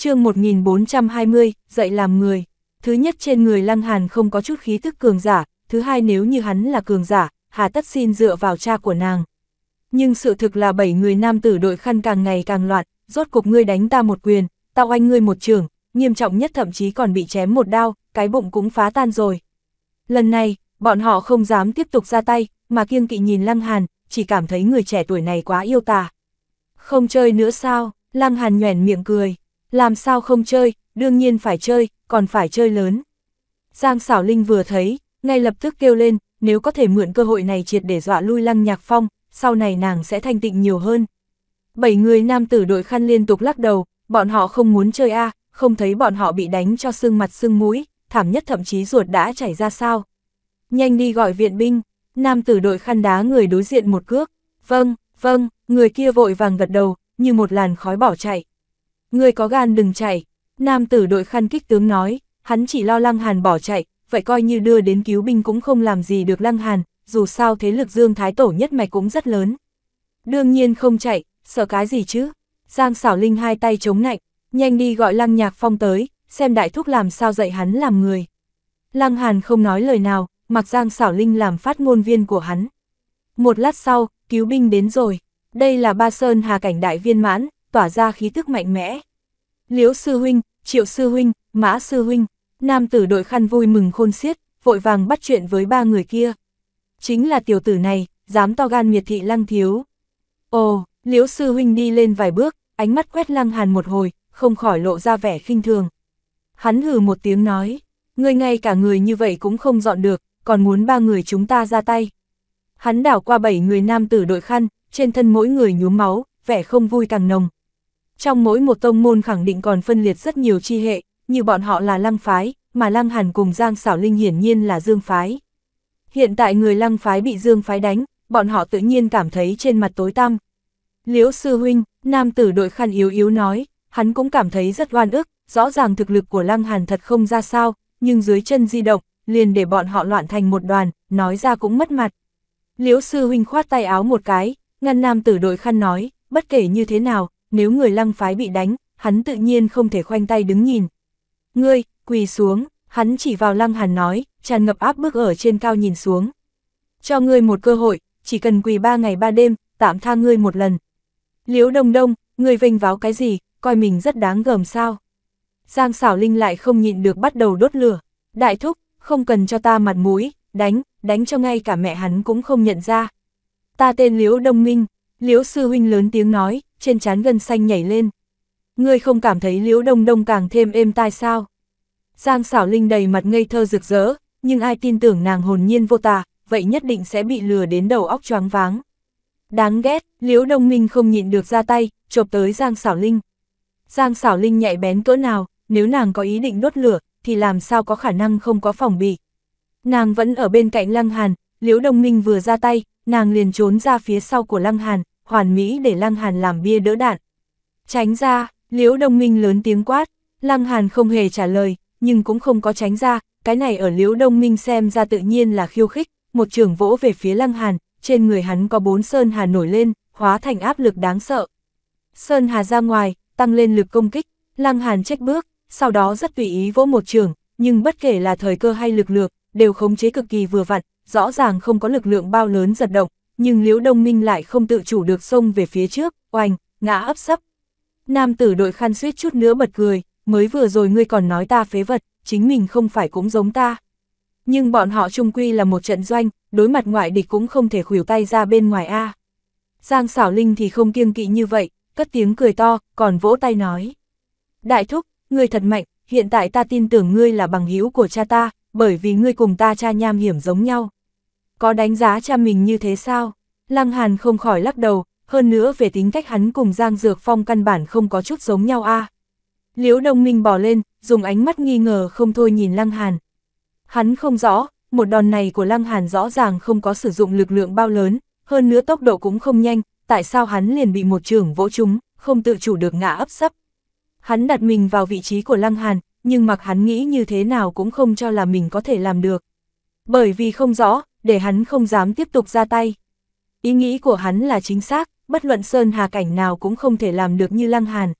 chương 1420, dạy làm người. Thứ nhất trên người Lăng Hàn không có chút khí tức cường giả, thứ hai nếu như hắn là cường giả, hà tất xin dựa vào cha của nàng. Nhưng sự thực là bảy người nam tử đội khăn càng ngày càng loạn, rốt cục ngươi đánh ta một quyền, tao anh ngươi một trường, nghiêm trọng nhất thậm chí còn bị chém một đao, cái bụng cũng phá tan rồi. Lần này, bọn họ không dám tiếp tục ra tay, mà kiêng kỵ nhìn Lăng Hàn, chỉ cảm thấy người trẻ tuổi này quá yêu ta Không chơi nữa sao, Lăng Hàn nhoèn miệng cười, làm sao không chơi, đương nhiên phải chơi, còn phải chơi lớn. Giang Sảo linh vừa thấy, ngay lập tức kêu lên, nếu có thể mượn cơ hội này triệt để dọa lui lăng nhạc phong, sau này nàng sẽ thanh tịnh nhiều hơn. Bảy người nam tử đội khăn liên tục lắc đầu, bọn họ không muốn chơi a không thấy bọn họ bị đánh cho sưng mặt sưng mũi, thảm nhất thậm chí ruột đã chảy ra sao. Nhanh đi gọi viện binh, nam tử đội khăn đá người đối diện một cước. Vâng, vâng, người kia vội vàng gật đầu, như một làn khói bỏ chạy. Người có gan đừng chạy. Nam tử đội khăn kích tướng nói, hắn chỉ lo Lăng Hàn bỏ chạy, vậy coi như đưa đến cứu binh cũng không làm gì được Lăng Hàn, dù sao thế lực Dương Thái Tổ nhất mạch cũng rất lớn. Đương nhiên không chạy, sợ cái gì chứ? Giang xảo linh hai tay chống nạnh, nhanh đi gọi Lăng Nhạc Phong tới, xem đại thúc làm sao dạy hắn làm người. Lăng Hàn không nói lời nào, mặc Giang xảo linh làm phát ngôn viên của hắn. Một lát sau, cứu binh đến rồi. Đây là ba sơn hà cảnh đại viên mãn, tỏa ra khí thức mạnh mẽ. Liễu sư huynh, triệu sư huynh, mã sư huynh, nam tử đội khăn vui mừng khôn xiết, vội vàng bắt chuyện với ba người kia. Chính là tiểu tử này, dám to gan miệt thị lăng thiếu. Ồ, liễu sư huynh đi lên vài bước, ánh mắt quét lăng hàn một hồi, không khỏi lộ ra vẻ khinh thường. Hắn hừ một tiếng nói, ngươi ngay cả người như vậy cũng không dọn được, còn muốn ba người chúng ta ra tay. Hắn đảo qua bảy người nam tử đội khăn, trên thân mỗi người nhuốm máu, vẻ không vui càng nồng. Trong mỗi một tông môn khẳng định còn phân liệt rất nhiều chi hệ, như bọn họ là lăng phái, mà lăng hàn cùng Giang Sảo Linh hiển nhiên là dương phái. Hiện tại người lăng phái bị dương phái đánh, bọn họ tự nhiên cảm thấy trên mặt tối tăm. Liễu sư huynh, nam tử đội khăn yếu yếu nói, hắn cũng cảm thấy rất oan ức, rõ ràng thực lực của lăng hàn thật không ra sao, nhưng dưới chân di động, liền để bọn họ loạn thành một đoàn, nói ra cũng mất mặt. Liễu sư huynh khoát tay áo một cái, ngăn nam tử đội khăn nói, bất kể như thế nào, nếu người lăng phái bị đánh, hắn tự nhiên không thể khoanh tay đứng nhìn. Ngươi, quỳ xuống, hắn chỉ vào lăng hàn nói, tràn ngập áp bức ở trên cao nhìn xuống. Cho ngươi một cơ hội, chỉ cần quỳ ba ngày ba đêm, tạm tha ngươi một lần. Liễu đông đông, ngươi vinh váo cái gì, coi mình rất đáng gờm sao. Giang xảo linh lại không nhịn được bắt đầu đốt lửa. Đại thúc, không cần cho ta mặt mũi, đánh, đánh cho ngay cả mẹ hắn cũng không nhận ra. Ta tên Liễu Đông Minh, Liễu Sư Huynh lớn tiếng nói, trên trán gân xanh nhảy lên. Ngươi không cảm thấy liễu đông đông càng thêm êm tai sao? Giang xảo linh đầy mặt ngây thơ rực rỡ, nhưng ai tin tưởng nàng hồn nhiên vô tà, vậy nhất định sẽ bị lừa đến đầu óc choáng váng. Đáng ghét, liễu đông minh không nhịn được ra tay, chộp tới Giang xảo linh. Giang xảo linh nhạy bén cỡ nào, nếu nàng có ý định đốt lửa, thì làm sao có khả năng không có phòng bị. Nàng vẫn ở bên cạnh Lăng Hàn, Liễu Đông Minh vừa ra tay, nàng liền trốn ra phía sau của Lăng Hàn, hoàn mỹ để Lăng Hàn làm bia đỡ đạn. Tránh ra, Liễu Đông Minh lớn tiếng quát, Lăng Hàn không hề trả lời, nhưng cũng không có tránh ra, cái này ở Liễu Đông Minh xem ra tự nhiên là khiêu khích, một trường vỗ về phía Lăng Hàn, trên người hắn có bốn sơn hà nổi lên, hóa thành áp lực đáng sợ. Sơn hà ra ngoài, tăng lên lực công kích, Lăng Hàn chết bước, sau đó rất tùy ý vỗ một trường, nhưng bất kể là thời cơ hay lực lượng, đều khống chế cực kỳ vừa vặn, rõ ràng không có lực lượng bao lớn giật động, nhưng Liễu Đông Minh lại không tự chủ được xông về phía trước, oanh, ngã ấp sấp. Nam tử đội khăn suýt chút nữa bật cười, mới vừa rồi ngươi còn nói ta phế vật, chính mình không phải cũng giống ta. Nhưng bọn họ trung quy là một trận doanh, đối mặt ngoại địch cũng không thể khuỷu tay ra bên ngoài A. Giang xảo linh thì không kiêng kỵ như vậy, cất tiếng cười to, còn vỗ tay nói. Đại thúc, ngươi thật mạnh, hiện tại ta tin tưởng ngươi là bằng hữu của cha ta, bởi vì ngươi cùng ta cha nham hiểm giống nhau. Có đánh giá cha mình như thế sao? Lăng Hàn không khỏi lắc đầu, hơn nữa về tính cách hắn cùng Giang Dược Phong căn bản không có chút giống nhau a. Liễu Đông Minh bỏ lên, dùng ánh mắt nghi ngờ không thôi nhìn Lăng Hàn. Hắn không rõ, một đòn này của Lăng Hàn rõ ràng không có sử dụng lực lượng bao lớn, hơn nữa tốc độ cũng không nhanh, tại sao hắn liền bị một trường vỗ trúng, không tự chủ được ngã ấp sấp. Hắn đặt mình vào vị trí của Lăng Hàn, nhưng mặc hắn nghĩ như thế nào cũng không cho là mình có thể làm được. Bởi vì không rõ, để hắn không dám tiếp tục ra tay. Ý nghĩ của hắn là chính xác, bất luận Sơn Hà cảnh nào cũng không thể làm được như Lăng Hàn.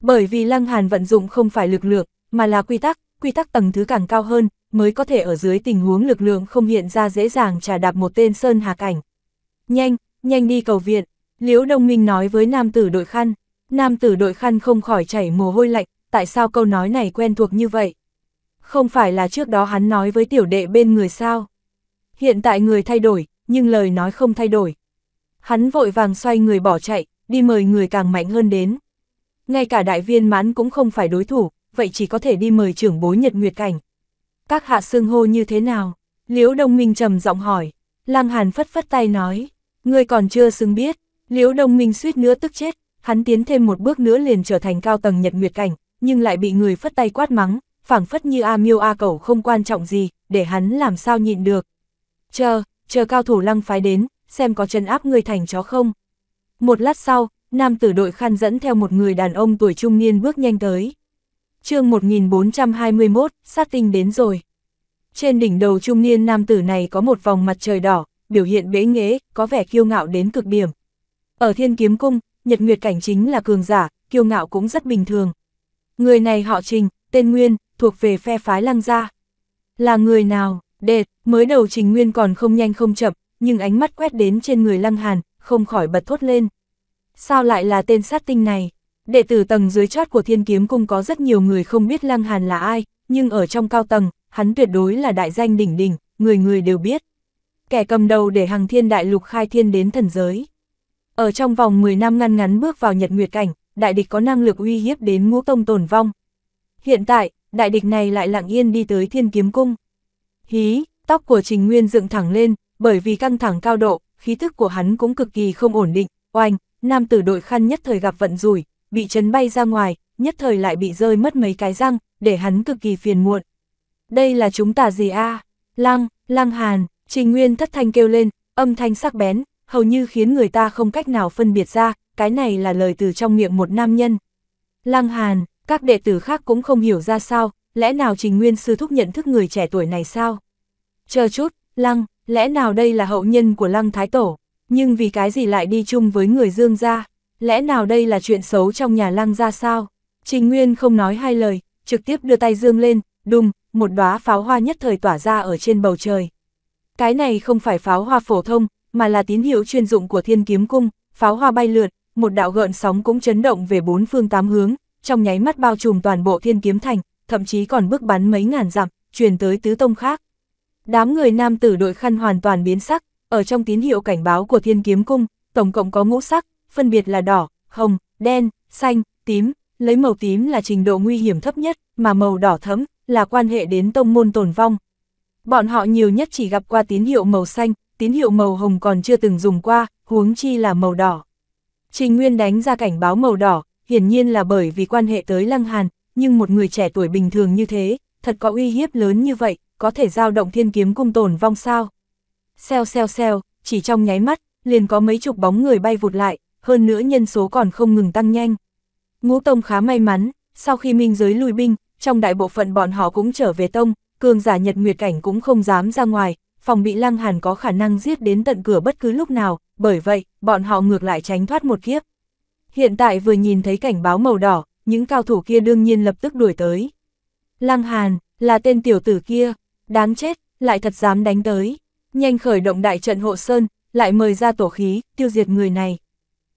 Bởi vì Lăng Hàn vận dụng không phải lực lượng, mà là quy tắc, quy tắc tầng thứ càng cao hơn, mới có thể ở dưới tình huống lực lượng không hiện ra dễ dàng trả đạp một tên Sơn Hà cảnh. Nhanh, nhanh đi cầu viện, Liễu Đông Minh nói với nam tử đội khăn. Nam tử đội khăn không khỏi chảy mồ hôi lạnh, tại sao câu nói này quen thuộc như vậy? Không phải là trước đó hắn nói với tiểu đệ bên người sao? Hiện tại người thay đổi, nhưng lời nói không thay đổi. Hắn vội vàng xoay người bỏ chạy, đi mời người càng mạnh hơn đến. Ngay cả đại viên mãn cũng không phải đối thủ, vậy chỉ có thể đi mời trưởng bối nhật nguyệt cảnh. Các hạ xương hô như thế nào? Liễu Đông Minh trầm giọng hỏi. Lăng Hàn phất phất tay nói. người còn chưa xứng biết. Liễu Đông Minh suýt nữa tức chết. Hắn tiến thêm một bước nữa liền trở thành cao tầng nhật nguyệt cảnh, nhưng lại bị người phất tay quát mắng, phảng phất như a miêu a cẩu không quan trọng gì, để hắn làm sao nhịn được, chờ, chờ cao thủ lăng phái đến, xem có chân áp người thành chó không. Một lát sau, nam tử đội khăn dẫn theo một người đàn ông tuổi trung niên bước nhanh tới. chương 1421, sát tinh đến rồi. Trên đỉnh đầu trung niên nam tử này có một vòng mặt trời đỏ, biểu hiện bế nghế, có vẻ kiêu ngạo đến cực điểm. Ở thiên kiếm cung, nhật nguyệt cảnh chính là cường giả, kiêu ngạo cũng rất bình thường. Người này họ trình, tên Nguyên, thuộc về phe phái lăng gia. Là người nào? Đệt, mới đầu Trình Nguyên còn không nhanh không chậm, nhưng ánh mắt quét đến trên người Lăng Hàn, không khỏi bật thốt lên. Sao lại là tên sát tinh này? Đệ tử tầng dưới chót của Thiên Kiếm Cung có rất nhiều người không biết Lăng Hàn là ai, nhưng ở trong cao tầng, hắn tuyệt đối là đại danh đỉnh đỉnh, người người đều biết. Kẻ cầm đầu để hàng thiên đại lục khai thiên đến thần giới. Ở trong vòng 10 năm ngăn ngắn bước vào nhật nguyệt cảnh, đại địch có năng lực uy hiếp đến ngũ tông tổn vong. Hiện tại, đại địch này lại lặng yên đi tới Thiên Kiếm Cung. Hí, tóc của Trình Nguyên dựng thẳng lên, bởi vì căng thẳng cao độ, khí thức của hắn cũng cực kỳ không ổn định, oanh, nam tử đội khăn nhất thời gặp vận rủi, bị chấn bay ra ngoài, nhất thời lại bị rơi mất mấy cái răng, để hắn cực kỳ phiền muộn. Đây là chúng ta gì a? À? Lăng, lăng hàn, Trình Nguyên thất thanh kêu lên, âm thanh sắc bén, hầu như khiến người ta không cách nào phân biệt ra, cái này là lời từ trong miệng một nam nhân. Lăng hàn, các đệ tử khác cũng không hiểu ra sao, lẽ nào Trình Nguyên Sư Thúc nhận thức người trẻ tuổi này sao? Chờ chút, Lăng, lẽ nào đây là hậu nhân của Lăng Thái Tổ, nhưng vì cái gì lại đi chung với người Dương gia? Lẽ nào đây là chuyện xấu trong nhà Lăng gia sao? Trình Nguyên không nói hai lời, trực tiếp đưa tay dương lên, đùng, một đóa pháo hoa nhất thời tỏa ra ở trên bầu trời. Cái này không phải pháo hoa phổ thông, mà là tín hiệu chuyên dụng của Thiên Kiếm Cung, pháo hoa bay lượt, một đạo gợn sóng cũng chấn động về bốn phương tám hướng, trong nháy mắt bao trùm toàn bộ Thiên Kiếm Thành, thậm chí còn bước bắn mấy ngàn dặm, truyền tới tứ tông khác. Đám người nam tử đội khăn hoàn toàn biến sắc, ở trong tín hiệu cảnh báo của thiên kiếm cung, tổng cộng có ngũ sắc, phân biệt là đỏ, hồng, đen, xanh, tím, lấy màu tím là trình độ nguy hiểm thấp nhất, mà màu đỏ thấm là quan hệ đến tông môn tồn vong. Bọn họ nhiều nhất chỉ gặp qua tín hiệu màu xanh, tín hiệu màu hồng còn chưa từng dùng qua, huống chi là màu đỏ. Trình Nguyên đánh ra cảnh báo màu đỏ, hiển nhiên là bởi vì quan hệ tới Lăng Hàn, nhưng một người trẻ tuổi bình thường như thế, thật có uy hiếp lớn như vậy, có thể giao động thiên kiếm cung tổn vong sao. xeo xeo xeo chỉ trong nháy mắt, liền có mấy chục bóng người bay vụt lại, hơn nữa nhân số còn không ngừng tăng nhanh. Ngũ Tông khá may mắn, sau khi minh giới lui binh, trong đại bộ phận bọn họ cũng trở về Tông, cường giả nhật nguyệt cảnh cũng không dám ra ngoài, phòng bị lăng hàn có khả năng giết đến tận cửa bất cứ lúc nào, bởi vậy, bọn họ ngược lại tránh thoát một kiếp. Hiện tại vừa nhìn thấy cảnh báo màu đỏ, những cao thủ kia đương nhiên lập tức đuổi tới. Lăng Hàn, là tên tiểu tử kia, đáng chết, lại thật dám đánh tới. Nhanh khởi động đại trận hộ sơn, lại mời ra tổ khí, tiêu diệt người này.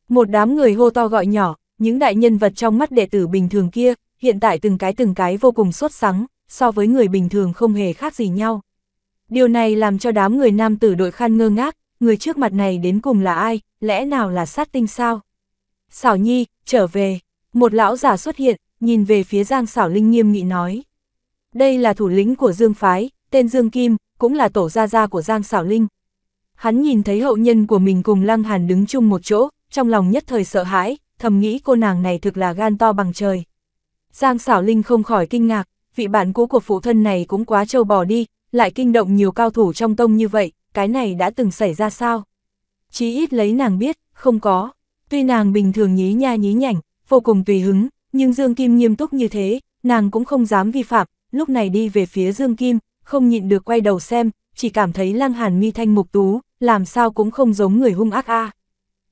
Một đám người hô to gọi nhỏ, những đại nhân vật trong mắt đệ tử bình thường kia, hiện tại từng cái từng cái vô cùng xuất sắng, so với người bình thường không hề khác gì nhau. Điều này làm cho đám người nam tử đội khăn ngơ ngác, người trước mặt này đến cùng là ai, lẽ nào là sát tinh sao? Xảo Nhi, trở về, một lão giả xuất hiện, nhìn về phía Giang Sảo Linh nghiêm nghị nói. Đây là thủ lĩnh của Dương Phái, tên Dương Kim, cũng là tổ gia gia của Giang Sảo Linh. Hắn nhìn thấy hậu nhân của mình cùng Lăng Hàn đứng chung một chỗ, trong lòng nhất thời sợ hãi, thầm nghĩ cô nàng này thực là gan to bằng trời. Giang Sảo Linh không khỏi kinh ngạc, vị bạn cũ của phụ thân này cũng quá trâu bò đi, lại kinh động nhiều cao thủ trong tông như vậy, cái này đã từng xảy ra sao? Chí ít lấy nàng biết, không có. Tuy nàng bình thường nhí nha nhí nhảnh, vô cùng tùy hứng, nhưng Dương Kim nghiêm túc như thế, nàng cũng không dám vi phạm, lúc này đi về phía Dương Kim, không nhịn được quay đầu xem, chỉ cảm thấy Lang hàn mi thanh mục tú, làm sao cũng không giống người hung ác a.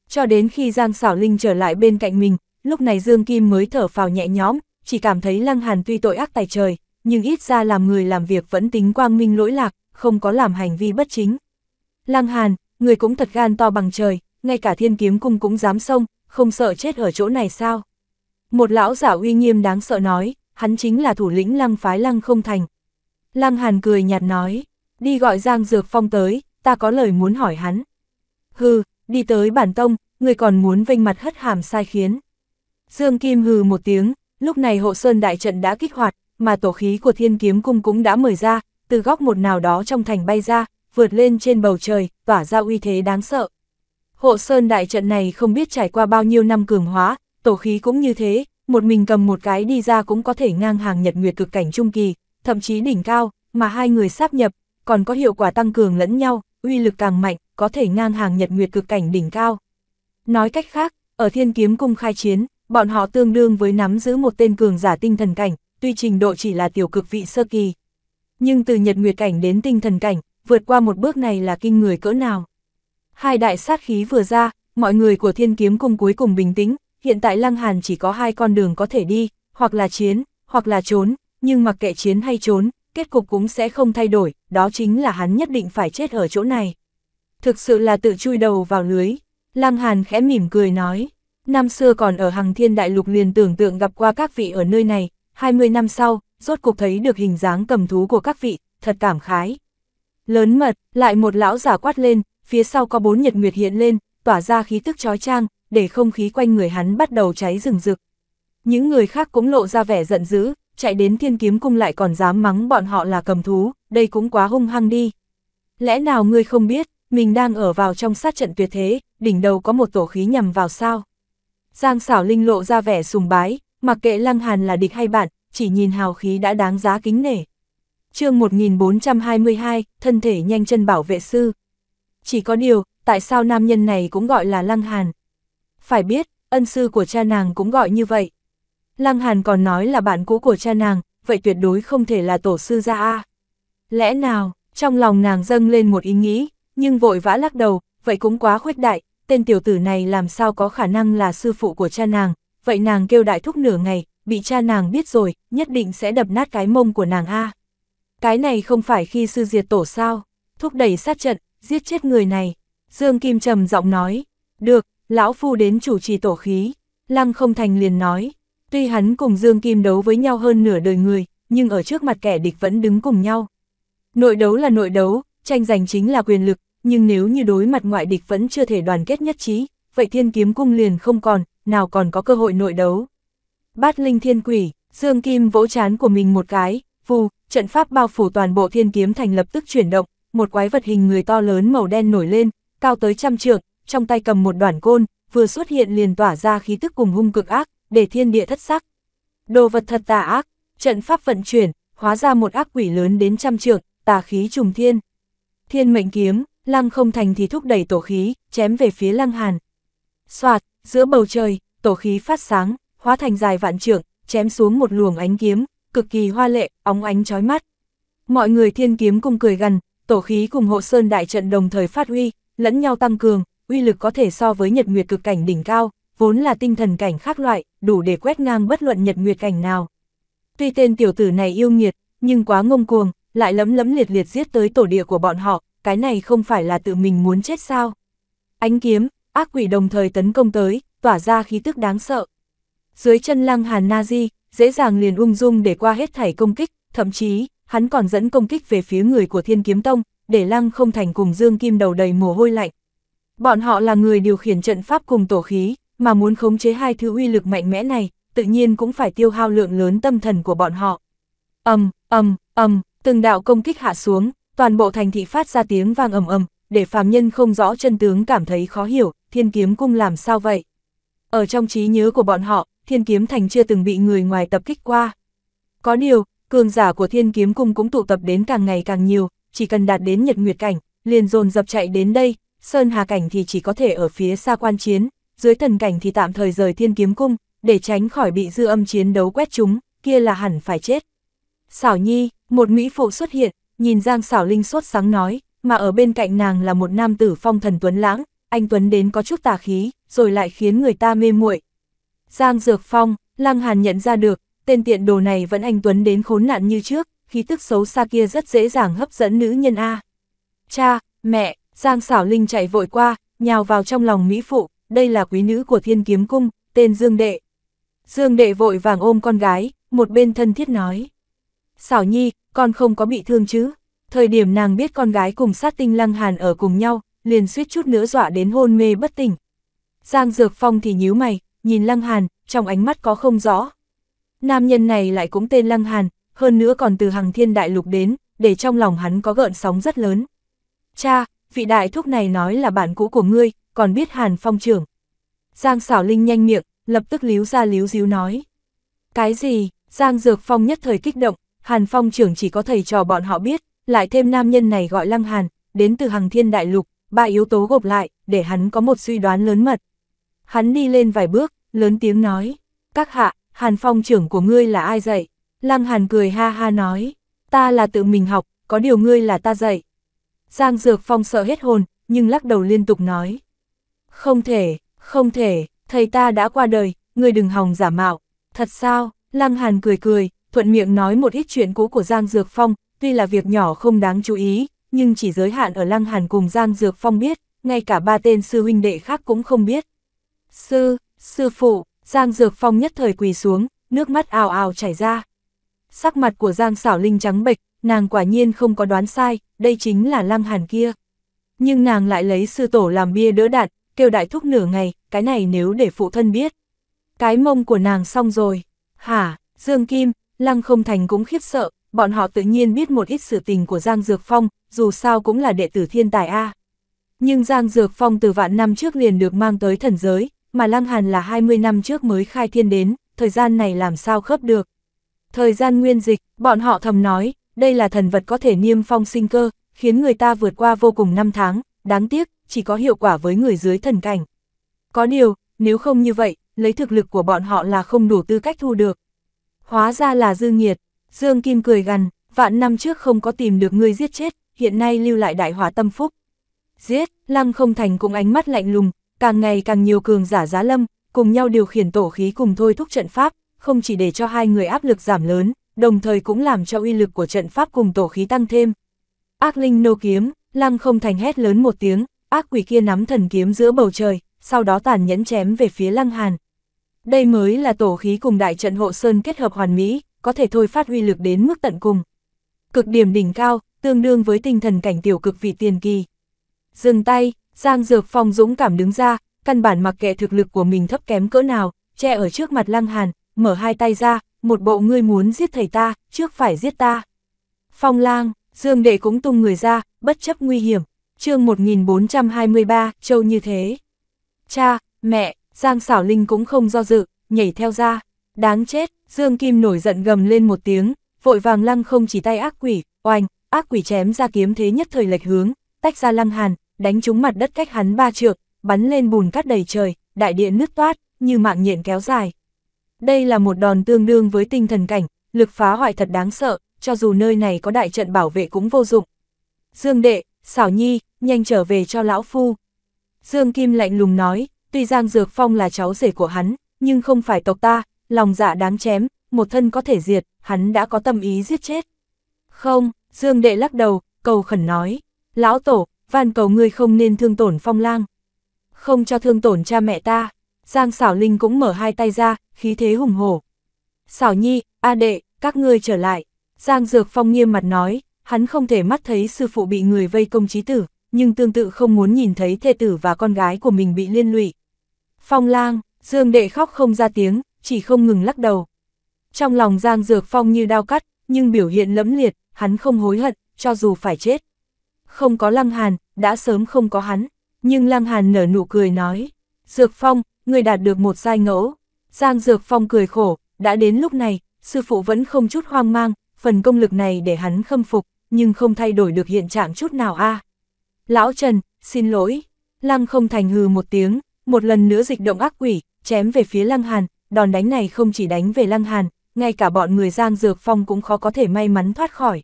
Cho đến khi Giang Sảo Linh trở lại bên cạnh mình, lúc này Dương Kim mới thở phào nhẹ nhõm, chỉ cảm thấy Lang hàn tuy tội ác tài trời, nhưng ít ra làm người làm việc vẫn tính quang minh lỗi lạc, không có làm hành vi bất chính. Lăng hàn, người cũng thật gan to bằng trời, ngay cả thiên kiếm cung cũng dám xông, không sợ chết ở chỗ này sao? Một lão giả uy nghiêm đáng sợ nói, hắn chính là thủ lĩnh lăng phái lăng không thành. Lăng Hàn cười nhạt nói, đi gọi Giang Dược Phong tới, ta có lời muốn hỏi hắn. Hừ, đi tới bản tông, người còn muốn vinh mặt hất hàm sai khiến. Dương Kim hừ một tiếng, lúc này hộ sơn đại trận đã kích hoạt, mà tổ khí của thiên kiếm cung cũng đã mời ra, từ góc một nào đó trong thành bay ra, vượt lên trên bầu trời, tỏa ra uy thế đáng sợ. Hộ sơn đại trận này không biết trải qua bao nhiêu năm cường hóa, tổ khí cũng như thế, một mình cầm một cái đi ra cũng có thể ngang hàng nhật nguyệt cực cảnh trung kỳ, thậm chí đỉnh cao, mà hai người sáp nhập, còn có hiệu quả tăng cường lẫn nhau, uy lực càng mạnh, có thể ngang hàng nhật nguyệt cực cảnh đỉnh cao. Nói cách khác, ở thiên kiếm cung khai chiến, bọn họ tương đương với nắm giữ một tên cường giả tinh thần cảnh, tuy trình độ chỉ là tiểu cực vị sơ kỳ. Nhưng từ nhật nguyệt cảnh đến tinh thần cảnh, vượt qua một bước này là kinh người cỡ nào. Hai đại sát khí vừa ra, mọi người của thiên kiếm cung cuối cùng bình tĩnh, hiện tại Lăng Hàn chỉ có hai con đường có thể đi, hoặc là chiến, hoặc là trốn, nhưng mặc kệ chiến hay trốn, kết cục cũng sẽ không thay đổi, đó chính là hắn nhất định phải chết ở chỗ này. Thực sự là tự chui đầu vào lưới, Lăng Hàn khẽ mỉm cười nói, năm xưa còn ở hằng thiên đại lục liền tưởng tượng gặp qua các vị ở nơi này, 20 năm sau, rốt cục thấy được hình dáng cầm thú của các vị, thật cảm khái. Lớn mật, lại một lão giả quát lên, phía sau có bốn nhật nguyệt hiện lên, tỏa ra khí tức chói chang, để không khí quanh người hắn bắt đầu cháy rừng rực. Những người khác cũng lộ ra vẻ giận dữ, chạy đến thiên kiếm cung lại còn dám mắng bọn họ là cầm thú, đây cũng quá hung hăng đi. Lẽ nào ngươi không biết, mình đang ở vào trong sát trận tuyệt thế, đỉnh đầu có một tổ khí nhằm vào sao? Giang xảo linh lộ ra vẻ sùng bái, mặc kệ lăng hàn là địch hay bạn, chỉ nhìn hào khí đã đáng giá kính nể. chương 1422, thân thể nhanh chân bảo vệ sư. Chỉ có điều, tại sao nam nhân này cũng gọi là lăng hàn? phải biết, ân sư của cha nàng cũng gọi như vậy. Lăng Hàn còn nói là bạn cũ của cha nàng, vậy tuyệt đối không thể là tổ sư gia A. Lẽ nào, trong lòng nàng dâng lên một ý nghĩ, nhưng vội vã lắc đầu, vậy cũng quá khuếch đại, tên tiểu tử này làm sao có khả năng là sư phụ của cha nàng, vậy nàng kêu đại thúc nửa ngày, bị cha nàng biết rồi, nhất định sẽ đập nát cái mông của nàng A. Cái này không phải khi sư diệt tổ sao, thúc đẩy sát trận, giết chết người này. Dương Kim trầm giọng nói, được, lão phu đến chủ trì tổ khí, Lăng không thành liền nói, tuy hắn cùng Dương Kim đấu với nhau hơn nửa đời người, nhưng ở trước mặt kẻ địch vẫn đứng cùng nhau. Nội đấu là nội đấu, tranh giành chính là quyền lực, nhưng nếu như đối mặt ngoại địch vẫn chưa thể đoàn kết nhất trí, vậy thiên kiếm cung liền không còn, nào còn có cơ hội nội đấu. Bát linh thiên quỷ, Dương Kim vỗ chán của mình một cái, vù, trận pháp bao phủ toàn bộ thiên kiếm thành lập tức chuyển động, một quái vật hình người to lớn màu đen nổi lên, cao tới trăm trượng, trong tay cầm một đoàn côn, vừa xuất hiện liền tỏa ra khí tức cùng hung cực ác, để thiên địa thất sắc. Đồ vật thật tà ác, trận pháp vận chuyển, hóa ra một ác quỷ lớn đến trăm trượng, tà khí trùng thiên. Thiên mệnh kiếm, lăng không thành thì thúc đẩy tổ khí, chém về phía lăng hàn. Xoạt, giữa bầu trời, tổ khí phát sáng, hóa thành dài vạn trượng, chém xuống một luồng ánh kiếm, cực kỳ hoa lệ, óng ánh chói mắt. Mọi người thiên kiếm cùng cười gần, tổ khí cùng hộ sơn đại trận đồng thời phát huy, lẫn nhau tăng cường, uy lực có thể so với nhật nguyệt cực cảnh đỉnh cao, vốn là tinh thần cảnh khác loại, đủ để quét ngang bất luận nhật nguyệt cảnh nào. Tuy tên tiểu tử này yêu nghiệt, nhưng quá ngông cuồng, lại lấm lấm liệt liệt giết tới tổ địa của bọn họ, cái này không phải là tự mình muốn chết sao. Ánh kiếm, ác quỷ đồng thời tấn công tới, tỏa ra khí tức đáng sợ. Dưới chân lăng hàn Nazi, dễ dàng liền ung dung để qua hết thảy công kích, thậm chí, hắn còn dẫn công kích về phía người của thiên kiếm tông, để lăng không thành cùng dương kim đầu đầy mồ hôi lạnh, Bọn họ là người điều khiển trận pháp cùng tổ khí, mà muốn khống chế hai thứ uy lực mạnh mẽ này, tự nhiên cũng phải tiêu hao lượng lớn tâm thần của bọn họ. âm âm âm từng đạo công kích hạ xuống, toàn bộ thành thị phát ra tiếng vang ầm ầm, để phàm nhân không rõ chân tướng cảm thấy khó hiểu, Thiên Kiếm cung làm sao vậy? Ở trong trí nhớ của bọn họ, Thiên Kiếm thành chưa từng bị người ngoài tập kích qua. Có điều, cường giả của Thiên Kiếm cung cũng tụ tập đến càng ngày càng nhiều, chỉ cần đạt đến Nhật Nguyệt cảnh, liền dồn dập chạy đến đây, Sơn Hà Cảnh thì chỉ có thể ở phía xa quan chiến, dưới thần cảnh thì tạm thời rời thiên kiếm cung, để tránh khỏi bị dư âm chiến đấu quét chúng, kia là hẳn phải chết. Xảo Nhi, một Mỹ phụ xuất hiện, nhìn Giang Xảo Linh sốt sáng nói, mà ở bên cạnh nàng là một nam tử phong thần Tuấn Lãng, anh Tuấn đến có chút tà khí, rồi lại khiến người ta mê muội. Giang Dược Phong, Lăng Hàn nhận ra được, tên tiện đồ này vẫn anh Tuấn đến khốn nạn như trước, khí tức xấu xa kia rất dễ dàng hấp dẫn nữ nhân A. Cha, mẹ, Giang xảo linh chạy vội qua, nhào vào trong lòng Mỹ Phụ, đây là quý nữ của thiên kiếm cung, tên Dương Đệ. Dương Đệ vội vàng ôm con gái, một bên thân thiết nói. Xảo nhi, con không có bị thương chứ. Thời điểm nàng biết con gái cùng sát tinh lăng hàn ở cùng nhau, liền suýt chút nữa dọa đến hôn mê bất tỉnh. Giang Dược Phong thì nhíu mày, nhìn Lăng Hàn, trong ánh mắt có không rõ. Nam nhân này lại cũng tên Lăng Hàn, hơn nữa còn từ hàng thiên đại lục đến, để trong lòng hắn có gợn sóng rất lớn. Cha, vị đại thúc này nói là bạn cũ của ngươi, còn biết Hàn Phong trưởng. Giang xảo linh nhanh miệng, lập tức líu ra líu díu nói. Cái gì, Giang Dược Phong nhất thời kích động, Hàn Phong trưởng chỉ có thầy trò bọn họ biết, lại thêm nam nhân này gọi Lăng Hàn, đến từ Hằng Thiên Đại Lục, ba yếu tố gộp lại, để hắn có một suy đoán lớn mật. Hắn đi lên vài bước, lớn tiếng nói, các hạ, Hàn Phong trưởng của ngươi là ai dạy? Lăng Hàn cười ha ha nói, ta là tự mình học, có điều ngươi là ta dạy. Giang Dược Phong sợ hết hồn, nhưng lắc đầu liên tục nói. Không thể, không thể, thầy ta đã qua đời, người đừng hòng giả mạo. Thật sao, Lăng Hàn cười cười, thuận miệng nói một ít chuyện cũ của Giang Dược Phong, tuy là việc nhỏ không đáng chú ý, nhưng chỉ giới hạn ở Lăng Hàn cùng Giang Dược Phong biết, ngay cả ba tên sư huynh đệ khác cũng không biết. Sư, sư phụ, Giang Dược Phong nhất thời quỳ xuống, nước mắt ào ào chảy ra. Sắc mặt của Giang Sảo Linh trắng bệch, nàng quả nhiên không có đoán sai, đây chính là Lăng Hàn kia. Nhưng nàng lại lấy sư tổ làm bia đỡ đạn, kêu đại thúc nửa ngày, cái này nếu để phụ thân biết. Cái mông của nàng xong rồi. Hả, Dương Kim, Lăng không thành cũng khiếp sợ, bọn họ tự nhiên biết một ít sự tình của Giang Dược Phong, dù sao cũng là đệ tử thiên tài A. Nhưng Giang Dược Phong từ vạn năm trước liền được mang tới thần giới, mà Lăng Hàn là 20 năm trước mới khai thiên đến, thời gian này làm sao khớp được. Thời gian nguyên dịch, bọn họ thầm nói, đây là thần vật có thể niêm phong sinh cơ, khiến người ta vượt qua vô cùng năm tháng, đáng tiếc, chỉ có hiệu quả với người dưới thần cảnh. Có điều, nếu không như vậy, lấy thực lực của bọn họ là không đủ tư cách thu được. Hóa ra là dư nghiệt, Dương Kim cười gằn, vạn năm trước không có tìm được người giết chết, hiện nay lưu lại đại hóa tâm phúc. Giết, Lăng không thành cũng ánh mắt lạnh lùng, càng ngày càng nhiều cường giả giá lâm, cùng nhau điều khiển tổ khí cùng thôi thúc trận pháp, không chỉ để cho hai người áp lực giảm lớn, đồng thời cũng làm cho uy lực của trận pháp cùng tổ khí tăng thêm. Ác linh nô kiếm, lăng không thành hét lớn một tiếng, ác quỷ kia nắm thần kiếm giữa bầu trời, sau đó tàn nhẫn chém về phía lăng hàn. Đây mới là tổ khí cùng đại trận hộ sơn kết hợp hoàn mỹ, có thể thôi phát huy lực đến mức tận cùng. Cực điểm đỉnh cao, tương đương với tinh thần cảnh tiểu cực vị tiền kỳ. Dừng tay, Giang Dược Phong dũng cảm đứng ra, căn bản mặc kệ thực lực của mình thấp kém cỡ nào, che ở trước mặt Lăng Hàn, mở hai tay ra, một bộ ngươi muốn giết thầy ta, trước phải giết ta. Phong lang, Dương Đệ cũng tung người ra, bất chấp nguy hiểm. chương 1423, châu như thế. Cha, mẹ, Giang Sảo Linh cũng không do dự, nhảy theo ra. Đáng chết, Dương Kim nổi giận gầm lên một tiếng, vội vàng lăng không chỉ tay ác quỷ, oanh, ác quỷ chém ra kiếm thế nhất thời lệch hướng, tách ra lăng hàn, đánh trúng mặt đất cách hắn ba trượng, bắn lên bùn cát đầy trời, đại địa nứt toát, như mạng nhện kéo dài. Đây là một đòn tương đương với tinh thần cảnh, lực phá hoại thật đáng sợ, cho dù nơi này có đại trận bảo vệ cũng vô dụng. Dương đệ, xảo nhi, nhanh trở về cho lão phu. Dương Kim lạnh lùng nói, tuy Giang Dược Phong là cháu rể của hắn, nhưng không phải tộc ta, lòng dạ đáng chém, một thân có thể diệt, hắn đã có tâm ý giết chết. Không, Dương đệ lắc đầu, cầu khẩn nói, lão tổ, van cầu ngươi không nên thương tổn phong lang. Không cho thương tổn cha mẹ ta. Giang Sảo Linh cũng mở hai tay ra, khí thế hùng hổ. Sảo Nhi, A Đệ, các ngươi trở lại. Giang Dược Phong nghiêm mặt nói, hắn không thể mắt thấy sư phụ bị người vây công trí tử, nhưng tương tự không muốn nhìn thấy thê tử và con gái của mình bị liên lụy. Phong lang, Dương Đệ khóc không ra tiếng, chỉ không ngừng lắc đầu. Trong lòng Giang Dược Phong như đau cắt, nhưng biểu hiện lẫm liệt, hắn không hối hận, cho dù phải chết. Không có Lăng Hàn, đã sớm không có hắn, nhưng Lăng Hàn nở nụ cười nói, Dược Phong, người đạt được một giai ngẫu. Giang Dược Phong cười khổ, đã đến lúc này, sư phụ vẫn không chút hoang mang, phần công lực này để hắn khâm phục, nhưng không thay đổi được hiện trạng chút nào a. À. Lão Trần, xin lỗi. Lăng không thành hừ một tiếng, một lần nữa dịch động ác quỷ, chém về phía Lăng Hàn, đòn đánh này không chỉ đánh về Lăng Hàn, ngay cả bọn người Giang Dược Phong cũng khó có thể may mắn thoát khỏi.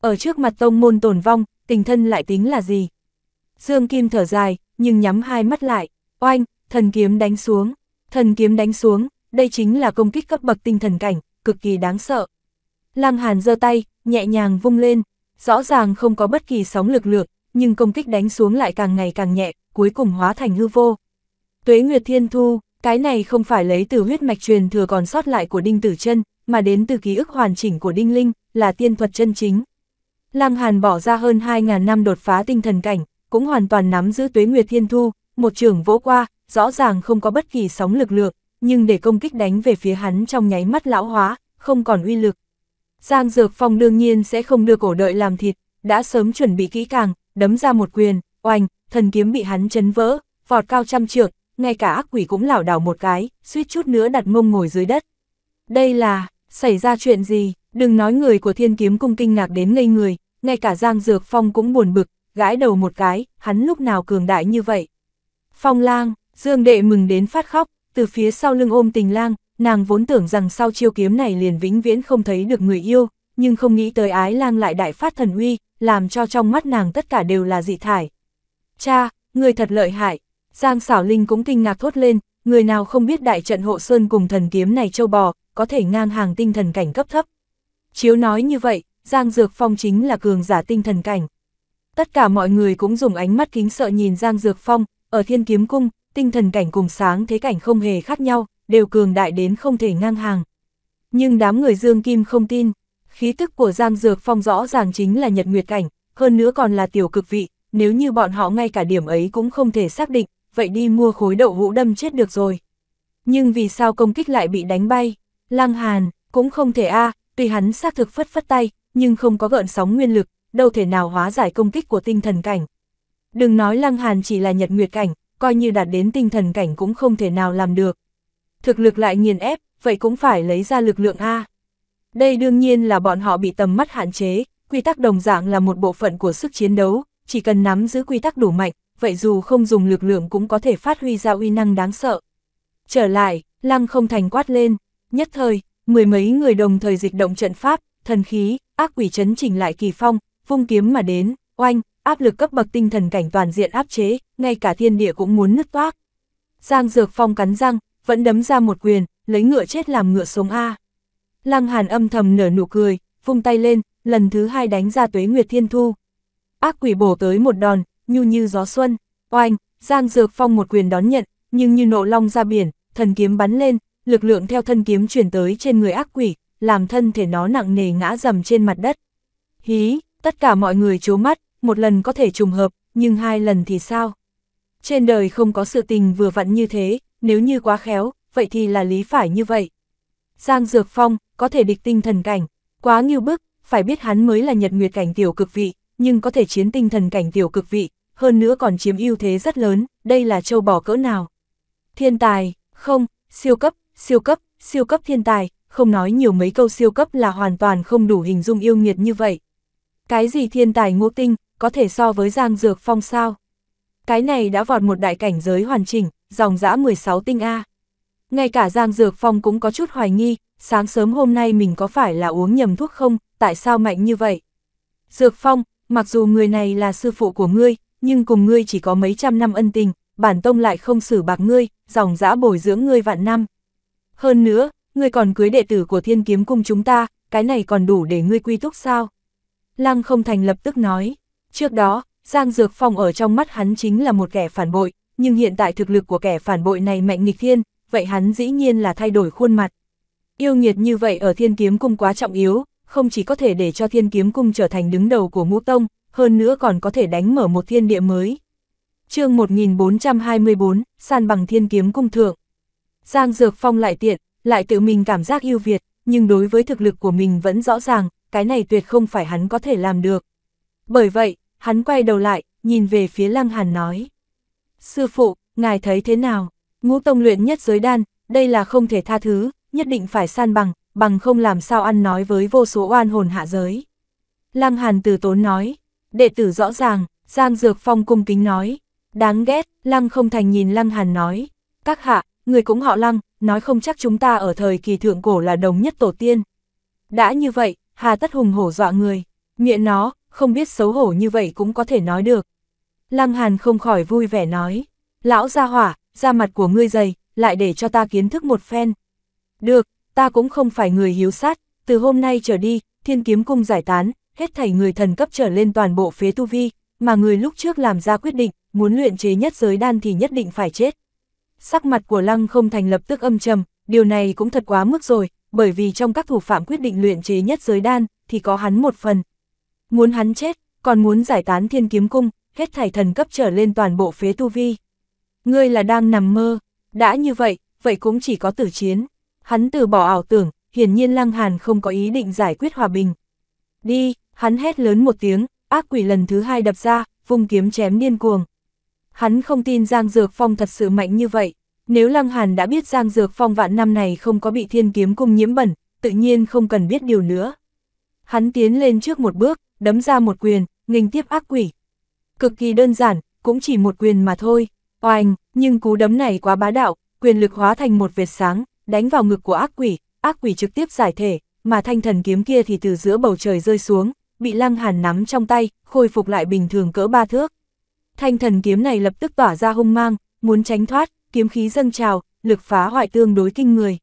Ở trước mặt tông môn tồn vong, tình thân lại tính là gì? Dương Kim thở dài, nhưng nhắm hai mắt lại, oanh, thần kiếm đánh xuống, thần kiếm đánh xuống, đây chính là công kích cấp bậc tinh thần cảnh, cực kỳ đáng sợ. Lăng Hàn giơ tay, nhẹ nhàng vung lên, rõ ràng không có bất kỳ sóng lực lược, nhưng công kích đánh xuống lại càng ngày càng nhẹ, cuối cùng hóa thành hư vô. Tuế Nguyệt Thiên Thu, cái này không phải lấy từ huyết mạch truyền thừa còn sót lại của Đinh Tử Chân, mà đến từ ký ức hoàn chỉnh của Đinh Linh, là tiên thuật chân chính. Lăng Hàn bỏ ra hơn 2.000 năm đột phá tinh thần cảnh, cũng hoàn toàn nắm giữ Tuế Nguyệt Thiên Thu, một trường vỗ qua, rõ ràng không có bất kỳ sóng lực lượng, nhưng để công kích đánh về phía hắn trong nháy mắt lão hóa, không còn uy lực. Giang Dược Phong đương nhiên sẽ không đưa cổ đợi làm thịt, đã sớm chuẩn bị kỹ càng, đấm ra một quyền, oanh, thần kiếm bị hắn chấn vỡ, vọt cao trăm trượng, ngay cả ác quỷ cũng lảo đảo một cái, suýt chút nữa đặt mông ngồi dưới đất. Đây là, xảy ra chuyện gì, đừng nói người của thiên kiếm cung kinh ngạc đến ngây người, ngay cả Giang Dược Phong cũng buồn bực, gãi đầu một cái, hắn lúc nào cường đại như vậy. Phong lang, Dương đệ mừng đến phát khóc, từ phía sau lưng ôm tình lang, nàng vốn tưởng rằng sau chiêu kiếm này liền vĩnh viễn không thấy được người yêu, nhưng không nghĩ tới ái lang lại đại phát thần uy, làm cho trong mắt nàng tất cả đều là dị thải. Cha, người thật lợi hại, Giang xảo linh cũng kinh ngạc thốt lên, người nào không biết đại trận hộ sơn cùng thần kiếm này châu bò, có thể ngang hàng tinh thần cảnh cấp thấp. Chiếu nói như vậy, Giang Dược Phong chính là cường giả tinh thần cảnh. Tất cả mọi người cũng dùng ánh mắt kính sợ nhìn Giang Dược Phong, ở thiên kiếm cung, tinh thần cảnh cùng sáng thế cảnh không hề khác nhau, đều cường đại đến không thể ngang hàng. Nhưng đám người Dương Kim không tin, khí tức của Giang Dược Phong rõ ràng chính là nhật nguyệt cảnh, hơn nữa còn là tiểu cực vị, nếu như bọn họ ngay cả điểm ấy cũng không thể xác định, vậy đi mua khối đậu hũ đâm chết được rồi. Nhưng vì sao công kích lại bị đánh bay? Lang Hàn, cũng không thể a tuy hắn xác thực phất phất tay, nhưng không có gợn sóng nguyên lực, đâu thể nào hóa giải công kích của tinh thần cảnh. Đừng nói Lăng Hàn chỉ là nhật nguyệt cảnh, coi như đạt đến tinh thần cảnh cũng không thể nào làm được. Thực lực lại nghiền ép, vậy cũng phải lấy ra lực lượng A. Đây đương nhiên là bọn họ bị tầm mắt hạn chế, quy tắc đồng dạng là một bộ phận của sức chiến đấu, chỉ cần nắm giữ quy tắc đủ mạnh, vậy dù không dùng lực lượng cũng có thể phát huy ra uy năng đáng sợ. Trở lại, lăng không thành quát lên, nhất thời, mười mấy người đồng thời dịch động trận pháp, thần khí, ác quỷ chấn chỉnh lại kỳ phong, vung kiếm mà đến, oanh, áp lực cấp bậc tinh thần cảnh toàn diện áp chế, ngay cả thiên địa cũng muốn nứt toác. Giang Dược Phong cắn răng, vẫn đấm ra một quyền, lấy ngựa chết làm ngựa sống A. Lăng Hàn âm thầm nở nụ cười, vung tay lên, lần thứ hai đánh ra tuế nguyệt thiên thu. Ác quỷ bổ tới một đòn, nhu như gió xuân, oanh, Giang Dược Phong một quyền đón nhận, nhưng như nộ long ra biển, thần kiếm bắn lên, lực lượng theo thân kiếm chuyển tới trên người ác quỷ, làm thân thể nó nặng nề ngã dầm trên mặt đất. Hí, tất cả mọi người chố mắt, một lần có thể trùng hợp, nhưng hai lần thì sao? Trên đời không có sự tình vừa vặn như thế, nếu như quá khéo, vậy thì là lý phải như vậy. Giang Dược Phong, có thể địch tinh thần cảnh, quá nghiêu bức, phải biết hắn mới là nhật nguyệt cảnh tiểu cực vị, nhưng có thể chiến tinh thần cảnh tiểu cực vị, hơn nữa còn chiếm ưu thế rất lớn, đây là châu bò cỡ nào. Thiên tài, không, siêu cấp, siêu cấp, siêu cấp thiên tài, không nói nhiều mấy câu siêu cấp là hoàn toàn không đủ hình dung yêu nghiệt như vậy. Cái gì thiên tài ngô tinh, có thể so với Giang Dược Phong sao. Cái này đã vọt một đại cảnh giới hoàn chỉnh, dòng dã 16 tinh A. Ngay cả Giang Dược Phong cũng có chút hoài nghi, sáng sớm hôm nay mình có phải là uống nhầm thuốc không, tại sao mạnh như vậy? Dược Phong, mặc dù người này là sư phụ của ngươi, nhưng cùng ngươi chỉ có mấy trăm năm ân tình, bản tông lại không xử bạc ngươi, dòng dã bồi dưỡng ngươi vạn năm. Hơn nữa, ngươi còn cưới đệ tử của thiên kiếm cung chúng ta, cái này còn đủ để ngươi quy túc sao? Lăng không thành lập tức nói. Trước đó, Giang Dược Phong ở trong mắt hắn chính là một kẻ phản bội, nhưng hiện tại thực lực của kẻ phản bội này mạnh nghịch thiên, vậy hắn dĩ nhiên là thay đổi khuôn mặt. Yêu nghiệt như vậy ở thiên kiếm cung quá trọng yếu, không chỉ có thể để cho thiên kiếm cung trở thành đứng đầu của ngũ tông, hơn nữa còn có thể đánh mở một thiên địa mới. chương 1424, san bằng thiên kiếm cung thượng. Giang Dược Phong lại tiện, lại tự mình cảm giác yêu Việt, nhưng đối với thực lực của mình vẫn rõ ràng, cái này tuyệt không phải hắn có thể làm được. Bởi vậy, Hắn quay đầu lại, nhìn về phía Lăng Hàn nói. Sư phụ, ngài thấy thế nào? Ngũ tông luyện nhất giới đan, đây là không thể tha thứ, nhất định phải san bằng, bằng không làm sao ăn nói với vô số oan hồn hạ giới. Lăng Hàn từ tốn nói, đệ tử rõ ràng, Giang Dược Phong cung kính nói, đáng ghét, Lăng không thành nhìn Lăng Hàn nói, các hạ, người cũng họ Lăng, nói không chắc chúng ta ở thời kỳ thượng cổ là đồng nhất tổ tiên. Đã như vậy, hà tất hùng hổ dọa người, miệng nó, không biết xấu hổ như vậy cũng có thể nói được. Lăng Hàn không khỏi vui vẻ nói, lão gia hỏa, da mặt của ngươi dày, lại để cho ta kiến thức một phen. Được, ta cũng không phải người hiếu sát, từ hôm nay trở đi, thiên kiếm cung giải tán, hết thảy người thần cấp trở lên toàn bộ phế tu vi, mà người lúc trước làm ra quyết định, muốn luyện chế nhất giới đan thì nhất định phải chết. Sắc mặt của Lăng không thành lập tức âm trầm, điều này cũng thật quá mức rồi, bởi vì trong các thủ phạm quyết định luyện chế nhất giới đan, thì có hắn một phần. Muốn hắn chết, còn muốn giải tán thiên kiếm cung, hết thảy thần cấp trở lên toàn bộ phế tu vi. Ngươi là đang nằm mơ, đã như vậy, vậy cũng chỉ có tử chiến. Hắn từ bỏ ảo tưởng, hiển nhiên Lăng Hàn không có ý định giải quyết hòa bình. Đi, hắn hét lớn một tiếng, ác quỷ lần thứ hai đập ra, vung kiếm chém điên cuồng. Hắn không tin Giang Dược Phong thật sự mạnh như vậy. Nếu Lăng Hàn đã biết Giang Dược Phong vạn năm này không có bị thiên kiếm cung nhiễm bẩn, tự nhiên không cần biết điều nữa. Hắn tiến lên trước một bước, đấm ra một quyền, nghênh tiếp ác quỷ. Cực kỳ đơn giản, cũng chỉ một quyền mà thôi. Oanh, nhưng cú đấm này quá bá đạo, quyền lực hóa thành một vệt sáng, đánh vào ngực của ác quỷ, ác quỷ trực tiếp giải thể, mà thanh thần kiếm kia thì từ giữa bầu trời rơi xuống, bị Lăng Hàn nắm trong tay, khôi phục lại bình thường cỡ ba thước. Thanh thần kiếm này lập tức tỏa ra hung mang, muốn tránh thoát, kiếm khí dâng trào, lực phá hoại tương đối kinh người.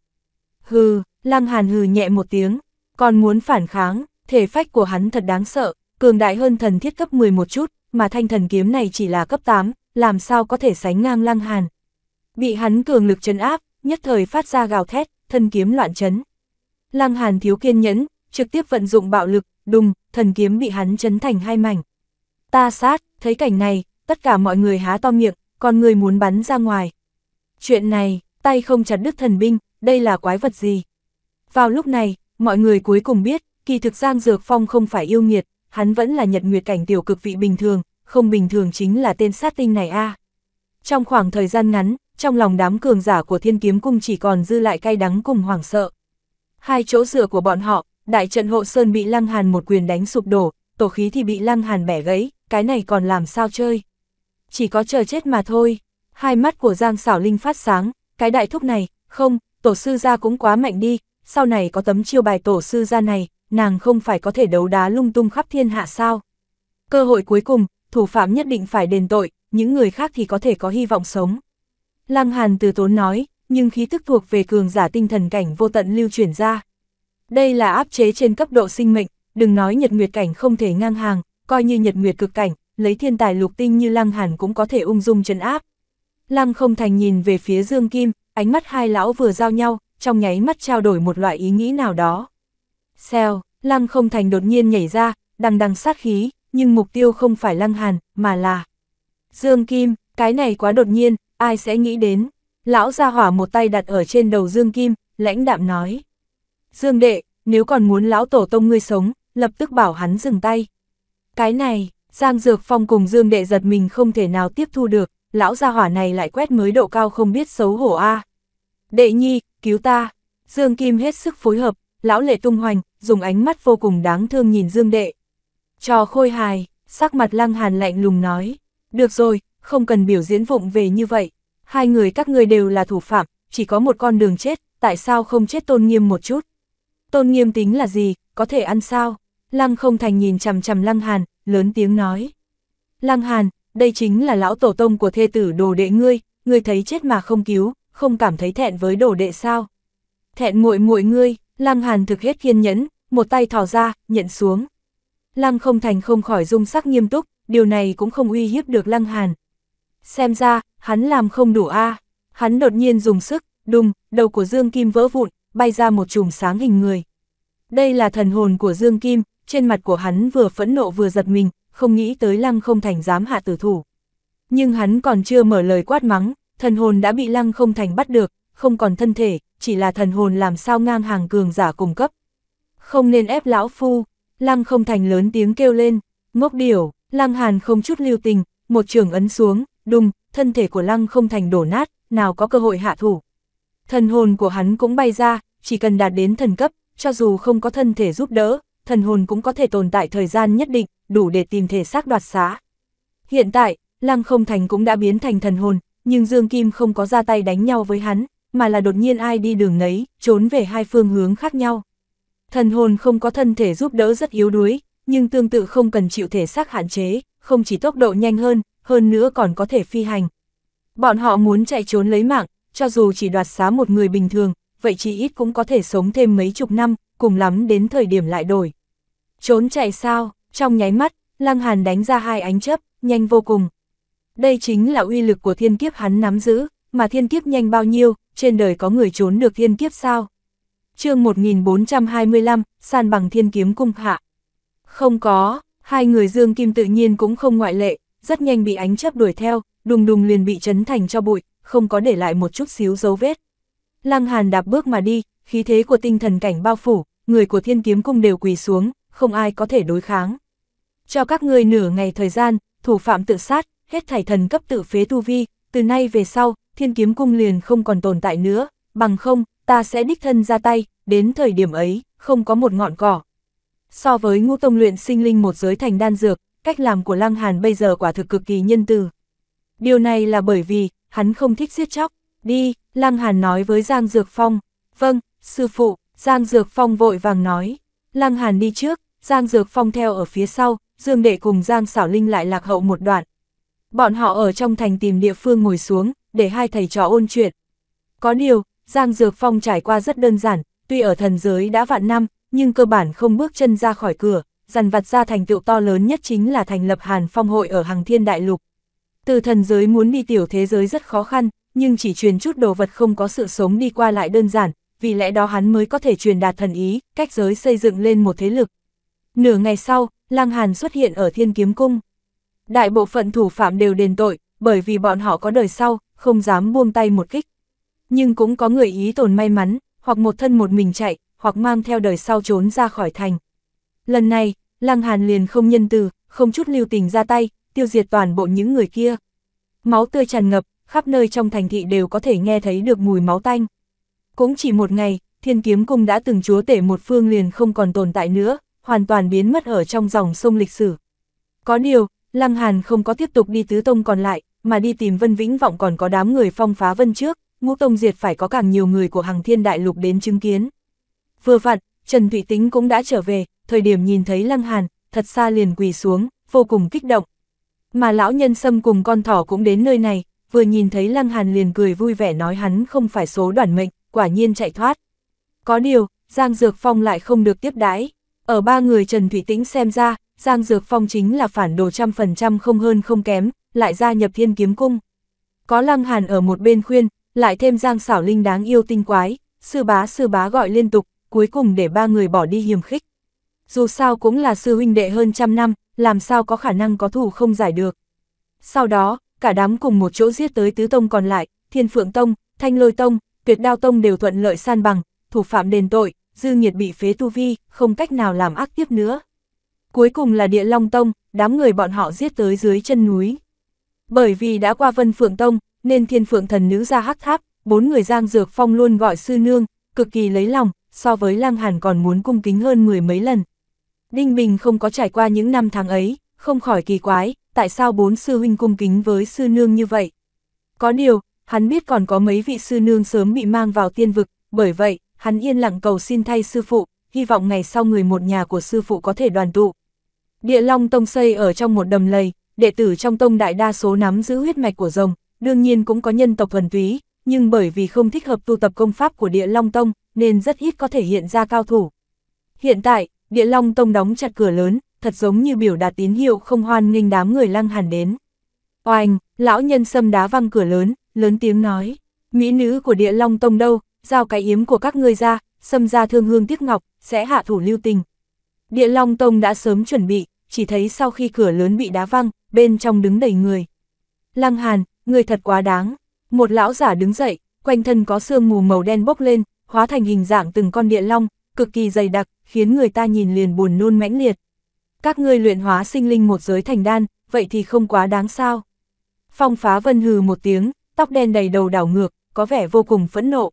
Hừ, Lăng Hàn hừ nhẹ một tiếng, còn muốn phản kháng, thể phách của hắn thật đáng sợ, cường đại hơn thần thiết cấp 10 một chút, mà thanh thần kiếm này chỉ là cấp 8, làm sao có thể sánh ngang lăng hàn. Bị hắn cường lực chấn áp, nhất thời phát ra gào thét, thân kiếm loạn chấn. Lăng hàn thiếu kiên nhẫn, trực tiếp vận dụng bạo lực, đùng, thần kiếm bị hắn chấn thành hai mảnh. Ta sát, thấy cảnh này, tất cả mọi người há to miệng, còn người muốn bắn ra ngoài. Chuyện này, tay không chặt đứt thần binh, đây là quái vật gì? Vào lúc này, mọi người cuối cùng biết, Kỳ thực Giang Dược Phong không phải yêu nghiệt, hắn vẫn là nhật nguyệt cảnh tiểu cực vị bình thường, không bình thường chính là tên sát tinh này a. Trong khoảng thời gian ngắn, trong lòng đám cường giả của thiên kiếm cung chỉ còn dư lại cay đắng cùng hoảng sợ. Hai chỗ dựa của bọn họ, đại trận hộ sơn bị Lăng Hàn một quyền đánh sụp đổ, tổ khí thì bị Lăng Hàn bẻ gãy, cái này còn làm sao chơi. Chỉ có chờ chết mà thôi, hai mắt của Giang xảo linh phát sáng, cái đại thúc này, không, tổ sư gia cũng quá mạnh đi, sau này có tấm chiêu bài tổ sư gia này, nàng không phải có thể đấu đá lung tung khắp thiên hạ sao. Cơ hội cuối cùng, thủ phạm nhất định phải đền tội, những người khác thì có thể có hy vọng sống. Lăng Hàn từ tốn nói, nhưng khí tức thuộc về cường giả tinh thần cảnh vô tận lưu chuyển ra. Đây là áp chế trên cấp độ sinh mệnh, đừng nói nhật nguyệt cảnh không thể ngang hàng, coi như nhật nguyệt cực cảnh, lấy thiên tài lục tinh như Lăng Hàn cũng có thể ung dung chấn áp. Lăng không thành nhìn về phía Dương Kim, ánh mắt hai lão vừa giao nhau, trong nháy mắt trao đổi một loại ý nghĩ nào đó. Xèo, Lăng không thành đột nhiên nhảy ra, đằng đằng sát khí, nhưng mục tiêu không phải Lăng Hàn, mà là Dương Kim, cái này quá đột nhiên, ai sẽ nghĩ đến. Lão ra hỏa một tay đặt ở trên đầu Dương Kim, lãnh đạm nói. Dương đệ, nếu còn muốn lão tổ tông ngươi sống, lập tức bảo hắn dừng tay. Cái này, Giang Dược Phong cùng Dương đệ giật mình không thể nào tiếp thu được, lão gia hỏa này lại quét mới độ cao không biết xấu hổ a. Đệ nhi, cứu ta. Dương Kim hết sức phối hợp, lão lệ tung hoành, dùng ánh mắt vô cùng đáng thương nhìn Dương Đệ. Cho khôi hài, sắc mặt lăng hàn lạnh lùng nói, được rồi, không cần biểu diễn vụng về như vậy, hai người các người đều là thủ phạm, chỉ có một con đường chết, tại sao không chết tôn nghiêm một chút? Tôn nghiêm tính là gì, có thể ăn sao? Lăng không thành nhìn chằm chằm lăng hàn, lớn tiếng nói. Lăng hàn, đây chính là lão tổ tông của thê tử đồ đệ ngươi, ngươi thấy chết mà không cứu, không cảm thấy thẹn với đồ đệ sao? Thẹn muội muội ngươi, Lăng Hàn thực hết kiên nhẫn, một tay thỏ ra, nhận xuống. Lăng không thành không khỏi dung sắc nghiêm túc, điều này cũng không uy hiếp được Lăng Hàn. Xem ra, hắn làm không đủ a. Hắn đột nhiên dùng sức, đùng, đầu của Dương Kim vỡ vụn, bay ra một chùm sáng hình người. Đây là thần hồn của Dương Kim, trên mặt của hắn vừa phẫn nộ vừa giật mình, không nghĩ tới Lăng không thành dám hạ tử thủ. Nhưng hắn còn chưa mở lời quát mắng, thần hồn đã bị Lăng không thành bắt được, không còn thân thể, chỉ là thần hồn làm sao ngang hàng cường giả cùng cấp. Không nên ép lão phu, lăng không thành lớn tiếng kêu lên, ngốc điểu, lăng hàn không chút lưu tình, một trường ấn xuống, đùng, thân thể của lăng không thành đổ nát, nào có cơ hội hạ thủ. Thần hồn của hắn cũng bay ra, chỉ cần đạt đến thần cấp, cho dù không có thân thể giúp đỡ, thần hồn cũng có thể tồn tại thời gian nhất định, đủ để tìm thể xác đoạt xá. Hiện tại, Lăng Không Thành cũng đã biến thành thần hồn, nhưng Dương Kim không có ra tay đánh nhau với hắn, mà là đột nhiên ai đi đường nấy, trốn về hai phương hướng khác nhau. Thần hồn không có thân thể giúp đỡ rất yếu đuối, nhưng tương tự không cần chịu thể xác hạn chế, không chỉ tốc độ nhanh hơn, hơn nữa còn có thể phi hành. Bọn họ muốn chạy trốn lấy mạng, cho dù chỉ đoạt xá một người bình thường, vậy chỉ ít cũng có thể sống thêm mấy chục năm, cùng lắm đến thời điểm lại đổi. Trốn chạy sao, trong nháy mắt, Lăng Hàn đánh ra hai ánh chấp, nhanh vô cùng. Đây chính là uy lực của thiên kiếp hắn nắm giữ mà thiên kiếp nhanh bao nhiêu, trên đời có người trốn được thiên kiếp sao? chương 1425, san bằng thiên kiếm cung hạ. Không có, hai người Dương Kim tự nhiên cũng không ngoại lệ, rất nhanh bị ánh chấp đuổi theo, đùng đùng liền bị chấn thành cho bụi, không có để lại một chút xíu dấu vết. Lăng Hàn đạp bước mà đi, khí thế của tinh thần cảnh bao phủ, người của thiên kiếm cung đều quỳ xuống, không ai có thể đối kháng. Cho các người nửa ngày thời gian, thủ phạm tự sát, hết thảy thần cấp tự phế tu vi, từ nay về sau, thiên kiếm cung liền không còn tồn tại nữa, bằng không, ta sẽ đích thân ra tay, đến thời điểm ấy, không có một ngọn cỏ. So với ngũ tông luyện sinh linh một giới thành đan dược, cách làm của Lăng Hàn bây giờ quả thực cực kỳ nhân từ. Điều này là bởi vì, hắn không thích giết chóc. Đi, Lăng Hàn nói với Giang Dược Phong. Vâng, sư phụ, Giang Dược Phong vội vàng nói. Lăng Hàn đi trước, Giang Dược Phong theo ở phía sau, Dương Đệ cùng Giang Sảo Linh lại lạc hậu một đoạn. Bọn họ ở trong thành tìm địa phương ngồi xuống, để hai thầy trò ôn chuyện. Có điều, Giang Dược Phong trải qua rất đơn giản, tuy ở thần giới đã vạn năm, nhưng cơ bản không bước chân ra khỏi cửa, dằn vặt ra thành tựu to lớn nhất chính là thành lập Hàn Phong hội ở Hàng Thiên Đại Lục. Từ thần giới muốn đi tiểu thế giới rất khó khăn, nhưng chỉ truyền chút đồ vật không có sự sống đi qua lại đơn giản, vì lẽ đó hắn mới có thể truyền đạt thần ý, cách giới xây dựng lên một thế lực. Nửa ngày sau, Lang Hàn xuất hiện ở Thiên Kiếm Cung. Đại bộ phận thủ phạm đều đền tội, bởi vì bọn họ có đời sau, không dám buông tay một kích. Nhưng cũng có người ý tồn may mắn, hoặc một thân một mình chạy, hoặc mang theo đời sau trốn ra khỏi thành. Lần này, Lăng Hàn liền không nhân từ, không chút lưu tình ra tay, tiêu diệt toàn bộ những người kia. Máu tươi tràn ngập, khắp nơi trong thành thị đều có thể nghe thấy được mùi máu tanh. Cũng chỉ một ngày, thiên kiếm cung đã từng chúa tể một phương liền không còn tồn tại nữa, hoàn toàn biến mất ở trong dòng sông lịch sử. Có điều, Lăng Hàn không có tiếp tục đi tứ tông còn lại, mà đi tìm Vân Vĩnh Vọng còn có đám người phong phá Vân trước, ngũ tông diệt phải có càng nhiều người của hàng thiên đại lục đến chứng kiến. Vừa vặn, Trần Thụy Tính cũng đã trở về, thời điểm nhìn thấy Lăng Hàn, thật xa liền quỳ xuống, vô cùng kích động. Mà lão nhân sâm cùng con thỏ cũng đến nơi này, vừa nhìn thấy Lăng Hàn liền cười vui vẻ nói hắn không phải số đoàn mệnh, quả nhiên chạy thoát. Có điều, Giang Dược Phong lại không được tiếp đãi. Ở ba người Trần Thủy Tĩnh xem ra, Giang Dược Phong chính là phản đồ trăm phần trăm không hơn không kém, lại gia nhập thiên kiếm cung. Có lăng hàn ở một bên khuyên, lại thêm giang xảo linh đáng yêu tinh quái, sư bá sư bá gọi liên tục, cuối cùng để ba người bỏ đi hiềm khích. Dù sao cũng là sư huynh đệ hơn trăm năm, làm sao có khả năng có thủ không giải được. Sau đó, cả đám cùng một chỗ giết tới tứ tông còn lại, thiên phượng tông, thanh lôi tông, tuyệt đao tông đều thuận lợi san bằng, thủ phạm đền tội, dư nghiệt bị phế tu vi, không cách nào làm ác tiếp nữa. Cuối cùng là địa long tông, đám người bọn họ giết tới dưới chân núi. Bởi vì đã qua Vân Phượng Tông, nên thiên phượng thần nữ ra hắc tháp, bốn người Giang Dược Phong luôn gọi sư nương, cực kỳ lấy lòng, so với lang Hàn còn muốn cung kính hơn mười mấy lần. Đinh Bình không có trải qua những năm tháng ấy, không khỏi kỳ quái, tại sao bốn sư huynh cung kính với sư nương như vậy. Có điều, hắn biết còn có mấy vị sư nương sớm bị mang vào tiên vực, bởi vậy, hắn yên lặng cầu xin thay sư phụ, hy vọng ngày sau người một nhà của sư phụ có thể đoàn tụ. Địa Long Tông xây ở trong một đầm lầy, đệ tử trong tông đại đa số nắm giữ huyết mạch của rồng, đương nhiên cũng có nhân tộc thuần túy, nhưng bởi vì không thích hợp tu tập công pháp của Địa Long Tông, nên rất ít có thể hiện ra cao thủ. Hiện tại, Địa Long Tông đóng chặt cửa lớn, thật giống như biểu đạt tín hiệu không hoan nghênh đám người lăng hàn đến. Oanh, lão nhân xâm đá văng cửa lớn, lớn tiếng nói, mỹ nữ của Địa Long Tông đâu, giao cái yếm của các ngươi ra, xâm ra thương hương tiếc ngọc, sẽ hạ thủ lưu tình. Địa Long Tông đã sớm chuẩn bị, chỉ thấy sau khi cửa lớn bị đá văng, bên trong đứng đầy người. Lăng Hàn, người thật quá đáng. Một lão giả đứng dậy, quanh thân có sương mù màu đen bốc lên, hóa thành hình dạng từng con địa long, cực kỳ dày đặc, khiến người ta nhìn liền buồn nôn mãnh liệt. Các ngươi luyện hóa sinh linh một giới thành đan, vậy thì không quá đáng sao. Phong phá vân hừ một tiếng, tóc đen đầy đầu đảo ngược, có vẻ vô cùng phẫn nộ.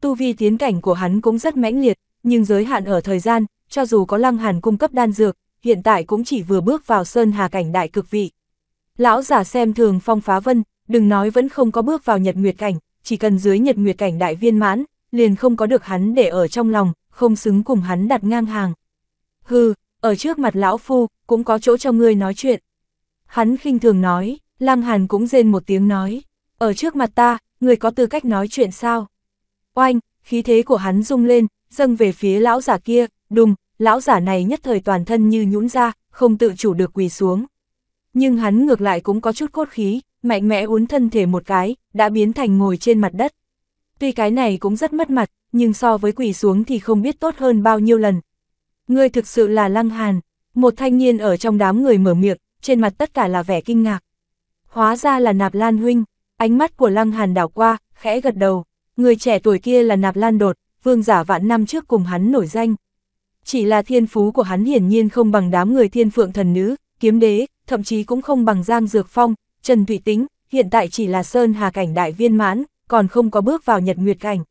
Tu vi tiến cảnh của hắn cũng rất mãnh liệt, nhưng giới hạn ở thời gian, cho dù có lăng hàn cung cấp đan dược, hiện tại cũng chỉ vừa bước vào sơn hà cảnh đại cực vị. Lão giả xem thường phong phá vân, đừng nói vẫn không có bước vào nhật nguyệt cảnh, chỉ cần dưới nhật nguyệt cảnh đại viên mãn, liền không có được hắn để ở trong lòng, không xứng cùng hắn đặt ngang hàng. Hừ, ở trước mặt lão phu, cũng có chỗ cho ngươi nói chuyện. Hắn khinh thường nói, Lăng Hàn cũng rên một tiếng nói, ở trước mặt ta, ngươi có tư cách nói chuyện sao? Oanh, khí thế của hắn rung lên, dâng về phía lão giả kia, đùng, lão giả này nhất thời toàn thân như nhũn ra, không tự chủ được quỳ xuống. Nhưng hắn ngược lại cũng có chút cốt khí, mạnh mẽ uốn thân thể một cái, đã biến thành ngồi trên mặt đất. Tuy cái này cũng rất mất mặt, nhưng so với quỳ xuống thì không biết tốt hơn bao nhiêu lần. Ngươi thực sự là Lăng Hàn, một thanh niên ở trong đám người mở miệng, trên mặt tất cả là vẻ kinh ngạc. Hóa ra là Nạp Lan Huynh, ánh mắt của Lăng Hàn đảo qua, khẽ gật đầu. Người trẻ tuổi kia là Nạp Lan Đột, vương giả vạn năm trước cùng hắn nổi danh, chỉ là thiên phú của hắn hiển nhiên không bằng đám người thiên phượng thần nữ, kiếm đế, thậm chí cũng không bằng Giang Dược Phong, Trần Thủy Tính, hiện tại chỉ là Sơn Hà Cảnh đại viên mãn, còn không có bước vào Nhật Nguyệt Cảnh.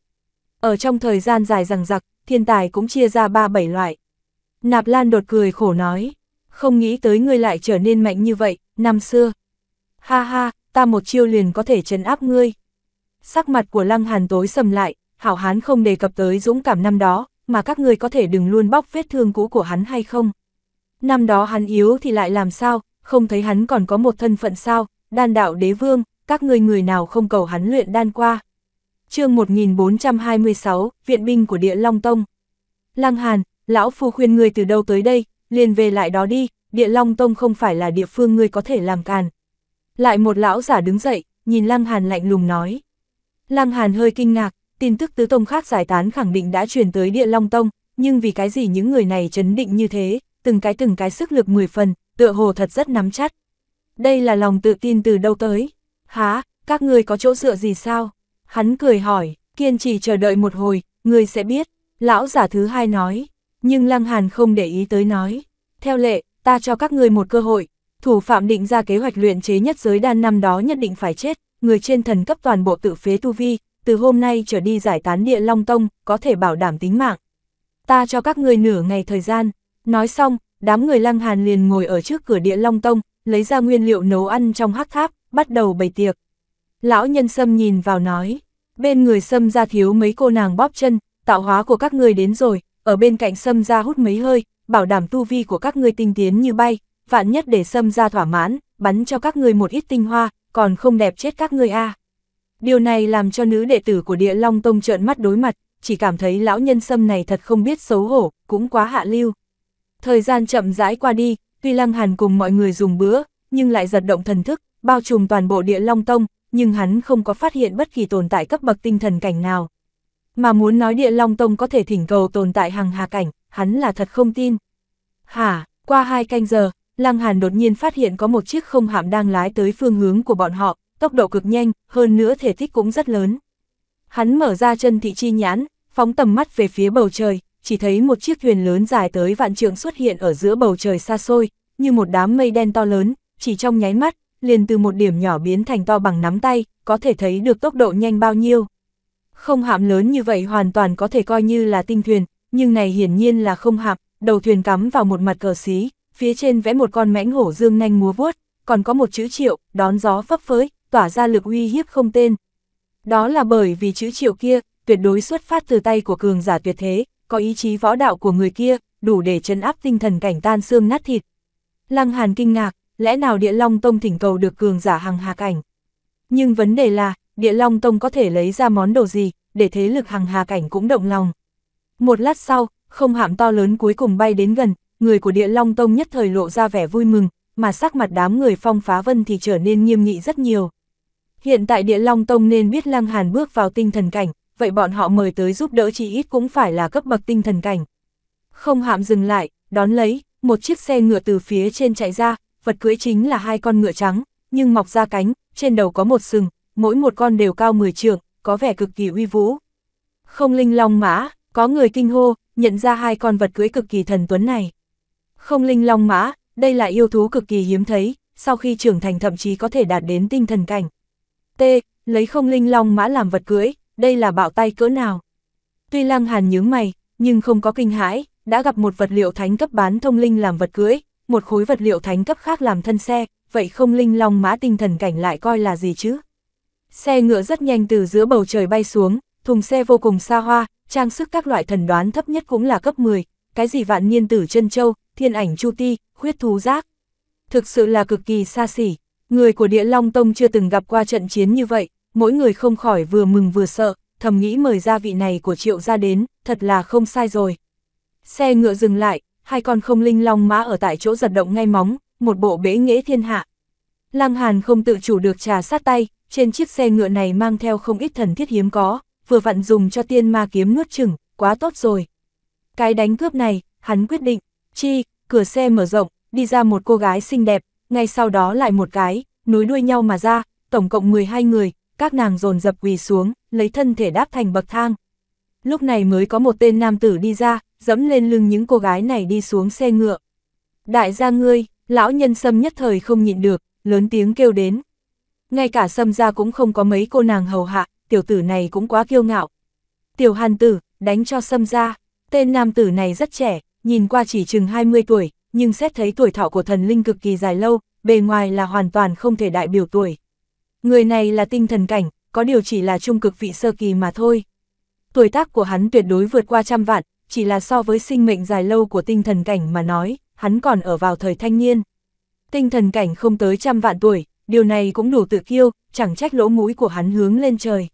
Ở trong thời gian dài rằng giặc, thiên tài cũng chia ra ba bảy loại. Nạp Lan đột cười khổ nói, không nghĩ tới ngươi lại trở nên mạnh như vậy, năm xưa. Ha ha, ta một chiêu liền có thể trấn áp ngươi. Sắc mặt của Lăng Hàn tối sầm lại, hảo hán không đề cập tới dũng cảm năm đó, mà các người có thể đừng luôn bóc vết thương cũ của hắn hay không? Năm đó hắn yếu thì lại làm sao, không thấy hắn còn có một thân phận sao, đan đạo đế vương, các người người nào không cầu hắn luyện đan qua. chương 1426, Viện binh của Địa Long Tông. Lăng Hàn, lão phu khuyên người từ đâu tới đây, liền về lại đó đi, Địa Long Tông không phải là địa phương người có thể làm càn. Lại một lão giả đứng dậy, nhìn Lăng Hàn lạnh lùng nói. Lăng Hàn hơi kinh ngạc, tin tức tứ tông khác giải tán khẳng định đã truyền tới địa long tông, nhưng vì cái gì những người này chấn định như thế, từng cái từng cái sức lực mười phần, tựa hồ thật rất nắm chắc. Đây là lòng tự tin từ đâu tới? Há, các người có chỗ dựa gì sao? Hắn cười hỏi, kiên trì chờ đợi một hồi, người sẽ biết. Lão giả thứ hai nói, nhưng Lăng Hàn không để ý tới nói. Theo lệ, ta cho các người một cơ hội. Thủ phạm định ra kế hoạch luyện chế nhất giới đan năm đó nhất định phải chết, người trên thần cấp toàn bộ tự phế tu vi, từ hôm nay trở đi giải tán địa Long Tông, có thể bảo đảm tính mạng. Ta cho các người nửa ngày thời gian. Nói xong, đám người lăng hàn liền ngồi ở trước cửa địa Long Tông, lấy ra nguyên liệu nấu ăn trong hắc tháp, bắt đầu bày tiệc. Lão nhân sâm nhìn vào nói, bên người sâm ra thiếu mấy cô nàng bóp chân, tạo hóa của các người đến rồi, ở bên cạnh sâm ra hút mấy hơi, bảo đảm tu vi của các người tinh tiến như bay, vạn nhất để sâm ra thỏa mãn, bắn cho các người một ít tinh hoa, còn không đẹp chết các người a. À. Điều này làm cho nữ đệ tử của địa long tông trợn mắt đối mặt, chỉ cảm thấy lão nhân sâm này thật không biết xấu hổ, cũng quá hạ lưu. Thời gian chậm rãi qua đi, tuy Lăng Hàn cùng mọi người dùng bữa, nhưng lại giật động thần thức, bao trùm toàn bộ địa long tông, nhưng hắn không có phát hiện bất kỳ tồn tại cấp bậc tinh thần cảnh nào. Mà muốn nói địa long tông có thể thỉnh cầu tồn tại hàng hà cảnh, hắn là thật không tin. Hả, qua hai canh giờ, Lăng Hàn đột nhiên phát hiện có một chiếc không hạm đang lái tới phương hướng của bọn họ, tốc độ cực nhanh, hơn nữa thể tích cũng rất lớn. Hắn mở ra chân thị chi nhãn, phóng tầm mắt về phía bầu trời, chỉ thấy một chiếc thuyền lớn dài tới vạn trượng xuất hiện ở giữa bầu trời xa xôi, như một đám mây đen to lớn, chỉ trong nháy mắt, liền từ một điểm nhỏ biến thành to bằng nắm tay, có thể thấy được tốc độ nhanh bao nhiêu. Không hạm lớn như vậy hoàn toàn có thể coi như là tinh thuyền, nhưng này hiển nhiên là không hạm, đầu thuyền cắm vào một mặt cờ xí, phía trên vẽ một con mãnh hổ dương nanh múa vuốt, còn có một chữ triệu, đón gió phấp phới, tỏa ra lực uy hiếp không tên. Đó là bởi vì chữ triệu kia, tuyệt đối xuất phát từ tay của cường giả tuyệt thế, có ý chí võ đạo của người kia, đủ để chấn áp tinh thần cảnh tan xương nát thịt. Lăng Hàn kinh ngạc, lẽ nào Địa Long Tông thỉnh cầu được cường giả hằng hà cảnh? Nhưng vấn đề là, Địa Long Tông có thể lấy ra món đồ gì, để thế lực hằng hà cảnh cũng động lòng. Một lát sau, không hạm to lớn cuối cùng bay đến gần, người của Địa Long Tông nhất thời lộ ra vẻ vui mừng, mà sắc mặt đám người phong phá vân thì trở nên nghiêm nghị rất nhiều. Hiện tại địa long tông nên biết Lăng Hàn bước vào tinh thần cảnh, vậy bọn họ mời tới giúp đỡ chỉ ít cũng phải là cấp bậc tinh thần cảnh. Không hạm dừng lại, đón lấy, một chiếc xe ngựa từ phía trên chạy ra, vật cưỡi chính là hai con ngựa trắng, nhưng mọc ra cánh, trên đầu có một sừng, mỗi một con đều cao 10 trượng, có vẻ cực kỳ uy vũ. Không linh long mã, có người kinh hô, nhận ra hai con vật cưỡi cực kỳ thần tuấn này. Không linh long mã, đây là yêu thú cực kỳ hiếm thấy, sau khi trưởng thành thậm chí có thể đạt đến tinh thần cảnh lấy không linh long mã làm vật cưỡi, đây là bạo tay cỡ nào. Tuy Lăng Hàn nhướng mày, nhưng không có kinh hãi, đã gặp một vật liệu thánh cấp bán thông linh làm vật cưỡi, một khối vật liệu thánh cấp khác làm thân xe, vậy không linh long mã tinh thần cảnh lại coi là gì chứ? Xe ngựa rất nhanh từ giữa bầu trời bay xuống, thùng xe vô cùng xa hoa, trang sức các loại thần đoán thấp nhất cũng là cấp 10, cái gì vạn niên tử chân châu, thiên ảnh chu ti, khuyết thú giác. Thực sự là cực kỳ xa xỉ, Người của Địa Long Tông chưa từng gặp qua trận chiến như vậy, mỗi người không khỏi vừa mừng vừa sợ, thầm nghĩ mời ra vị này của triệu ra đến, thật là không sai rồi. Xe ngựa dừng lại, hai con không linh long mã ở tại chỗ giật động ngay móng, một bộ bế nghĩa thiên hạ. Lăng Hàn không tự chủ được trà sát tay, trên chiếc xe ngựa này mang theo không ít thần thiết hiếm có, vừa vặn dùng cho tiên ma kiếm nuốt chửng, quá tốt rồi. Cái đánh cướp này, hắn quyết định, chi, cửa xe mở rộng, đi ra một cô gái xinh đẹp, ngay sau đó lại một cái, nối đuôi nhau mà ra, tổng cộng 12 người, các nàng dồn dập quỳ xuống, lấy thân thể đáp thành bậc thang. Lúc này mới có một tên nam tử đi ra, dẫm lên lưng những cô gái này đi xuống xe ngựa. Đại gia ngươi, lão nhân sâm nhất thời không nhịn được, lớn tiếng kêu đến. Ngay cả sâm gia cũng không có mấy cô nàng hầu hạ, tiểu tử này cũng quá kiêu ngạo. Tiểu hàn tử, đánh cho sâm gia, tên nam tử này rất trẻ, nhìn qua chỉ chừng 20 tuổi, nhưng xét thấy tuổi thọ của thần linh cực kỳ dài lâu, bề ngoài là hoàn toàn không thể đại biểu tuổi. Người này là tinh thần cảnh, có điều chỉ là trung cực vị sơ kỳ mà thôi. Tuổi tác của hắn tuyệt đối vượt qua trăm vạn, chỉ là so với sinh mệnh dài lâu của tinh thần cảnh mà nói, hắn còn ở vào thời thanh niên. Tinh thần cảnh không tới trăm vạn tuổi, điều này cũng đủ tự kiêu, chẳng trách lỗ mũi của hắn hướng lên trời.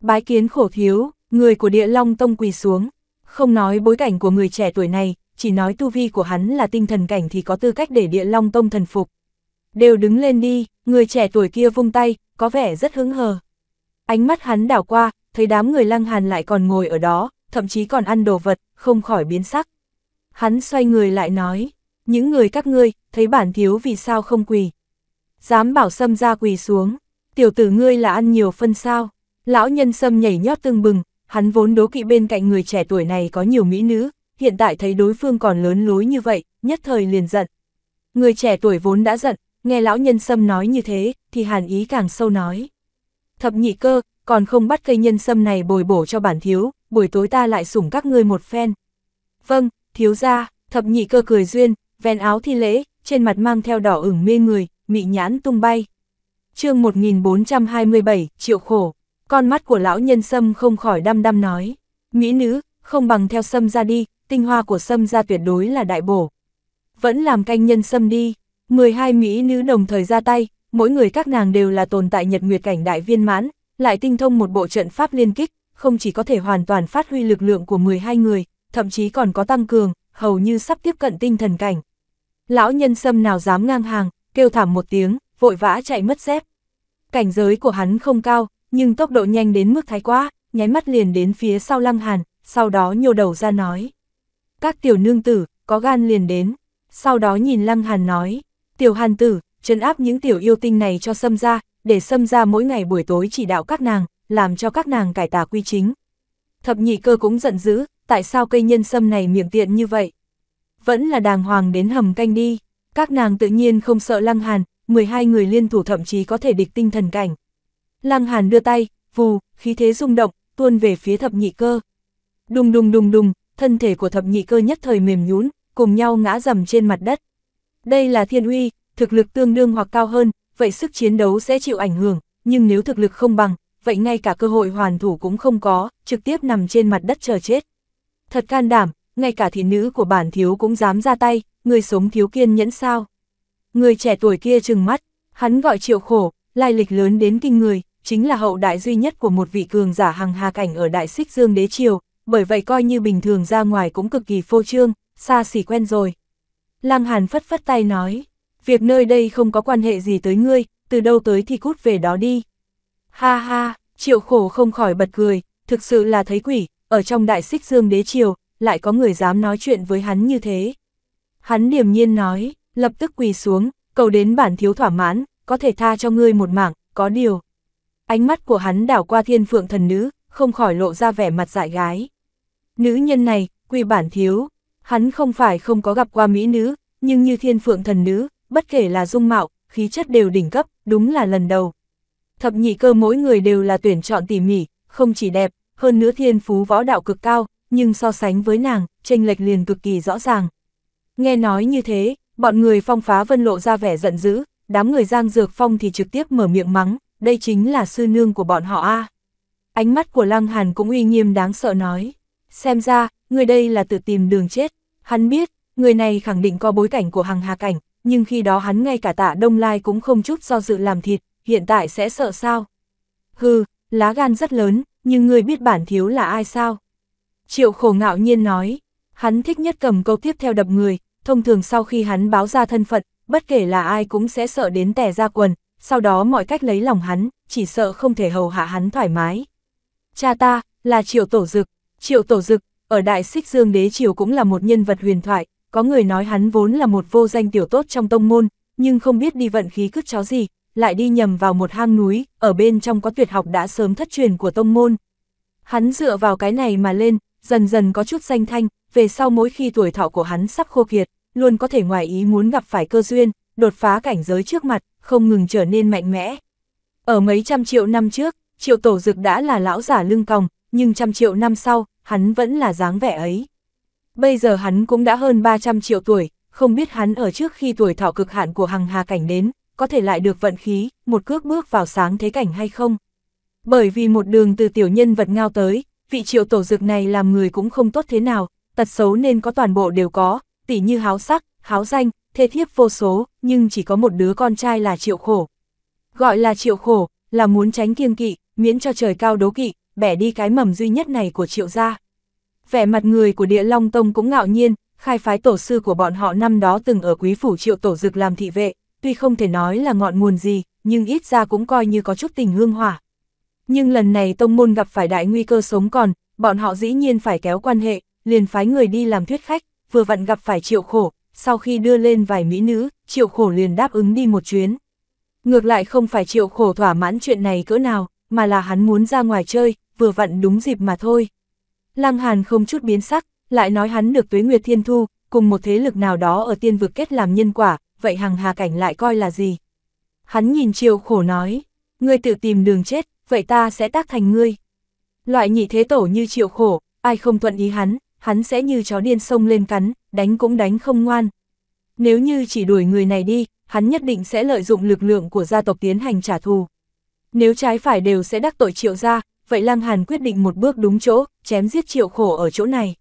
Bái kiến khổ thiếu, người của địa long tông quỳ xuống, không nói bối cảnh của người trẻ tuổi này, chỉ nói tu vi của hắn là tinh thần cảnh thì có tư cách để địa long tông thần phục. Đều đứng lên đi, người trẻ tuổi kia vung tay, có vẻ rất hứng hờ. Ánh mắt hắn đảo qua, thấy đám người lăng hàn lại còn ngồi ở đó, thậm chí còn ăn đồ vật, không khỏi biến sắc. Hắn xoay người lại nói, những người các ngươi, thấy bản thiếu vì sao không quỳ. Dám bảo sâm ra quỳ xuống, tiểu tử ngươi là ăn nhiều phân sao. Lão nhân sâm nhảy nhót tương bừng, hắn vốn đố kỵ bên cạnh người trẻ tuổi này có nhiều mỹ nữ, hiện tại thấy đối phương còn lớn lối như vậy, nhất thời liền giận. Người trẻ tuổi vốn đã giận, nghe lão nhân sâm nói như thế, thì hàn ý càng sâu nói. Thập nhị cơ, còn không bắt cây nhân sâm này bồi bổ cho bản thiếu, buổi tối ta lại sủng các ngươi một phen. Vâng, thiếu gia, thập nhị cơ cười duyên, ven áo thi lễ, trên mặt mang theo đỏ ửng mê người, mị nhãn tung bay. chương 1427, triệu khổ, con mắt của lão nhân sâm không khỏi đăm đăm nói. Mỹ nữ, không bằng theo sâm ra đi, tinh hoa của sâm ra tuyệt đối là đại bổ. Vẫn làm canh nhân sâm đi, 12 Mỹ nữ đồng thời ra tay, mỗi người các nàng đều là tồn tại nhật nguyệt cảnh đại viên mãn, lại tinh thông một bộ trận pháp liên kích, không chỉ có thể hoàn toàn phát huy lực lượng của 12 người, thậm chí còn có tăng cường, hầu như sắp tiếp cận tinh thần cảnh. Lão nhân sâm nào dám ngang hàng, kêu thảm một tiếng, vội vã chạy mất dép. Cảnh giới của hắn không cao, nhưng tốc độ nhanh đến mức thái quá, nháy mắt liền đến phía sau lăng hàn, sau đó nhô đầu ra nói các tiểu nương tử, có gan liền đến. Sau đó nhìn Lăng Hàn nói, tiểu Hàn tử, chấn áp những tiểu yêu tinh này cho xâm ra, để xâm ra mỗi ngày buổi tối chỉ đạo các nàng, làm cho các nàng cải tà quy chính. Thập nhị cơ cũng giận dữ, tại sao cây nhân xâm này miệng tiện như vậy? Vẫn là đàng hoàng đến hầm canh đi, các nàng tự nhiên không sợ Lăng Hàn, 12 người liên thủ thậm chí có thể địch tinh thần cảnh. Lăng Hàn đưa tay, vù, khí thế rung động, tuôn về phía thập nhị cơ. Đùng đùng đùng đùng, thân thể của thập nhị cơ nhất thời mềm nhún, cùng nhau ngã dầm trên mặt đất. Đây là thiên uy, thực lực tương đương hoặc cao hơn, vậy sức chiến đấu sẽ chịu ảnh hưởng, nhưng nếu thực lực không bằng, vậy ngay cả cơ hội hoàn thủ cũng không có, trực tiếp nằm trên mặt đất chờ chết. Thật can đảm, ngay cả thị nữ của bản thiếu cũng dám ra tay, người sống thiếu kiên nhẫn sao. Người trẻ tuổi kia trừng mắt, hắn gọi triệu khổ, lai lịch lớn đến kinh người, chính là hậu đại duy nhất của một vị cường giả hằng hà cảnh ở Đại Xích Dương Đế Triều, bởi vậy coi như bình thường ra ngoài cũng cực kỳ phô trương, xa xỉ quen rồi. Lăng Hàn phất phất tay nói, việc nơi đây không có quan hệ gì tới ngươi, từ đâu tới thì cút về đó đi. Ha ha, triệu khổ không khỏi bật cười, thực sự là thấy quỷ, ở trong đại xích dương đế triều, lại có người dám nói chuyện với hắn như thế. Hắn điềm nhiên nói, lập tức quỳ xuống, cầu đến bản thiếu thỏa mãn, có thể tha cho ngươi một mảng, có điều. Ánh mắt của hắn đảo qua thiên phượng thần nữ, không khỏi lộ ra vẻ mặt dại gái. Nữ nhân này, quy bản thiếu, hắn không phải không có gặp qua mỹ nữ, nhưng như thiên phượng thần nữ, bất kể là dung mạo, khí chất đều đỉnh cấp, đúng là lần đầu. Thập nhị cơ mỗi người đều là tuyển chọn tỉ mỉ, không chỉ đẹp, hơn nữa thiên phú võ đạo cực cao, nhưng so sánh với nàng, tranh lệch liền cực kỳ rõ ràng. Nghe nói như thế, bọn người phong phá vân lộ ra vẻ giận dữ, đám người giang dược phong thì trực tiếp mở miệng mắng, đây chính là sư nương của bọn họ a Ánh mắt của lăng hàn cũng uy nghiêm đáng sợ nói xem ra, người đây là tự tìm đường chết. Hắn biết, người này khẳng định có bối cảnh của hàng hà cảnh, nhưng khi đó hắn ngay cả tạ Đông Lai cũng không chút do dự làm thịt, hiện tại sẽ sợ sao? Hừ, lá gan rất lớn, nhưng người biết bản thiếu là ai sao? Triệu khổ ngạo nhiên nói, hắn thích nhất cầm câu tiếp theo đập người, thông thường sau khi hắn báo ra thân phận, bất kể là ai cũng sẽ sợ đến tè ra quần, sau đó mọi cách lấy lòng hắn, chỉ sợ không thể hầu hạ hắn thoải mái. Cha ta, là triệu tổ dực, Triệu Tổ Dực, ở Đại Sích Dương Đế Triều cũng là một nhân vật huyền thoại, có người nói hắn vốn là một vô danh tiểu tốt trong tông môn, nhưng không biết đi vận khí cứt chó gì, lại đi nhầm vào một hang núi, ở bên trong có tuyệt học đã sớm thất truyền của tông môn. Hắn dựa vào cái này mà lên, dần dần có chút danh thanh, về sau mỗi khi tuổi thọ của hắn sắp khô kiệt, luôn có thể ngoài ý muốn gặp phải cơ duyên, đột phá cảnh giới trước mặt, không ngừng trở nên mạnh mẽ. Ở mấy trăm triệu năm trước, triệu tổ dực đã là lão giả lưng còng, nhưng trăm triệu năm sau, hắn vẫn là dáng vẻ ấy. Bây giờ hắn cũng đã hơn 300 triệu tuổi, không biết hắn ở trước khi tuổi thọ cực hạn của hằng hà cảnh đến, có thể lại được vận khí, một cước bước vào sáng thế cảnh hay không. Bởi vì một đường từ tiểu nhân vật ngao tới, vị triệu tổ dực này làm người cũng không tốt thế nào, tật xấu nên có toàn bộ đều có, tỉ như háo sắc, háo danh, thê thiếp vô số, nhưng chỉ có một đứa con trai là triệu khổ. Gọi là triệu khổ, là muốn tránh kiêng kỵ, miễn cho trời cao đố kỵ, bẻ đi cái mầm duy nhất này của triệu gia. Vẻ mặt người của địa Long Tông cũng ngạo nhiên, khai phái tổ sư của bọn họ năm đó từng ở quý phủ triệu tổ dực làm thị vệ, tuy không thể nói là ngọn nguồn gì, nhưng ít ra cũng coi như có chút tình hương hỏa. Nhưng lần này tông môn gặp phải đại nguy cơ sống còn, bọn họ dĩ nhiên phải kéo quan hệ, liền phái người đi làm thuyết khách, vừa vặn gặp phải triệu khổ, sau khi đưa lên vài mỹ nữ, triệu khổ liền đáp ứng đi một chuyến. Ngược lại không phải triệu khổ thỏa mãn chuyện này cỡ nào, mà là hắn muốn ra ngoài chơi, vừa vặn đúng dịp mà thôi. Lăng Hàn không chút biến sắc, lại nói hắn được tuế nguyệt thiên thu, cùng một thế lực nào đó ở tiên vực kết làm nhân quả, vậy hằng hà cảnh lại coi là gì? Hắn nhìn triệu khổ nói, ngươi tự tìm đường chết, vậy ta sẽ tác thành ngươi. Loại nhị thế tổ như triệu khổ, ai không thuận ý hắn, hắn sẽ như chó điên sông lên cắn, đánh cũng đánh không ngoan. Nếu như chỉ đuổi người này đi, hắn nhất định sẽ lợi dụng lực lượng của gia tộc tiến hành trả thù. Nếu trái phải đều sẽ đắc tội triệu gia, vậy Lăng Hàn quyết định một bước đúng chỗ, chém giết triệu khổ ở chỗ này.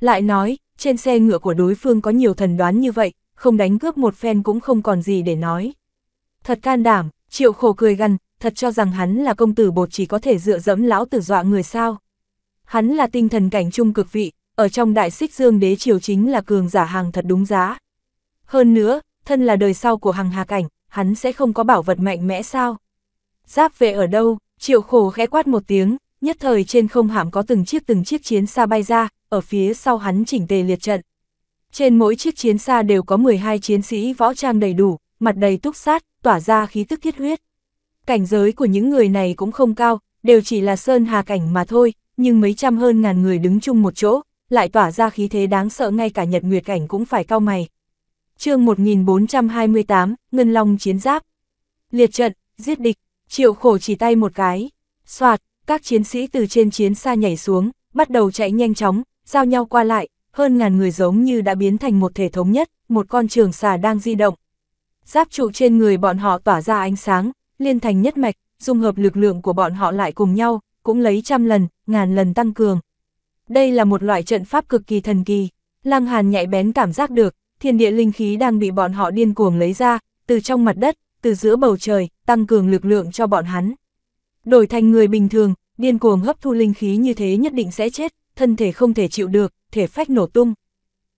Lại nói, trên xe ngựa của đối phương có nhiều thần đoán như vậy, không đánh cướp một phen cũng không còn gì để nói. Thật can đảm, triệu khổ cười gằn, thật cho rằng hắn là công tử bột chỉ có thể dựa dẫm lão tử dọa người sao. Hắn là tinh thần cảnh trung cực vị, ở trong đại xích dương đế triều chính là cường giả hàng thật đúng giá. Hơn nữa, thân là đời sau của hàng hà cảnh, hắn sẽ không có bảo vật mạnh mẽ sao. Giáp về ở đâu, Triệu khổ khẽ quát một tiếng, nhất thời trên không hãm có từng chiếc từng chiếc chiến xa bay ra, ở phía sau hắn chỉnh tề liệt trận. Trên mỗi chiếc chiến xa đều có 12 chiến sĩ võ trang đầy đủ, mặt đầy túc sát, tỏa ra khí tức thiết huyết. Cảnh giới của những người này cũng không cao, đều chỉ là sơn hà cảnh mà thôi, nhưng mấy trăm hơn ngàn người đứng chung một chỗ, lại tỏa ra khí thế đáng sợ ngay cả nhật nguyệt cảnh cũng phải cao mày. chương 1428, Ngân Long Chiến Giáp Liệt trận, giết địch, Triệu khổ chỉ tay một cái, soạt, các chiến sĩ từ trên chiến xa nhảy xuống, bắt đầu chạy nhanh chóng, giao nhau qua lại, hơn ngàn người giống như đã biến thành một thể thống nhất, một con trường xà đang di động. Giáp trụ trên người bọn họ tỏa ra ánh sáng, liên thành nhất mạch, dung hợp lực lượng của bọn họ lại cùng nhau, cũng lấy trăm lần, ngàn lần tăng cường. Đây là một loại trận pháp cực kỳ thần kỳ, Lang Hàn nhạy bén cảm giác được, thiên địa linh khí đang bị bọn họ điên cuồng lấy ra, từ trong mặt đất, từ giữa bầu trời, tăng cường lực lượng cho bọn hắn. Đổi thành người bình thường, điên cuồng hấp thu linh khí như thế nhất định sẽ chết, thân thể không thể chịu được, thể phách nổ tung.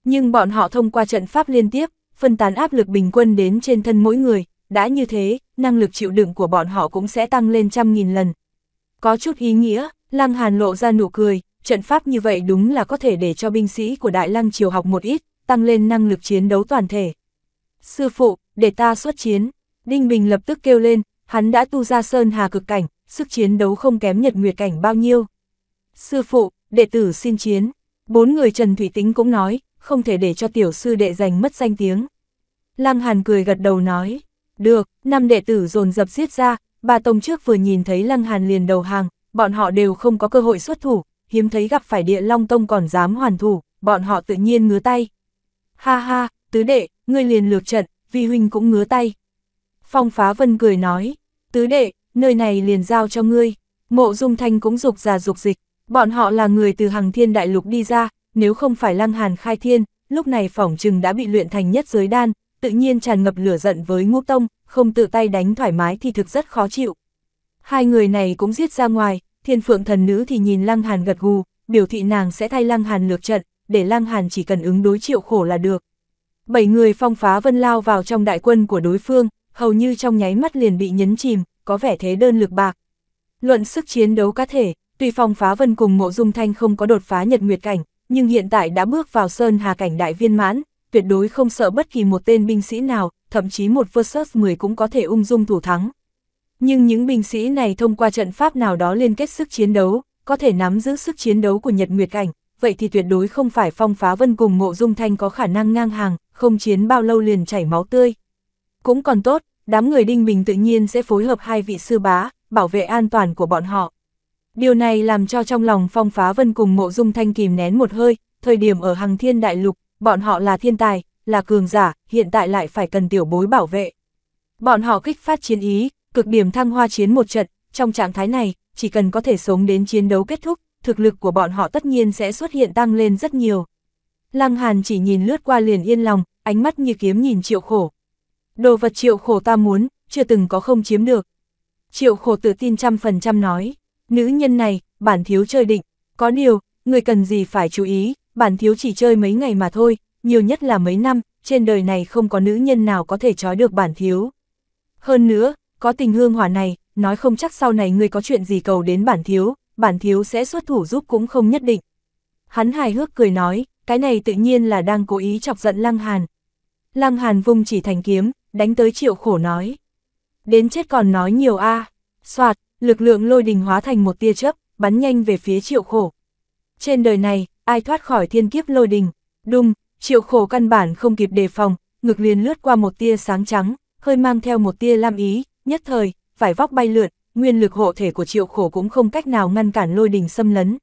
Nhưng bọn họ thông qua trận pháp liên tiếp, phân tán áp lực bình quân đến trên thân mỗi người, đã như thế, năng lực chịu đựng của bọn họ cũng sẽ tăng lên trăm nghìn lần. Có chút ý nghĩa, Lăng Hàn lộ ra nụ cười, trận pháp như vậy đúng là có thể để cho binh sĩ của Đại Lăng Triều học một ít, tăng lên năng lực chiến đấu toàn thể. Sư phụ, để ta xuất chiến, Đinh Bình lập tức kêu lên, hắn đã tu ra sơn hà cực cảnh, sức chiến đấu không kém nhật nguyệt cảnh bao nhiêu. Sư phụ, đệ tử xin chiến, bốn người Trần Thủy Tính cũng nói, không thể để cho tiểu sư đệ giành mất danh tiếng. Lăng Hàn cười gật đầu nói, được, năm đệ tử dồn dập giết ra, bà Tông trước vừa nhìn thấy Lăng Hàn liền đầu hàng, bọn họ đều không có cơ hội xuất thủ, hiếm thấy gặp phải địa Long Tông còn dám hoàn thủ, bọn họ tự nhiên ngứa tay. Ha ha, tứ đệ, ngươi liền lược trận, vi huynh cũng ngứa tay. Phong phá vân cười nói, tứ đệ, nơi này liền giao cho ngươi. Mộ dung thanh cũng dục già dục dịch, bọn họ là người từ Hằng thiên đại lục đi ra, nếu không phải lăng hàn khai thiên, lúc này phỏng trừng đã bị luyện thành nhất giới đan, tự nhiên tràn ngập lửa giận với ngũ tông, không tự tay đánh thoải mái thì thực rất khó chịu. Hai người này cũng giết ra ngoài, thiên phượng thần nữ thì nhìn lăng hàn gật gù, biểu thị nàng sẽ thay lăng hàn lược trận, để lăng hàn chỉ cần ứng đối chịu khổ là được. Bảy người phong phá vân lao vào trong đại quân của đối phương, hầu như trong nháy mắt liền bị nhấn chìm, có vẻ thế đơn lực bạc. Luận sức chiến đấu cá thể, tùy phong phá vân cùng mộ dung thanh không có đột phá nhật nguyệt cảnh, nhưng hiện tại đã bước vào sơn hà cảnh đại viên mãn, tuyệt đối không sợ bất kỳ một tên binh sĩ nào, thậm chí một versus 10 cũng có thể ung dung thủ thắng. Nhưng những binh sĩ này thông qua trận pháp nào đó liên kết sức chiến đấu, có thể nắm giữ sức chiến đấu của Nhật Nguyệt Cảnh, vậy thì tuyệt đối không phải phong phá vân cùng mộ dung thanh có khả năng ngang hàng, không chiến bao lâu liền chảy máu tươi. Cũng còn tốt, đám người Đinh Bình tự nhiên sẽ phối hợp hai vị sư bá, bảo vệ an toàn của bọn họ. Điều này làm cho trong lòng Phong Phá Vân cùng Mộ Dung Thanh kìm nén một hơi, thời điểm ở Hằng Thiên Đại Lục, bọn họ là thiên tài, là cường giả, hiện tại lại phải cần tiểu bối bảo vệ. Bọn họ kích phát chiến ý, cực điểm thăng hoa chiến một trận, trong trạng thái này, chỉ cần có thể sống đến chiến đấu kết thúc, thực lực của bọn họ tất nhiên sẽ xuất hiện tăng lên rất nhiều. Lăng Hàn chỉ nhìn lướt qua liền yên lòng, ánh mắt như kiếm nhìn triệu khổ, Đồ vật triệu khổ ta muốn, chưa từng có không chiếm được. Triệu khổ tự tin trăm phần trăm nói, nữ nhân này, bản thiếu chơi định, có điều, người cần gì phải chú ý, bản thiếu chỉ chơi mấy ngày mà thôi, nhiều nhất là mấy năm, trên đời này không có nữ nhân nào có thể trói được bản thiếu. Hơn nữa, có tình hương hỏa này, nói không chắc sau này người có chuyện gì cầu đến bản thiếu, bản thiếu sẽ xuất thủ giúp cũng không nhất định. Hắn hài hước cười nói, cái này tự nhiên là đang cố ý chọc giận Lăng Hàn. Lăng Hàn vung chỉ thành kiếm, đánh tới triệu khổ nói. Đến chết còn nói nhiều a à. soạt, lực lượng lôi đình hóa thành một tia chớp, bắn nhanh về phía triệu khổ. Trên đời này, ai thoát khỏi thiên kiếp lôi đình, đùng, triệu khổ căn bản không kịp đề phòng, ngực liền lướt qua một tia sáng trắng, hơi mang theo một tia lam ý, nhất thời, vải vóc bay lượn, nguyên lực hộ thể của triệu khổ cũng không cách nào ngăn cản lôi đình xâm lấn.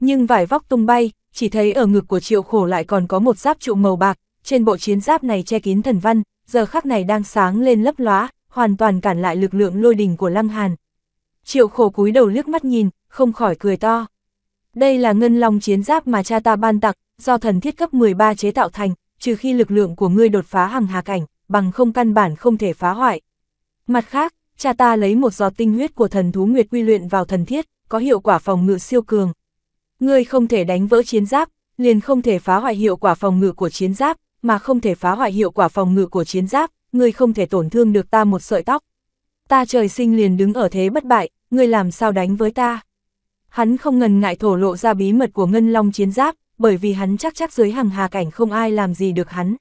Nhưng vải vóc tung bay, chỉ thấy ở ngực của triệu khổ lại còn có một giáp trụ màu bạc, trên bộ chiến giáp này che kín thần văn, giờ khắc này đang sáng lên lấp lóa, hoàn toàn cản lại lực lượng lôi đình của Lăng Hàn. Triệu khổ cúi đầu liếc mắt nhìn, không khỏi cười to. Đây là ngân long chiến giáp mà cha ta ban tặng, do thần thiết cấp 13 chế tạo thành, trừ khi lực lượng của ngươi đột phá hàng hà cảnh, bằng không căn bản không thể phá hoại. Mặt khác, cha ta lấy một giọt tinh huyết của thần thú nguyệt quy luyện vào thần thiết, có hiệu quả phòng ngự siêu cường. Ngươi không thể đánh vỡ chiến giáp, liền không thể phá hoại hiệu quả phòng ngự của chiến giáp, mà không thể phá hoại hiệu quả phòng ngự của chiến giáp, ngươi không thể tổn thương được ta một sợi tóc. Ta trời sinh liền đứng ở thế bất bại, ngươi làm sao đánh với ta? Hắn không ngần ngại thổ lộ ra bí mật của Ngân Long chiến giáp, bởi vì hắn chắc chắc dưới hàng hà cảnh không ai làm gì được hắn.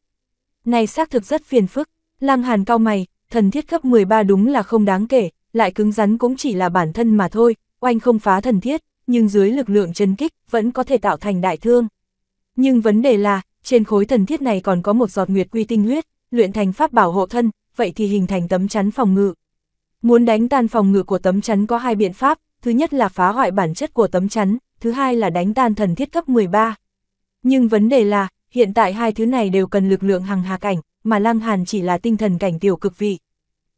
Này xác thực rất phiền phức, Lăng Hàn cao mày, thần thiết cấp 13 đúng là không đáng kể, lại cứng rắn cũng chỉ là bản thân mà thôi, oanh không phá thần thiết, nhưng dưới lực lượng chân kích vẫn có thể tạo thành đại thương. Nhưng vấn đề là, trên khối thần thiết này còn có một giọt nguyệt quy tinh huyết, luyện thành pháp bảo hộ thân, vậy thì hình thành tấm chắn phòng ngự. Muốn đánh tan phòng ngự của tấm chắn có hai biện pháp, thứ nhất là phá hoại bản chất của tấm chắn, thứ hai là đánh tan thần thiết cấp 13. Nhưng vấn đề là, hiện tại hai thứ này đều cần lực lượng hằng hà cảnh, mà Lăng Hàn chỉ là tinh thần cảnh tiểu cực vị.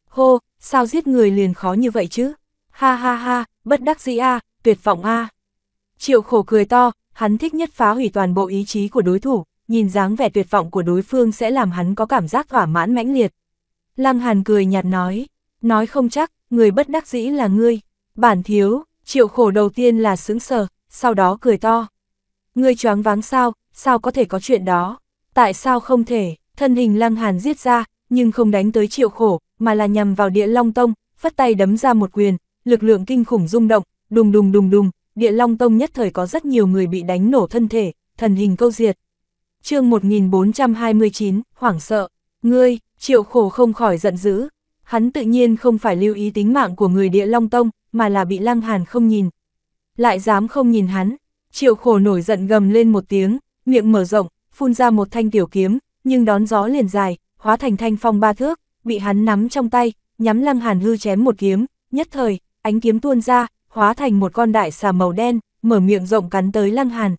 Hô, sao giết người liền khó như vậy chứ? Ha ha ha, bất đắc dĩ a, tuyệt vọng a. Triệu khổ cười to, hắn thích nhất phá hủy toàn bộ ý chí của đối thủ, nhìn dáng vẻ tuyệt vọng của đối phương sẽ làm hắn có cảm giác thỏa mãn mãnh liệt. Lăng Hàn cười nhạt nói, nói không chắc, người bất đắc dĩ là ngươi, bản thiếu, chịu khổ đầu tiên là sững sờ, sau đó cười to. Ngươi choáng váng sao, sao có thể có chuyện đó, tại sao không thể, thân hình Lăng Hàn giết ra, nhưng không đánh tới chịu khổ, mà là nhằm vào địa long tông, phất tay đấm ra một quyền, lực lượng kinh khủng rung động, đùng đùng đùng đùng, địa long tông nhất thời có rất nhiều người bị đánh nổ thân thể, thần hình câu diệt, chương 1429, hoảng sợ, ngươi, triệu khổ không khỏi giận dữ. Hắn tự nhiên không phải lưu ý tính mạng của người địa Long Tông, mà là bị lăng hàn không nhìn. Lại dám không nhìn hắn, triệu khổ nổi giận gầm lên một tiếng, miệng mở rộng, phun ra một thanh tiểu kiếm, nhưng đón gió liền dài, hóa thành thanh phong ba thước, bị hắn nắm trong tay, nhắm lăng hàn hư chém một kiếm, nhất thời, ánh kiếm tuôn ra, hóa thành một con đại xà màu đen, mở miệng rộng cắn tới lăng hàn.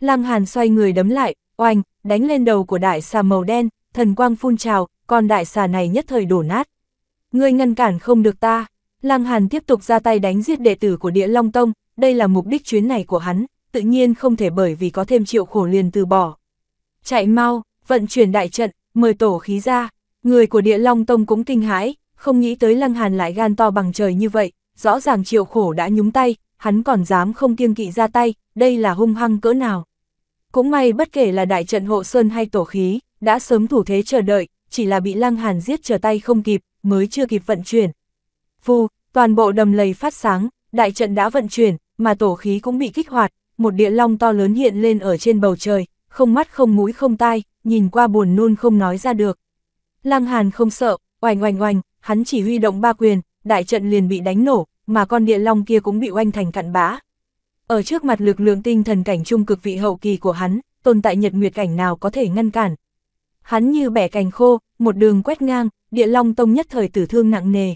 Lăng hàn xoay người đấm lại, oanh, đánh lên đầu của đại xà màu đen, thần quang phun trào, còn đại xà này nhất thời đổ nát. Ngươi ngăn cản không được ta, Lăng Hàn tiếp tục ra tay đánh giết đệ tử của địa Long Tông, đây là mục đích chuyến này của hắn, tự nhiên không thể bởi vì có thêm triệu khổ liền từ bỏ. Chạy mau, vận chuyển đại trận, mời tổ khí ra, người của địa Long Tông cũng kinh hãi, không nghĩ tới Lăng Hàn lại gan to bằng trời như vậy, rõ ràng triệu khổ đã nhúng tay, hắn còn dám không kiêng kỵ ra tay, đây là hung hăng cỡ nào. Cũng may bất kể là đại trận hộ sơn hay tổ khí, đã sớm thủ thế chờ đợi, chỉ là bị lăng hàn giết trở tay không kịp, mới chưa kịp vận chuyển. Vù, toàn bộ đầm lầy phát sáng, đại trận đã vận chuyển, mà tổ khí cũng bị kích hoạt, một địa long to lớn hiện lên ở trên bầu trời, không mắt không mũi không tai, nhìn qua buồn nôn không nói ra được. Lăng Hàn không sợ, oành oành oành, hắn chỉ huy động ba quyền, đại trận liền bị đánh nổ, mà con địa long kia cũng bị oanh thành cặn bã. Ở trước mặt lực lượng tinh thần cảnh trung cực vị hậu kỳ của hắn, tồn tại nhật nguyệt cảnh nào có thể ngăn cản. Hắn như bẻ cành khô, một đường quét ngang, địa long tông nhất thời tử thương nặng nề.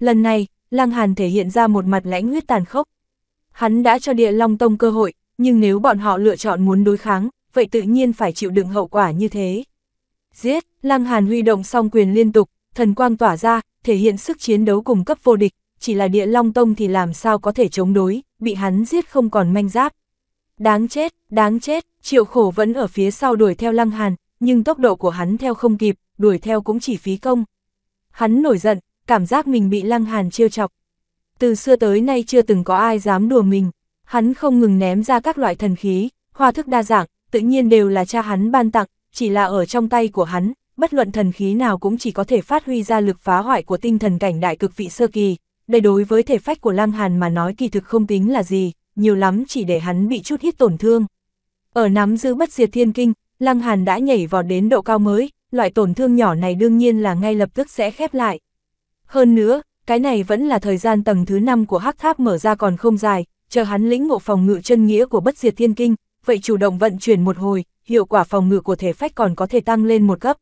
Lần này, Lăng Hàn thể hiện ra một mặt lãnh huyết tàn khốc. Hắn đã cho địa long tông cơ hội, nhưng nếu bọn họ lựa chọn muốn đối kháng, vậy tự nhiên phải chịu đựng hậu quả như thế. Giết, Lăng Hàn huy động song quyền liên tục, thần quang tỏa ra, thể hiện sức chiến đấu cùng cấp vô địch, chỉ là địa long tông thì làm sao có thể chống đối, bị hắn giết không còn manh giáp. Đáng chết, đáng chết, triệu khổ vẫn ở phía sau đuổi theo lăng hàn, nhưng tốc độ của hắn theo không kịp, đuổi theo cũng chỉ phí công. Hắn nổi giận, cảm giác mình bị lăng hàn trêu chọc. Từ xưa tới nay chưa từng có ai dám đùa mình, hắn không ngừng ném ra các loại thần khí, hoa thức đa dạng, tự nhiên đều là cha hắn ban tặng, chỉ là ở trong tay của hắn, bất luận thần khí nào cũng chỉ có thể phát huy ra lực phá hoại của tinh thần cảnh đại cực vị sơ kỳ, đây đối với thể phách của Lăng Hàn mà nói kỳ thực không tính là gì, nhiều lắm chỉ để hắn bị chút hít tổn thương. Ở nắm giữ bất diệt thiên kinh, Lăng Hàn đã nhảy vào đến độ cao mới, loại tổn thương nhỏ này đương nhiên là ngay lập tức sẽ khép lại. Hơn nữa, cái này vẫn là thời gian tầng thứ 5 của hắc tháp mở ra còn không dài, chờ hắn lĩnh ngộ phòng ngự chân nghĩa của bất diệt thiên kinh, vậy chủ động vận chuyển một hồi, hiệu quả phòng ngự của thể phách còn có thể tăng lên một cấp.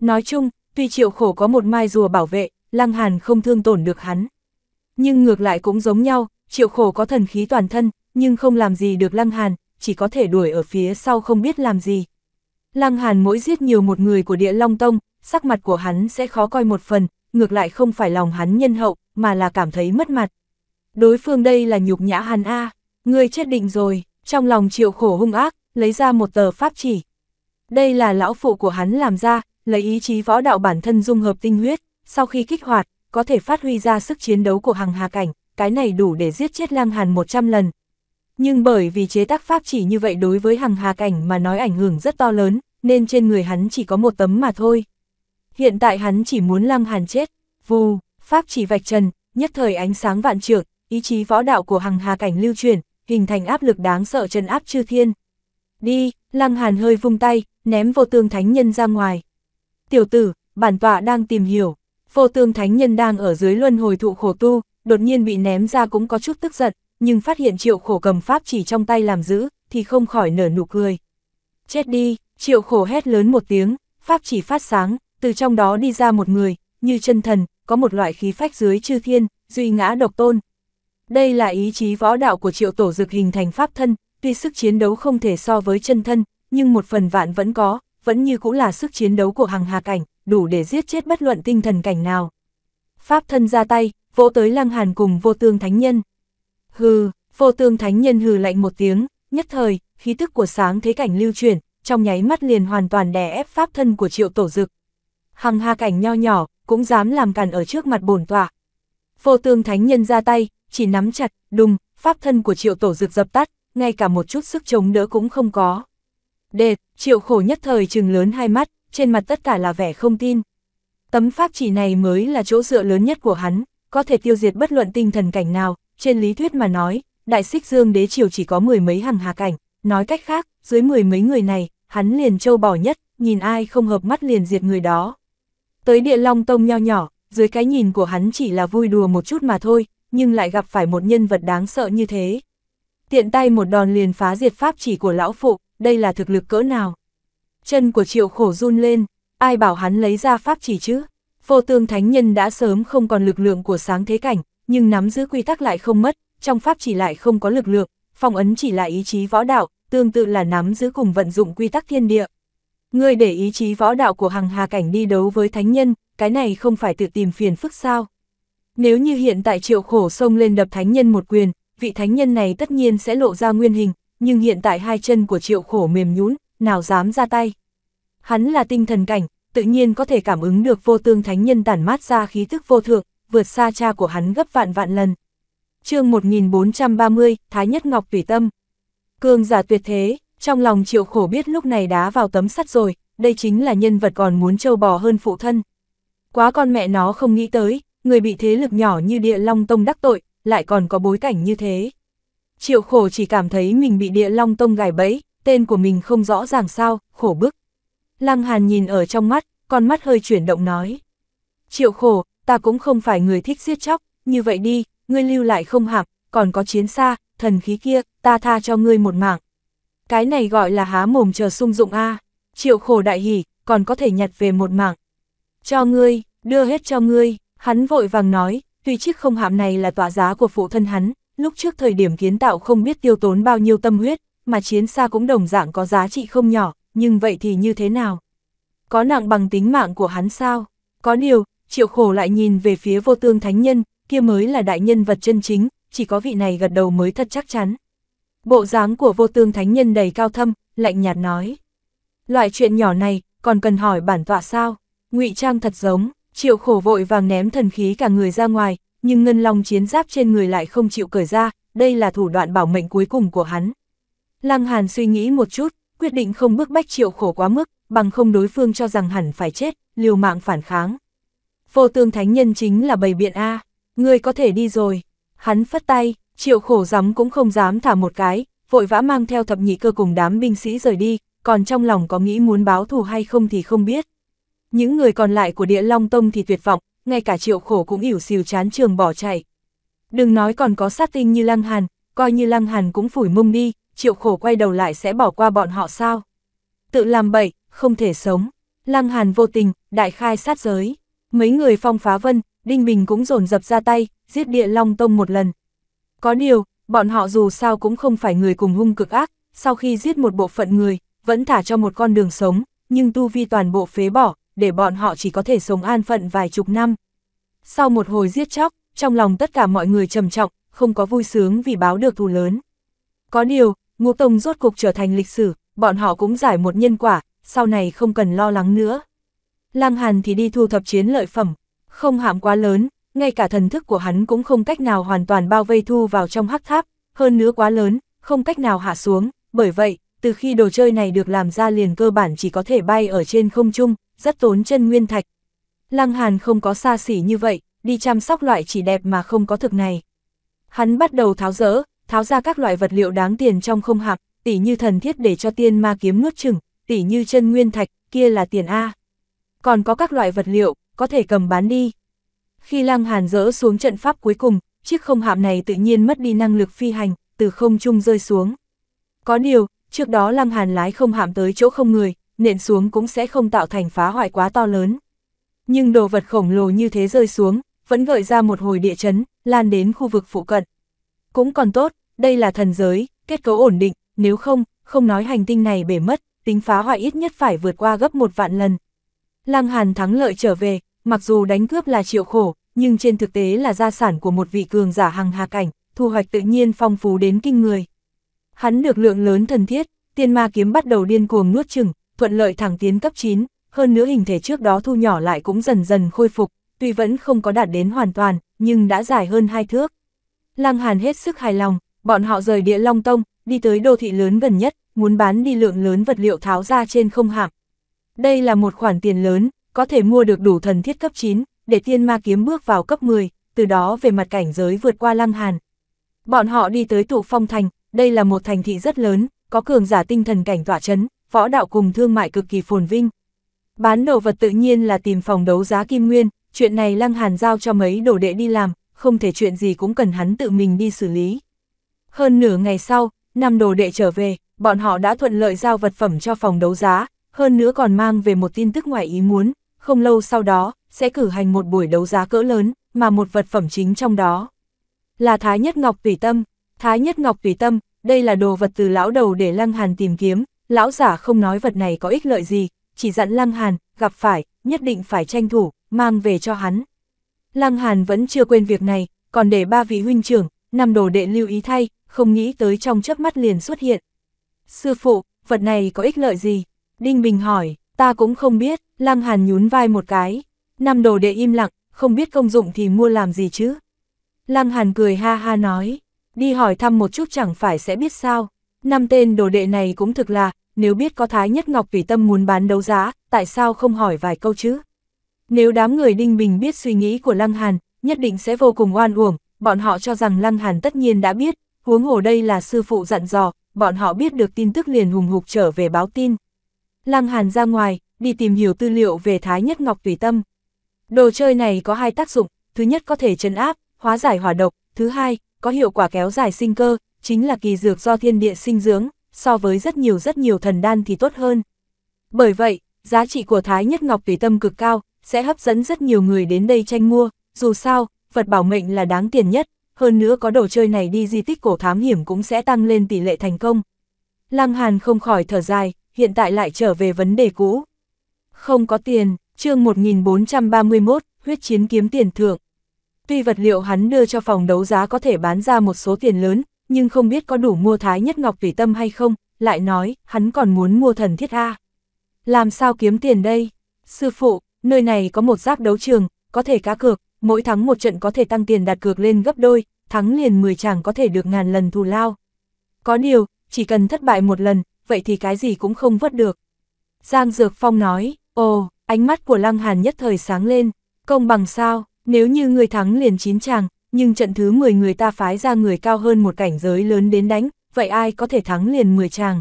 Nói chung, tuy chịu khổ có một mai rùa bảo vệ, Lăng Hàn không thương tổn được hắn. Nhưng ngược lại cũng giống nhau, triệu khổ có thần khí toàn thân, nhưng không làm gì được lăng hàn, chỉ có thể đuổi ở phía sau không biết làm gì. Lăng hàn mỗi giết nhiều một người của địa Long Tông, sắc mặt của hắn sẽ khó coi một phần, ngược lại không phải lòng hắn nhân hậu, mà là cảm thấy mất mặt. Đối phương đây là nhục nhã hàn A, à, ngươi chết định rồi, trong lòng triệu khổ hung ác, lấy ra một tờ pháp chỉ. Đây là lão phụ của hắn làm ra, lấy ý chí võ đạo bản thân dung hợp tinh huyết, sau khi kích hoạt, có thể phát huy ra sức chiến đấu của hàng hà cảnh, cái này đủ để giết chết lang hàn 100 lần. Nhưng bởi vì chế tác pháp chỉ như vậy đối với hàng hà cảnh mà nói ảnh hưởng rất to lớn, nên trên người hắn chỉ có một tấm mà thôi. Hiện tại hắn chỉ muốn lang hàn chết, vù, pháp chỉ vạch trần, nhất thời ánh sáng vạn trượng, ý chí võ đạo của hàng hà cảnh lưu truyền, hình thành áp lực đáng sợ chân áp chư thiên. Đi, lang hàn hơi vung tay, ném vô tương thánh nhân ra ngoài. Tiểu tử, bản tọa đang tìm hiểu, Vô tương thánh nhân đang ở dưới luân hồi thụ khổ tu, đột nhiên bị ném ra cũng có chút tức giận, nhưng phát hiện triệu khổ cầm pháp chỉ trong tay làm giữ, thì không khỏi nở nụ cười. Chết đi, triệu khổ hét lớn một tiếng, pháp chỉ phát sáng, từ trong đó đi ra một người, như chân thần, có một loại khí phách dưới chư thiên, duy ngã độc tôn. Đây là ý chí võ đạo của triệu tổ dực hình thành pháp thân, tuy sức chiến đấu không thể so với chân thân, nhưng một phần vạn vẫn có, vẫn như cũng là sức chiến đấu của hàng hạc cảnh đủ để giết chết bất luận tinh thần cảnh nào. Pháp thân ra tay, vỗ tới Lăng Hàn cùng vô tương thánh nhân. Hừ, vô tương thánh nhân hừ lạnh một tiếng, nhất thời, khí tức của sáng thế cảnh lưu chuyển, trong nháy mắt liền hoàn toàn đè ép pháp thân của triệu tổ dực. Hằng hà cảnh nho nhỏ, cũng dám làm càn ở trước mặt bổn tọa. Vô tương thánh nhân ra tay, chỉ nắm chặt, đùng, pháp thân của triệu tổ dực dập tắt, ngay cả một chút sức chống đỡ cũng không có. Đệt, triệu khổ nhất thời trừng lớn hai mắt, trên mặt tất cả là vẻ không tin. Tấm pháp chỉ này mới là chỗ dựa lớn nhất của hắn, có thể tiêu diệt bất luận tinh thần cảnh nào, trên lý thuyết mà nói, đại xích dương đế triều chỉ có mười mấy hàng hà cảnh, nói cách khác, dưới mười mấy người này, hắn liền châu bỏ nhất, nhìn ai không hợp mắt liền diệt người đó. Tới địa long tông nho nhỏ, dưới cái nhìn của hắn chỉ là vui đùa một chút mà thôi, nhưng lại gặp phải một nhân vật đáng sợ như thế. Tiện tay một đòn liền phá diệt pháp chỉ của lão phụ, đây là thực lực cỡ nào? Chân của triệu khổ run lên, ai bảo hắn lấy ra pháp chỉ chứ? Vô tương thánh nhân đã sớm không còn lực lượng của sáng thế cảnh, nhưng nắm giữ quy tắc lại không mất, trong pháp chỉ lại không có lực lượng, phong ấn chỉ là ý chí võ đạo, tương tự là nắm giữ cùng vận dụng quy tắc thiên địa. Ngươi để ý chí võ đạo của hằng hà cảnh đi đấu với thánh nhân, cái này không phải tự tìm phiền phức sao? Nếu như hiện tại triệu khổ xông lên đập thánh nhân một quyền, vị thánh nhân này tất nhiên sẽ lộ ra nguyên hình, nhưng hiện tại hai chân của triệu khổ mềm nhún, nào dám ra tay. Hắn là tinh thần cảnh, tự nhiên có thể cảm ứng được vô tương thánh nhân tản mát ra khí thức vô thượng, vượt xa cha của hắn gấp vạn vạn lần. chương 1430, Thái Nhất Ngọc Tùy Tâm. Cương giả tuyệt thế, trong lòng triệu khổ biết lúc này đá vào tấm sắt rồi, đây chính là nhân vật còn muốn trâu bò hơn phụ thân. Quá con mẹ nó không nghĩ tới, người bị thế lực nhỏ như địa long tông đắc tội, lại còn có bối cảnh như thế. Triệu khổ chỉ cảm thấy mình bị địa long tông gài bẫy, tên của mình không rõ ràng sao, khổ bức. Lăng Hàn nhìn ở trong mắt, con mắt hơi chuyển động nói. Triệu khổ, ta cũng không phải người thích giết chóc, như vậy đi, ngươi lưu lại không hạc, còn có chiến xa, thần khí kia, ta tha cho ngươi một mạng. Cái này gọi là há mồm chờ sung dụng a triệu khổ đại hỉ, còn có thể nhặt về một mạng. Cho ngươi, đưa hết cho ngươi, hắn vội vàng nói, tuy chiếc không hạm này là tỏa giá của phụ thân hắn, lúc trước thời điểm kiến tạo không biết tiêu tốn bao nhiêu tâm huyết, mà chiến xa cũng đồng dạng có giá trị không nhỏ, nhưng vậy thì như thế nào? Có nặng bằng tính mạng của hắn sao? Có điều, triệu khổ lại nhìn về phía vô tương thánh nhân, kia mới là đại nhân vật chân chính, chỉ có vị này gật đầu mới thật chắc chắn. Bộ dáng của vô tương thánh nhân đầy cao thâm, lạnh nhạt nói. Loại chuyện nhỏ này, còn cần hỏi bản tọa sao? ngụy trang thật giống, triệu khổ vội vàng ném thần khí cả người ra ngoài, nhưng ngân long chiến giáp trên người lại không chịu cởi ra, đây là thủ đoạn bảo mệnh cuối cùng của hắn. Lăng Hàn suy nghĩ một chút, quyết định không bước bách triệu khổ quá mức, bằng không đối phương cho rằng hẳn phải chết, liều mạng phản kháng. Vô tương thánh nhân chính là bầy biện A, người có thể đi rồi. Hắn phất tay, triệu khổ dám cũng không dám thả một cái, vội vã mang theo thập nhị cơ cùng đám binh sĩ rời đi, còn trong lòng có nghĩ muốn báo thù hay không thì không biết. Những người còn lại của địa long tông thì tuyệt vọng, ngay cả triệu khổ cũng ỉu xìu chán trường bỏ chạy. Đừng nói còn có sát tinh như lăng hàn, coi như lăng hàn cũng phủi mông đi, triệu khổ quay đầu lại sẽ bỏ qua bọn họ sao? Tự làm bậy, không thể sống. Lăng Hàn vô tình, đại khai sát giới. Mấy người phong phá vân, Đinh Bình cũng dồn dập ra tay, giết địa Long Tông một lần. Có điều, bọn họ dù sao cũng không phải người cùng hung cực ác, sau khi giết một bộ phận người, vẫn thả cho một con đường sống, nhưng tu vi toàn bộ phế bỏ, để bọn họ chỉ có thể sống an phận vài chục năm. Sau một hồi giết chóc, trong lòng tất cả mọi người trầm trọng, không có vui sướng vì báo được thù lớn. Có điều, Ngũ Tông rốt cục trở thành lịch sử, bọn họ cũng giải một nhân quả, sau này không cần lo lắng nữa. Lăng Hàn thì đi thu thập chiến lợi phẩm, không hạm quá lớn, ngay cả thần thức của hắn cũng không cách nào hoàn toàn bao vây thu vào trong hắc tháp, hơn nữa quá lớn, không cách nào hạ xuống, bởi vậy, từ khi đồ chơi này được làm ra liền cơ bản chỉ có thể bay ở trên không trung, rất tốn chân nguyên thạch. Lăng Hàn không có xa xỉ như vậy, đi chăm sóc loại chỉ đẹp mà không có thực này. Hắn bắt đầu tháo rỡ, tháo ra các loại vật liệu đáng tiền trong không hạc, tỉ như thần thiết để cho tiên ma kiếm nuốt chừng, tỉ như chân nguyên thạch, kia là tiền A. Còn có các loại vật liệu, có thể cầm bán đi. Khi Lăng Hàn dỡ xuống trận pháp cuối cùng, chiếc không hạm này tự nhiên mất đi năng lực phi hành, từ không trung rơi xuống. Có điều, trước đó Lăng Hàn lái không hạm tới chỗ không người, nện xuống cũng sẽ không tạo thành phá hoại quá to lớn. Nhưng đồ vật khổng lồ như thế rơi xuống, vẫn gợi ra một hồi địa chấn, lan đến khu vực phụ cận. Cũng còn tốt, đây là thần giới, kết cấu ổn định, nếu không, không nói hành tinh này bể mất, tính phá hoại ít nhất phải vượt qua gấp một vạn lần. Lăng Hàn thắng lợi trở về, mặc dù đánh cướp là chịu khổ, nhưng trên thực tế là gia sản của một vị cường giả hàng hà cảnh, thu hoạch tự nhiên phong phú đến kinh người. Hắn được lượng lớn thần thiết, tiên ma kiếm bắt đầu điên cuồng nuốt chừng, thuận lợi thẳng tiến cấp 9, hơn nữa hình thể trước đó thu nhỏ lại cũng dần dần khôi phục, tuy vẫn không có đạt đến hoàn toàn, nhưng đã dài hơn hai thước. Lăng Hàn hết sức hài lòng, Bọn họ rời địa Long Tông, đi tới đô thị lớn gần nhất, muốn bán đi lượng lớn vật liệu tháo ra trên không hạm. Đây là một khoản tiền lớn, có thể mua được đủ thần thiết cấp 9, để tiên ma kiếm bước vào cấp 10, từ đó về mặt cảnh giới vượt qua lăng hàn. Bọn họ đi tới tụ phong thành, đây là một thành thị rất lớn, có cường giả tinh thần cảnh tỏa chấn, võ đạo cùng thương mại cực kỳ phồn vinh. Bán đồ vật tự nhiên là tìm phòng đấu giá kim nguyên, chuyện này lăng hàn giao cho mấy đồ đệ đi làm, không thể chuyện gì cũng cần hắn tự mình đi xử lý. Hơn nửa ngày sau, năm đồ đệ trở về, bọn họ đã thuận lợi giao vật phẩm cho phòng đấu giá, hơn nữa còn mang về một tin tức ngoài ý muốn, không lâu sau đó, sẽ cử hành một buổi đấu giá cỡ lớn, mà một vật phẩm chính trong đó là Thái Nhất Ngọc Tùy Tâm. Thái Nhất Ngọc Tùy Tâm, đây là đồ vật từ lão đầu để Lăng Hàn tìm kiếm, lão giả không nói vật này có ích lợi gì, chỉ dặn Lăng Hàn, gặp phải, nhất định phải tranh thủ, mang về cho hắn. Lăng Hàn vẫn chưa quên việc này, còn để ba vị huynh trưởng, năm đồ đệ lưu ý thay, không nghĩ tới trong chớp mắt liền xuất hiện. Sư phụ, vật này có ích lợi gì? Đinh Bình hỏi, ta cũng không biết, Lăng Hàn nhún vai một cái. Năm đồ đệ im lặng, không biết công dụng thì mua làm gì chứ? Lăng Hàn cười ha ha nói, đi hỏi thăm một chút chẳng phải sẽ biết sao. Năm tên đồ đệ này cũng thực là, nếu biết có Thái Nhất Ngọc vì Tâm muốn bán đấu giá, tại sao không hỏi vài câu chứ? Nếu đám người Đinh Bình biết suy nghĩ của Lăng Hàn, nhất định sẽ vô cùng oan uổng, bọn họ cho rằng Lăng Hàn tất nhiên đã biết, Huống hồ đây là sư phụ dặn dò, bọn họ biết được tin tức liền hùng hục trở về báo tin. Lăng Hàn ra ngoài, đi tìm hiểu tư liệu về Thái Nhất Ngọc Tùy Tâm. Đồ chơi này có hai tác dụng, thứ nhất có thể chấn áp, hóa giải hỏa độc, thứ hai, có hiệu quả kéo dài sinh cơ, chính là kỳ dược do thiên địa sinh dưỡng, so với rất nhiều rất nhiều thần đan thì tốt hơn. Bởi vậy, giá trị của Thái Nhất Ngọc Tùy Tâm cực cao, sẽ hấp dẫn rất nhiều người đến đây tranh mua, dù sao, vật bảo mệnh là đáng tiền nhất, hơn nữa có đồ chơi này đi di tích cổ thám hiểm cũng sẽ tăng lên tỷ lệ thành công. Lăng Hàn không khỏi thở dài, hiện tại lại trở về vấn đề cũ. Không có tiền, chương 1431, huyết chiến kiếm tiền thưởng. Tuy vật liệu hắn đưa cho phòng đấu giá có thể bán ra một số tiền lớn, nhưng không biết có đủ mua thái nhất ngọc tùy tâm hay không, lại nói, hắn còn muốn mua thần thiết A. Làm sao kiếm tiền đây? Sư phụ, nơi này có một giáp đấu trường, có thể cá cược, mỗi thắng một trận có thể tăng tiền đặt cược lên gấp đôi, thắng liền 10 chàng có thể được ngàn lần thù lao. Có điều, chỉ cần thất bại một lần, vậy thì cái gì cũng không vớt được. Giang Dược Phong nói, ồ, ánh mắt của Lăng Hàn nhất thời sáng lên, công bằng sao, nếu như người thắng liền 9 chàng, nhưng trận thứ 10 người ta phái ra người cao hơn một cảnh giới lớn đến đánh, vậy ai có thể thắng liền 10 chàng?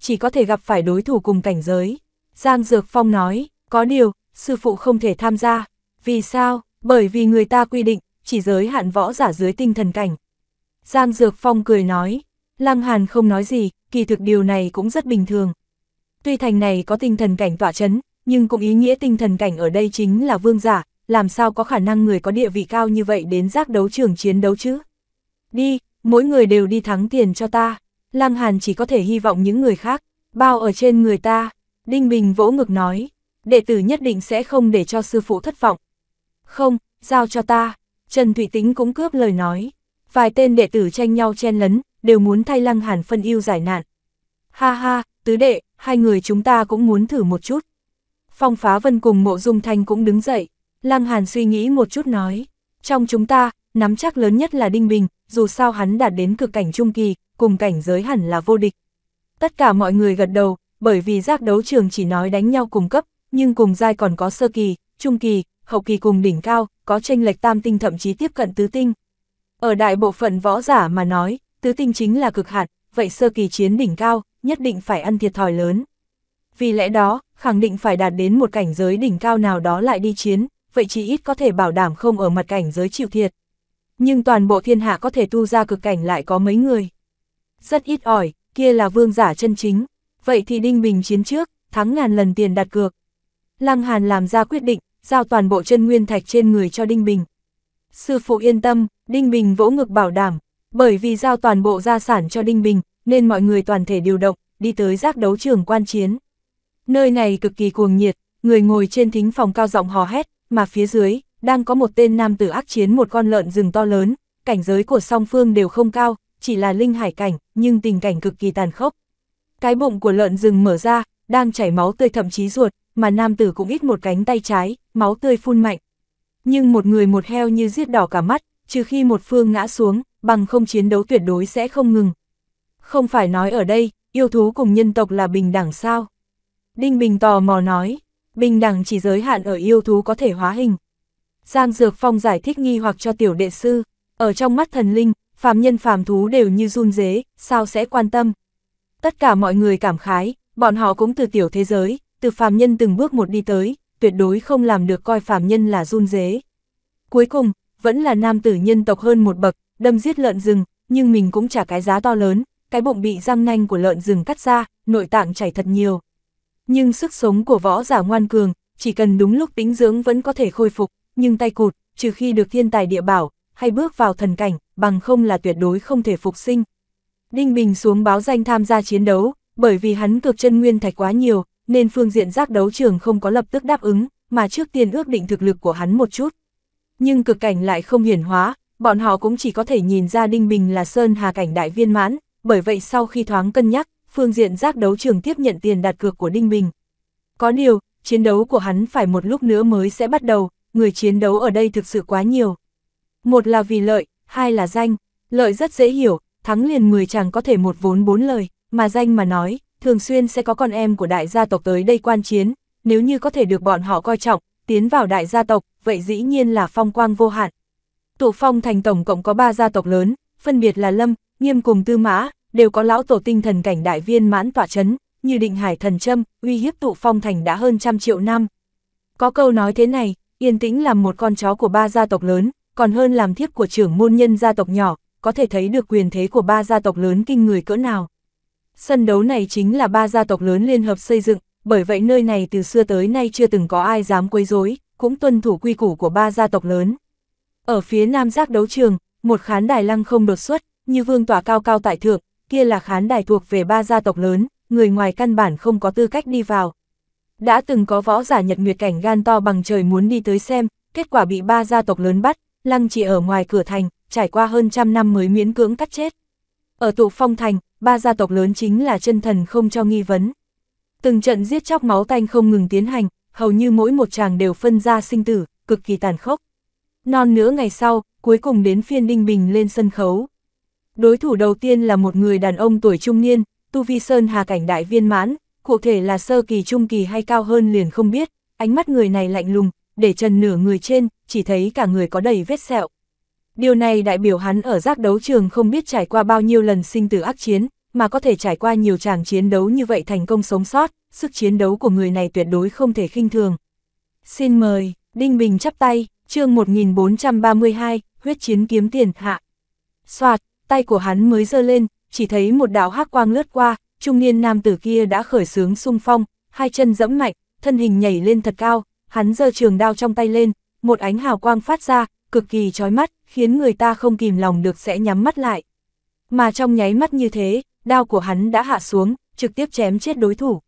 Chỉ có thể gặp phải đối thủ cùng cảnh giới. Giang Dược Phong nói, có điều, sư phụ không thể tham gia. Vì sao? Bởi vì người ta quy định, chỉ giới hạn võ giả dưới tinh thần cảnh. Giang Dược Phong cười nói, Lăng Hàn không nói gì, kỳ thực điều này cũng rất bình thường. Tuy thành này có tinh thần cảnh tỏa chấn, nhưng cũng ý nghĩa tinh thần cảnh ở đây chính là vương giả, làm sao có khả năng người có địa vị cao như vậy đến giác đấu trường chiến đấu chứ. Đi, mỗi người đều đi thắng tiền cho ta, Lăng Hàn chỉ có thể hy vọng những người khác, bao ở trên người ta, Đinh Bình vỗ ngực nói, đệ tử nhất định sẽ không để cho sư phụ thất vọng, không, giao cho ta. Trần Thủy Tính cũng cướp lời nói. Vài tên đệ tử tranh nhau chen lấn, đều muốn thay Lăng Hàn phân ưu giải nạn. Ha ha, tứ đệ, hai người chúng ta cũng muốn thử một chút. Phong Phá Vân cùng Mộ Dung Thanh cũng đứng dậy. Lăng Hàn suy nghĩ một chút nói. Trong chúng ta, nắm chắc lớn nhất là Đinh Bình, dù sao hắn đạt đến cực cảnh trung kỳ, cùng cảnh giới hẳn là vô địch. Tất cả mọi người gật đầu, bởi vì giác đấu trường chỉ nói đánh nhau cùng cấp, nhưng cùng giai còn có sơ kỳ, trung kỳ, hậu kỳ cùng đỉnh cao, có tranh lệch tam tinh thậm chí tiếp cận tứ tinh. Ở đại bộ phận võ giả mà nói, tứ tinh chính là cực hạn, vậy sơ kỳ chiến đỉnh cao, nhất định phải ăn thiệt thòi lớn. Vì lẽ đó, khẳng định phải đạt đến một cảnh giới đỉnh cao nào đó lại đi chiến, vậy chỉ ít có thể bảo đảm không ở mặt cảnh giới chịu thiệt. Nhưng toàn bộ thiên hạ có thể tu ra cực cảnh lại có mấy người. Rất ít ỏi, kia là vương giả chân chính. Vậy thì Đinh Bình chiến trước, thắng ngàn lần tiền đặt cược. Lăng Hàn làm ra quyết định, giao toàn bộ chân nguyên thạch trên người cho Đinh Bình. Sư phụ yên tâm, Đinh Bình vỗ ngực bảo đảm, bởi vì giao toàn bộ gia sản cho Đinh Bình, nên mọi người toàn thể điều động, đi tới giác đấu trường quan chiến. Nơi này cực kỳ cuồng nhiệt, người ngồi trên thính phòng cao giọng hò hét, mà phía dưới, đang có một tên nam tử ác chiến một con lợn rừng to lớn, cảnh giới của song phương đều không cao, chỉ là linh hải cảnh, nhưng tình cảnh cực kỳ tàn khốc. Cái bụng của lợn rừng mở ra, đang chảy máu tươi thậm chí ruột, mà nam tử cũng ít một cánh tay trái, máu tươi phun mạnh. Nhưng một người một heo như giết đỏ cả mắt, trừ khi một phương ngã xuống, bằng không chiến đấu tuyệt đối sẽ không ngừng. Không phải nói ở đây, yêu thú cùng nhân tộc là bình đẳng sao? Đinh Bình tò mò nói, bình đẳng chỉ giới hạn ở yêu thú có thể hóa hình. Giang Dược Phong giải thích nghi hoặc cho tiểu đệ sư, ở trong mắt thần linh, phàm nhân phàm thú đều như run dế, sao sẽ quan tâm? Tất cả mọi người cảm khái, bọn họ cũng từ tiểu thế giới, từ phàm nhân từng bước một đi tới, tuyệt đối không làm được coi phàm nhân là run dế. Cuối cùng, vẫn là nam tử nhân tộc hơn một bậc, đâm giết lợn rừng, nhưng mình cũng trả cái giá to lớn, cái bụng bị răng nanh của lợn rừng cắt ra, nội tạng chảy thật nhiều. Nhưng sức sống của võ giả ngoan cường, chỉ cần đúng lúc tính dưỡng vẫn có thể khôi phục, nhưng tay cụt, trừ khi được thiên tài địa bảo, hay bước vào thần cảnh, bằng không là tuyệt đối không thể phục sinh. Đinh Bình xuống báo danh tham gia chiến đấu, bởi vì hắn cực chân nguyên thạch quá nhiều, nên phương diện giác đấu trường không có lập tức đáp ứng, mà trước tiên ước định thực lực của hắn một chút. Nhưng cực cảnh lại không hiển hóa, bọn họ cũng chỉ có thể nhìn ra Đinh Bình là Sơn Hà cảnh đại viên mãn, bởi vậy sau khi thoáng cân nhắc, phương diện giác đấu trường tiếp nhận tiền đặt cược của Đinh Bình. Có điều, chiến đấu của hắn phải một lúc nữa mới sẽ bắt đầu, người chiến đấu ở đây thực sự quá nhiều. Một là vì lợi, hai là danh, lợi rất dễ hiểu, thắng liền 10 chàng có thể một vốn bốn lời, mà danh mà nói, thường xuyên sẽ có con em của đại gia tộc tới đây quan chiến, nếu như có thể được bọn họ coi trọng, tiến vào đại gia tộc, vậy dĩ nhiên là phong quang vô hạn. Tổ phong thành tổng cộng có 3 gia tộc lớn, phân biệt là Lâm, Nghiêm cùng Tư Mã, đều có lão tổ tinh thần cảnh đại viên mãn tỏa chấn, như định hải thần châm, uy hiếp tụ phong thành đã hơn trăm triệu năm. Có câu nói thế này, yên tĩnh làm một con chó của ba gia tộc lớn, còn hơn làm thiếp của trưởng môn nhân gia tộc nhỏ, có thể thấy được quyền thế của ba gia tộc lớn kinh người cỡ nào. Sân đấu này chính là ba gia tộc lớn liên hợp xây dựng, bởi vậy nơi này từ xưa tới nay chưa từng có ai dám quấy rối, cũng tuân thủ quy củ của ba gia tộc lớn. Ở phía nam giác đấu trường, một khán đài lăng không đột xuất, như vương tỏa cao cao tại thượng, kia là khán đài thuộc về ba gia tộc lớn, người ngoài căn bản không có tư cách đi vào. Đã từng có võ giả nhật nguyệt cảnh gan to bằng trời muốn đi tới xem, kết quả bị ba gia tộc lớn bắt, lăng chỉ ở ngoài cửa thành, trải qua hơn trăm năm mới miễn cưỡng cắt chết. Ở tụ phong thành, ba gia tộc lớn chính là chân thần không cho nghi vấn. Từng trận giết chóc máu tanh không ngừng tiến hành, hầu như mỗi một chàng đều phân ra sinh tử, cực kỳ tàn khốc. Non nửa ngày sau, cuối cùng đến phiên Đinh Bình lên sân khấu. Đối thủ đầu tiên là một người đàn ông tuổi trung niên, tu vi sơn hà cảnh đại viên mãn, cụ thể là sơ kỳ trung kỳ hay cao hơn liền không biết, ánh mắt người này lạnh lùng, để trần nửa người trên, chỉ thấy cả người có đầy vết sẹo, Điều này đại biểu hắn ở giác đấu trường không biết trải qua bao nhiêu lần sinh tử ác chiến, mà có thể trải qua nhiều tràng chiến đấu như vậy thành công sống sót, sức chiến đấu của người này tuyệt đối không thể khinh thường. Xin mời, Đinh Bình chắp tay, chương 1432, huyết chiến kiếm tiền hạ. Soạt, tay của hắn mới giơ lên, chỉ thấy một đạo hắc quang lướt qua, trung niên nam tử kia đã khởi sướng sung phong, hai chân dẫm mạnh, thân hình nhảy lên thật cao, hắn giơ trường đao trong tay lên, một ánh hào quang phát ra, cực kỳ chói mắt, khiến người ta không kìm lòng được sẽ nhắm mắt lại. Mà trong nháy mắt như thế, đao của hắn đã hạ xuống, trực tiếp chém chết đối thủ.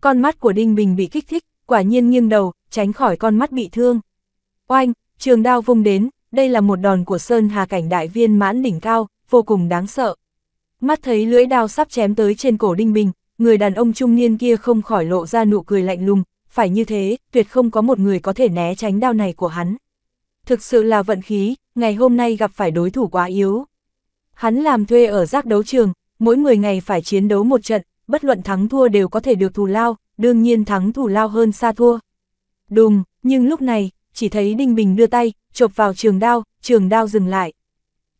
Con mắt của Đinh Bình bị kích thích, quả nhiên nghiêng đầu, tránh khỏi con mắt bị thương. Oanh, trường đao vung đến, đây là một đòn của Sơn Hà cảnh đại viên mãn đỉnh cao, vô cùng đáng sợ. Mắt thấy lưỡi đao sắp chém tới trên cổ Đinh Bình, người đàn ông trung niên kia không khỏi lộ ra nụ cười lạnh lùng, phải như thế, tuyệt không có một người có thể né tránh đao này của hắn. Thực sự là vận khí, ngày hôm nay gặp phải đối thủ quá yếu. Hắn làm thuê ở giác đấu trường, mỗi 10 ngày phải chiến đấu một trận, bất luận thắng thua đều có thể được thù lao, đương nhiên thắng thù lao hơn xa thua. Đùng, nhưng lúc này, chỉ thấy Đinh Bình đưa tay, chộp vào trường đao, trường đao dừng lại.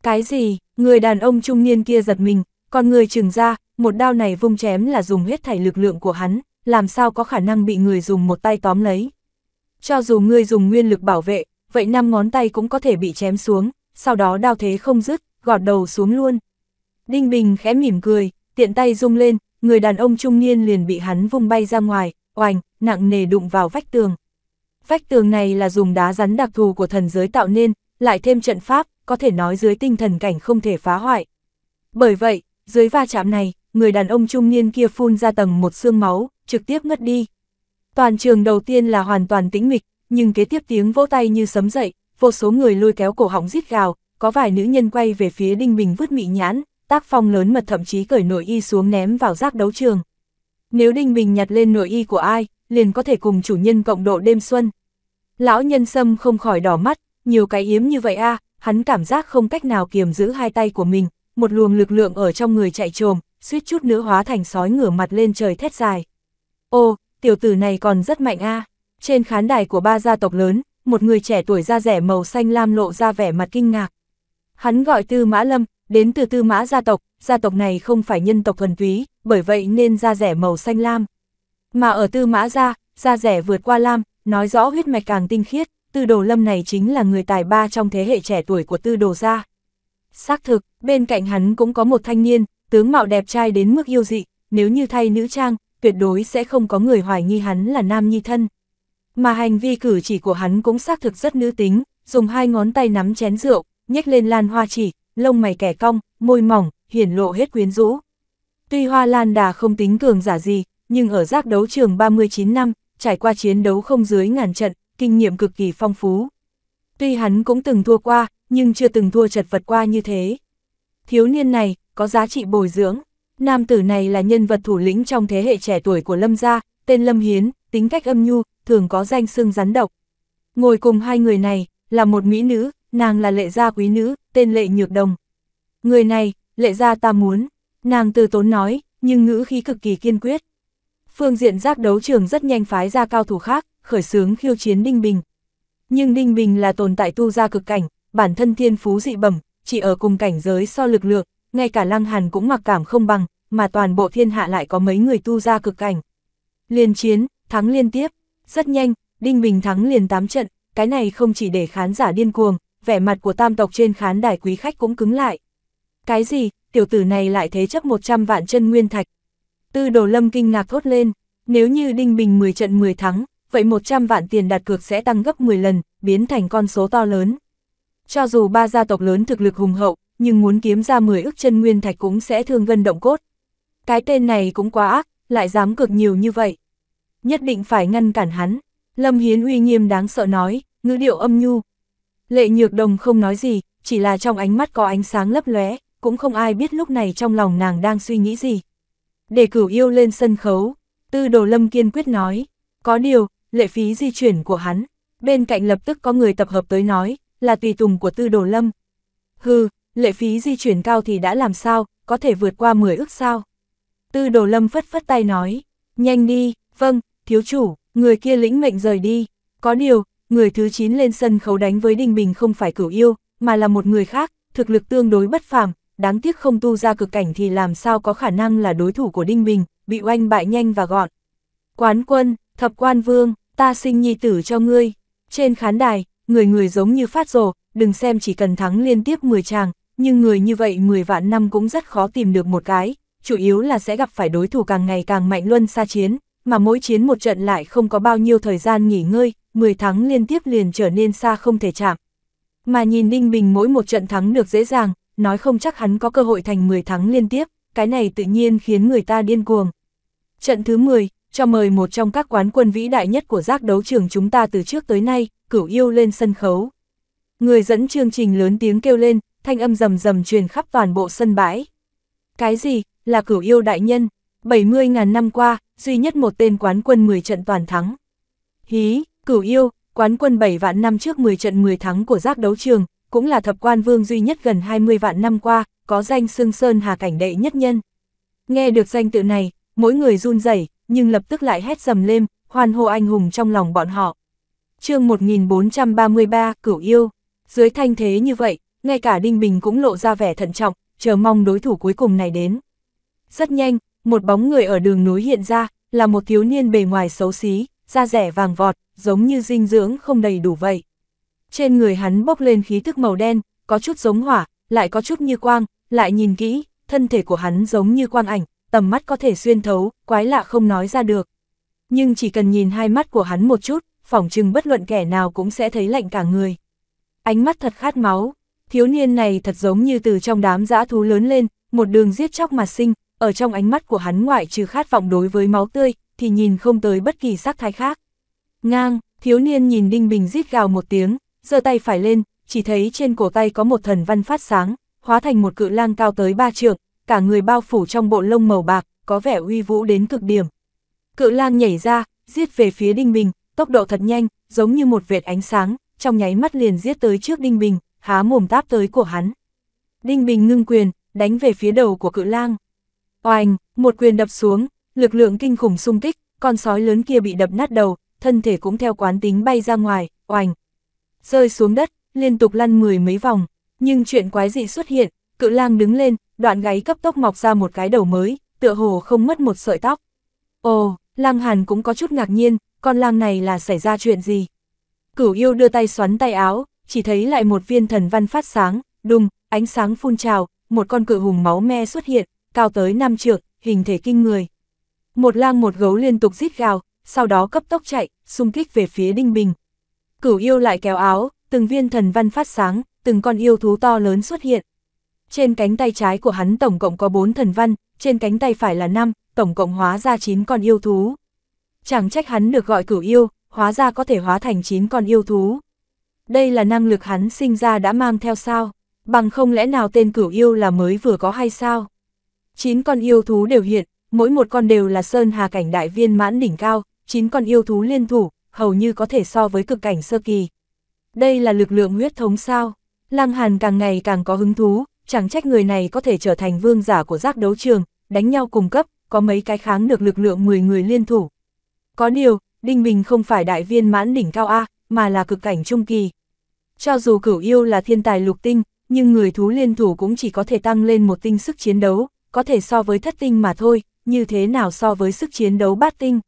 Cái gì, người đàn ông trung niên kia giật mình, còn người trường ra, một đao này vung chém là dùng hết thảy lực lượng của hắn, làm sao có khả năng bị người dùng một tay tóm lấy. Cho dù người dùng nguyên lực bảo vệ, vậy năm ngón tay cũng có thể bị chém xuống, sau đó đao thế không dứt, gọt đầu xuống luôn. Đinh Bình khẽ mỉm cười, tiện tay rung lên, người đàn ông trung niên liền bị hắn vung bay ra ngoài, oành, nặng nề đụng vào vách tường. Vách tường này là dùng đá rắn đặc thù của thần giới tạo nên, lại thêm trận pháp, có thể nói dưới tinh thần cảnh không thể phá hoại. Bởi vậy, dưới va chạm này, người đàn ông trung niên kia phun ra tầng một xương máu, trực tiếp ngất đi. Toàn trường đầu tiên là hoàn toàn tĩnh mịch, nhưng kế tiếp tiếng vỗ tay như sấm dậy, vô số người lôi kéo cổ họng rít gào, có vài nữ nhân quay về phía Đinh Bình vứt mị nhãn, tác phong lớn mật thậm chí cởi nội y xuống ném vào rác đấu trường. Nếu Đinh Bình nhặt lên nội y của ai, liền có thể cùng chủ nhân cộng độ đêm xuân. Lão nhân sâm không khỏi đỏ mắt, nhiều cái yếm như vậy a hắn cảm giác không cách nào kiềm giữ hai tay của mình, một luồng lực lượng ở trong người chạy trồm, suýt chút nữa hóa thành sói ngửa mặt lên trời thét dài. Ô, tiểu tử này còn rất mạnh a trên khán đài của ba gia tộc lớn, một người trẻ tuổi da rẻ màu xanh lam lộ ra vẻ mặt kinh ngạc. Hắn gọi Tư Mã Lâm, đến từ Tư Mã gia tộc, gia tộc này không phải nhân tộc thuần túy, bởi vậy nên da rẻ màu xanh lam. Mà ở Tư Mã gia, da rẻ vượt qua lam, nói rõ huyết mạch càng tinh khiết, Tư Đồ Lâm này chính là người tài ba trong thế hệ trẻ tuổi của Tư Đồ gia. Xác thực, bên cạnh hắn cũng có một thanh niên, tướng mạo đẹp trai đến mức yêu dị, nếu như thay nữ trang, tuyệt đối sẽ không có người hoài nghi hắn là nam nhi thân. Mà hành vi cử chỉ của hắn cũng xác thực rất nữ tính, dùng hai ngón tay nắm chén rượu, nhếch lên lan hoa chỉ, lông mày kẻ cong, môi mỏng, hiển lộ hết quyến rũ. Tuy hoa lan đà không tính cường giả gì, nhưng ở giác đấu trường 39 năm, trải qua chiến đấu không dưới ngàn trận, kinh nghiệm cực kỳ phong phú. Tuy hắn cũng từng thua qua, nhưng chưa từng thua chật vật qua như thế. Thiếu niên này, có giá trị bồi dưỡng. Nam tử này là nhân vật thủ lĩnh trong thế hệ trẻ tuổi của Lâm Gia, tên Lâm Hiến, tính cách âm nhu, thường có danh xương rắn độc. Ngồi cùng hai người này, là một mỹ nữ, nàng là lệ gia quý nữ, tên lệ nhược đồng. Người này, lệ gia ta muốn, nàng từ tốn nói, nhưng ngữ khí cực kỳ kiên quyết. Phương diện giác đấu trường rất nhanh phái ra cao thủ khác, khởi xướng khiêu chiến Đinh Bình. Nhưng Đinh Bình là tồn tại tu gia cực cảnh, bản thân thiên phú dị bẩm, chỉ ở cùng cảnh giới so lực lượng, ngay cả Lăng Hàn cũng mặc cảm không bằng, mà toàn bộ thiên hạ lại có mấy người tu gia cực cảnh. Liên chiến, thắng liên tiếp, rất nhanh, Đinh Bình thắng liền 8 trận, cái này không chỉ để khán giả điên cuồng, vẻ mặt của tam tộc trên khán đài quý khách cũng cứng lại. Cái gì, tiểu tử này lại thế chấp 100 vạn chân nguyên thạch. Tư đồ lâm kinh ngạc thốt lên, nếu như Đinh Bình 10 trận 10 thắng, vậy 100 vạn tiền đặt cược sẽ tăng gấp 10 lần, biến thành con số to lớn. Cho dù ba gia tộc lớn thực lực hùng hậu, nhưng muốn kiếm ra 10 ức chân nguyên thạch cũng sẽ thương gân động cốt. Cái tên này cũng quá ác, lại dám cược nhiều như vậy nhất định phải ngăn cản hắn. Lâm Hiến uy nghiêm đáng sợ nói, ngữ điệu âm nhu. Lệ nhược đồng không nói gì, chỉ là trong ánh mắt có ánh sáng lấp lóe, cũng không ai biết lúc này trong lòng nàng đang suy nghĩ gì. Để cửu yêu lên sân khấu, tư đồ lâm kiên quyết nói, có điều, lệ phí di chuyển của hắn, bên cạnh lập tức có người tập hợp tới nói, là tùy tùng của tư đồ lâm. Hừ, lệ phí di chuyển cao thì đã làm sao, có thể vượt qua 10 ước sao? Tư đồ lâm phất phất tay nói, nhanh đi, vâng, thiếu chủ, người kia lĩnh mệnh rời đi. Có điều, người thứ 9 lên sân khấu đánh với Đinh Bình không phải cửu yêu, mà là một người khác, thực lực tương đối bất phàm, đáng tiếc không tu ra cực cảnh thì làm sao có khả năng là đối thủ của Đinh Bình, bị oanh bại nhanh và gọn. Quán quân, thập quan vương, ta sinh nhi tử cho ngươi. Trên khán đài, người người giống như phát rồ, đừng xem chỉ cần thắng liên tiếp 10 chàng, nhưng người như vậy 10 vạn năm cũng rất khó tìm được một cái, chủ yếu là sẽ gặp phải đối thủ càng ngày càng mạnh luân xa chiến, mà mỗi chiến một trận lại không có bao nhiêu thời gian nghỉ ngơi, 10 thắng liên tiếp liền trở nên xa không thể chạm. Mà nhìn Ninh Bình mỗi một trận thắng được dễ dàng, nói không chắc hắn có cơ hội thành 10 thắng liên tiếp, cái này tự nhiên khiến người ta điên cuồng. Trận thứ 10, cho mời một trong các quán quân vĩ đại nhất của giác đấu trường chúng ta từ trước tới nay, cửu yêu lên sân khấu. Người dẫn chương trình lớn tiếng kêu lên, thanh âm rầm rầm truyền khắp toàn bộ sân bãi. Cái gì, là cửu yêu đại nhân, 70.000 năm qua, duy nhất một tên quán quân 10 trận toàn thắng. Hí, cửu yêu, quán quân 7 vạn năm trước 10 trận 10 thắng của giác đấu trường, cũng là thập quan vương duy nhất gần 20 vạn năm qua, có danh xương sơn hà cảnh đệ nhất nhân. Nghe được danh tự này, mỗi người run rẩy nhưng lập tức lại hét dầm lên, hoan hô anh hùng trong lòng bọn họ. chương 1433, Cửu Yêu. Dưới thanh thế như vậy, ngay cả Đinh Bình cũng lộ ra vẻ thận trọng, chờ mong đối thủ cuối cùng này đến. Rất nhanh, một bóng người ở đường núi hiện ra, là một thiếu niên bề ngoài xấu xí, da rẻ vàng vọt, giống như dinh dưỡng không đầy đủ vậy. Trên người hắn bốc lên khí thức màu đen, có chút giống hỏa, lại có chút như quang, lại nhìn kỹ, thân thể của hắn giống như quang ảnh, tầm mắt có thể xuyên thấu, quái lạ không nói ra được. Nhưng chỉ cần nhìn hai mắt của hắn một chút, phỏng chừng bất luận kẻ nào cũng sẽ thấy lạnh cả người. Ánh mắt thật khát máu, thiếu niên này thật giống như từ trong đám dã thú lớn lên, một đường giết chóc mà sinh, ở trong ánh mắt của hắn ngoại trừ khát vọng đối với máu tươi, thì nhìn không tới bất kỳ sắc thái khác. Ngang, thiếu niên nhìn Đinh Bình rít gào một tiếng, giơ tay phải lên, chỉ thấy trên cổ tay có một thần văn phát sáng, hóa thành một cự lang cao tới ba trượng, cả người bao phủ trong bộ lông màu bạc, có vẻ uy vũ đến cực điểm. Cự lang nhảy ra, giết về phía Đinh Bình, tốc độ thật nhanh, giống như một vệt ánh sáng, trong nháy mắt liền giết tới trước Đinh Bình, há mồm táp tới của hắn. Đinh Bình ngưng quyền, đánh về phía đầu của cự lang. Oanh, một quyền đập xuống, lực lượng kinh khủng xung kích, con sói lớn kia bị đập nát đầu, thân thể cũng theo quán tính bay ra ngoài, Oanh Rơi xuống đất, liên tục lăn mười mấy vòng, nhưng chuyện quái dị xuất hiện, cự lang đứng lên, đoạn gáy cấp tốc mọc ra một cái đầu mới, tựa hồ không mất một sợi tóc. Ồ, lang hàn cũng có chút ngạc nhiên, con lang này là xảy ra chuyện gì? Cửu yêu đưa tay xoắn tay áo, chỉ thấy lại một viên thần văn phát sáng, đùng, ánh sáng phun trào, một con cự hùng máu me xuất hiện, cao tới 5 trượng, hình thể kinh người. Một lang một gấu liên tục rít gào, sau đó cấp tốc chạy, xung kích về phía Đinh Bình. Cửu yêu lại kéo áo, từng viên thần văn phát sáng, từng con yêu thú to lớn xuất hiện. Trên cánh tay trái của hắn tổng cộng có 4 thần văn, trên cánh tay phải là 5, tổng cộng hóa ra 9 con yêu thú. Chẳng trách hắn được gọi cửu yêu, hóa ra có thể hóa thành 9 con yêu thú. Đây là năng lực hắn sinh ra đã mang theo sao, bằng không lẽ nào tên cửu yêu là mới vừa có hay sao? Chín con yêu thú đều hiện, mỗi một con đều là sơn hà cảnh đại viên mãn đỉnh cao, chín con yêu thú liên thủ, hầu như có thể so với cực cảnh sơ kỳ. Đây là lực lượng huyết thống sao? Lăng Hàn càng ngày càng có hứng thú, chẳng trách người này có thể trở thành vương giả của giác đấu trường, đánh nhau cùng cấp, có mấy cái kháng được lực lượng 10 người liên thủ. Có điều, Đinh Bình không phải đại viên mãn đỉnh cao A, mà là cực cảnh trung kỳ. Cho dù cửu yêu là thiên tài lục tinh, nhưng người thú liên thủ cũng chỉ có thể tăng lên một tinh sức chiến đấu, có thể so với thất tinh mà thôi, như thế nào so với sức chiến đấu bát tinh.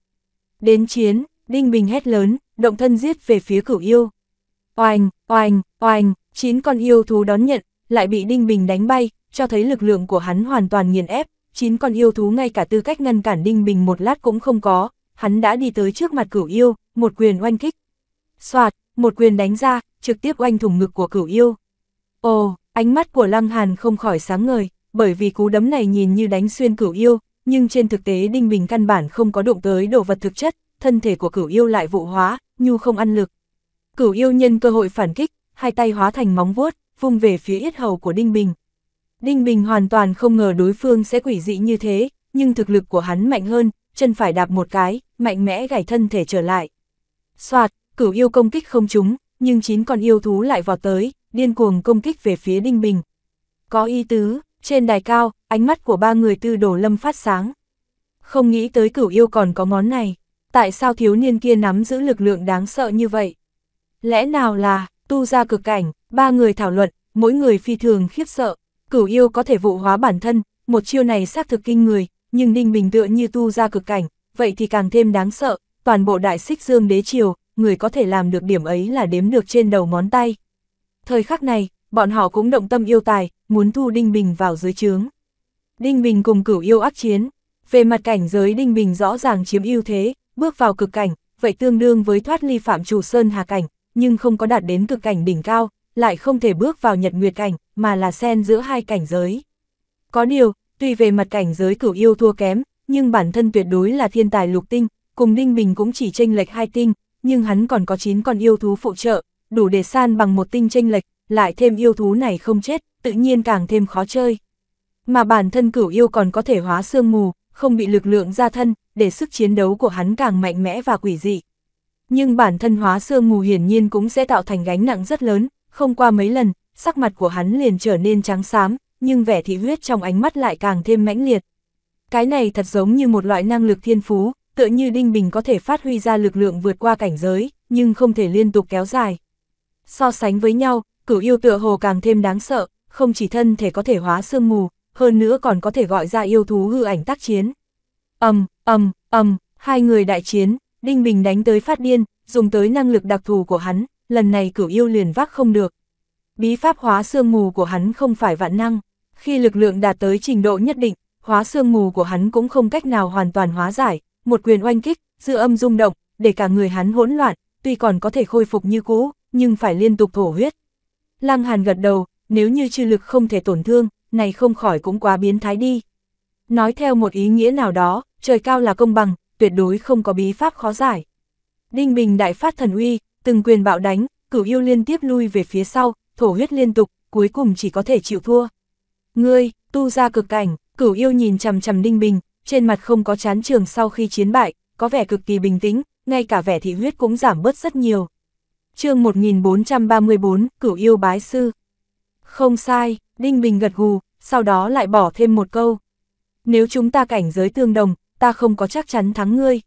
Đến chiến, Đinh Bình hét lớn, động thân giết về phía cửu yêu. Oanh, oanh, oanh, chín con yêu thú đón nhận, lại bị Đinh Bình đánh bay, cho thấy lực lượng của hắn hoàn toàn nghiền ép, chín con yêu thú ngay cả tư cách ngăn cản Đinh Bình một lát cũng không có, hắn đã đi tới trước mặt cửu yêu, một quyền oanh kích. Soạt, một quyền đánh ra, trực tiếp oanh thủng ngực của cửu yêu. Ồ, ánh mắt của Lăng Hàn không khỏi sáng ngời bởi vì cú đấm này nhìn như đánh xuyên cửu yêu, nhưng trên thực tế Đinh Bình căn bản không có động tới đồ vật thực chất, thân thể của cửu yêu lại vụ hóa, nhu không ăn lực. Cửu yêu nhân cơ hội phản kích, hai tay hóa thành móng vuốt, vung về phía yết hầu của Đinh Bình. Đinh Bình hoàn toàn không ngờ đối phương sẽ quỷ dị như thế, nhưng thực lực của hắn mạnh hơn, chân phải đạp một cái, mạnh mẽ gảy thân thể trở lại. Soạt, cửu yêu công kích không trúng, nhưng chín con yêu thú lại vọt tới, điên cuồng công kích về phía Đinh Bình. Có y tứ, trên đài cao, ánh mắt của ba người tư đổ lâm phát sáng. Không nghĩ tới cửu yêu còn có món này. Tại sao thiếu niên kia nắm giữ lực lượng đáng sợ như vậy? Lẽ nào là, tu ra cực cảnh, ba người thảo luận, mỗi người phi thường khiếp sợ. Cửu yêu có thể vụ hóa bản thân, một chiêu này xác thực kinh người, nhưng Ninh Bình tựa như tu ra cực cảnh, vậy thì càng thêm đáng sợ. Toàn bộ đại xích dương đế triều, người có thể làm được điểm ấy là đếm được trên đầu ngón tay. Thời khắc này, bọn họ cũng động tâm yêu tài, muốn thu Đinh Bình vào dưới trướng. Đinh Bình cùng cửu yêu ác chiến, về mặt cảnh giới Đinh Bình rõ ràng chiếm ưu thế, bước vào cực cảnh, vậy tương đương với thoát ly phạm chủ sơn hà cảnh, nhưng không có đạt đến cực cảnh đỉnh cao, lại không thể bước vào nhật nguyệt cảnh, mà là xen giữa hai cảnh giới. Có điều, tuy về mặt cảnh giới cửu yêu thua kém, nhưng bản thân tuyệt đối là thiên tài lục tinh, cùng Đinh Bình cũng chỉ tranh lệch hai tinh, nhưng hắn còn có 9 con yêu thú phụ trợ, đủ để san bằng một tinh tranh lệch, lại thêm yêu thú này không chết, tự nhiên càng thêm khó chơi. Mà bản thân cửu yêu còn có thể hóa sương mù, không bị lực lượng ra thân, để sức chiến đấu của hắn càng mạnh mẽ và quỷ dị. Nhưng bản thân hóa sương mù hiển nhiên cũng sẽ tạo thành gánh nặng rất lớn, không qua mấy lần, sắc mặt của hắn liền trở nên trắng xám, nhưng vẻ thị huyết trong ánh mắt lại càng thêm mãnh liệt. Cái này thật giống như một loại năng lực thiên phú, tựa như Đinh Bình có thể phát huy ra lực lượng vượt qua cảnh giới, nhưng không thể liên tục kéo dài. So sánh với nhau, cửu yêu tựa hồ càng thêm đáng sợ, không chỉ thân thể có thể hóa sương mù, hơn nữa còn có thể gọi ra yêu thú hư ảnh tác chiến. Ầm, ầm, ầm, hai người đại chiến, Đinh Bình đánh tới phát điên, dùng tới năng lực đặc thù của hắn, lần này cửu yêu liền vác không được. Bí pháp hóa sương mù của hắn không phải vạn năng, khi lực lượng đạt tới trình độ nhất định, hóa sương mù của hắn cũng không cách nào hoàn toàn hóa giải, một quyền oanh kích, dư âm rung động, để cả người hắn hỗn loạn, tuy còn có thể khôi phục như cũ, nhưng phải liên tục thổ huyết. Lăng Hàn gật đầu, nếu như chư lực không thể tổn thương, này không khỏi cũng quá biến thái đi. Nói theo một ý nghĩa nào đó, trời cao là công bằng, tuyệt đối không có bí pháp khó giải. Đinh Bình đại phát thần uy, từng quyền bạo đánh, cửu yêu liên tiếp lui về phía sau, thổ huyết liên tục, cuối cùng chỉ có thể chịu thua. Ngươi, tu ra cực cảnh, cửu yêu nhìn chằm chằm Đinh Bình, trên mặt không có chán trường sau khi chiến bại, có vẻ cực kỳ bình tĩnh, ngay cả vẻ thị huyết cũng giảm bớt rất nhiều chương 1434, cửu yêu bái sư. Không sai, Đinh Bình gật gù, sau đó lại bỏ thêm một câu. Nếu chúng ta cảnh giới tương đồng, ta không có chắc chắn thắng ngươi.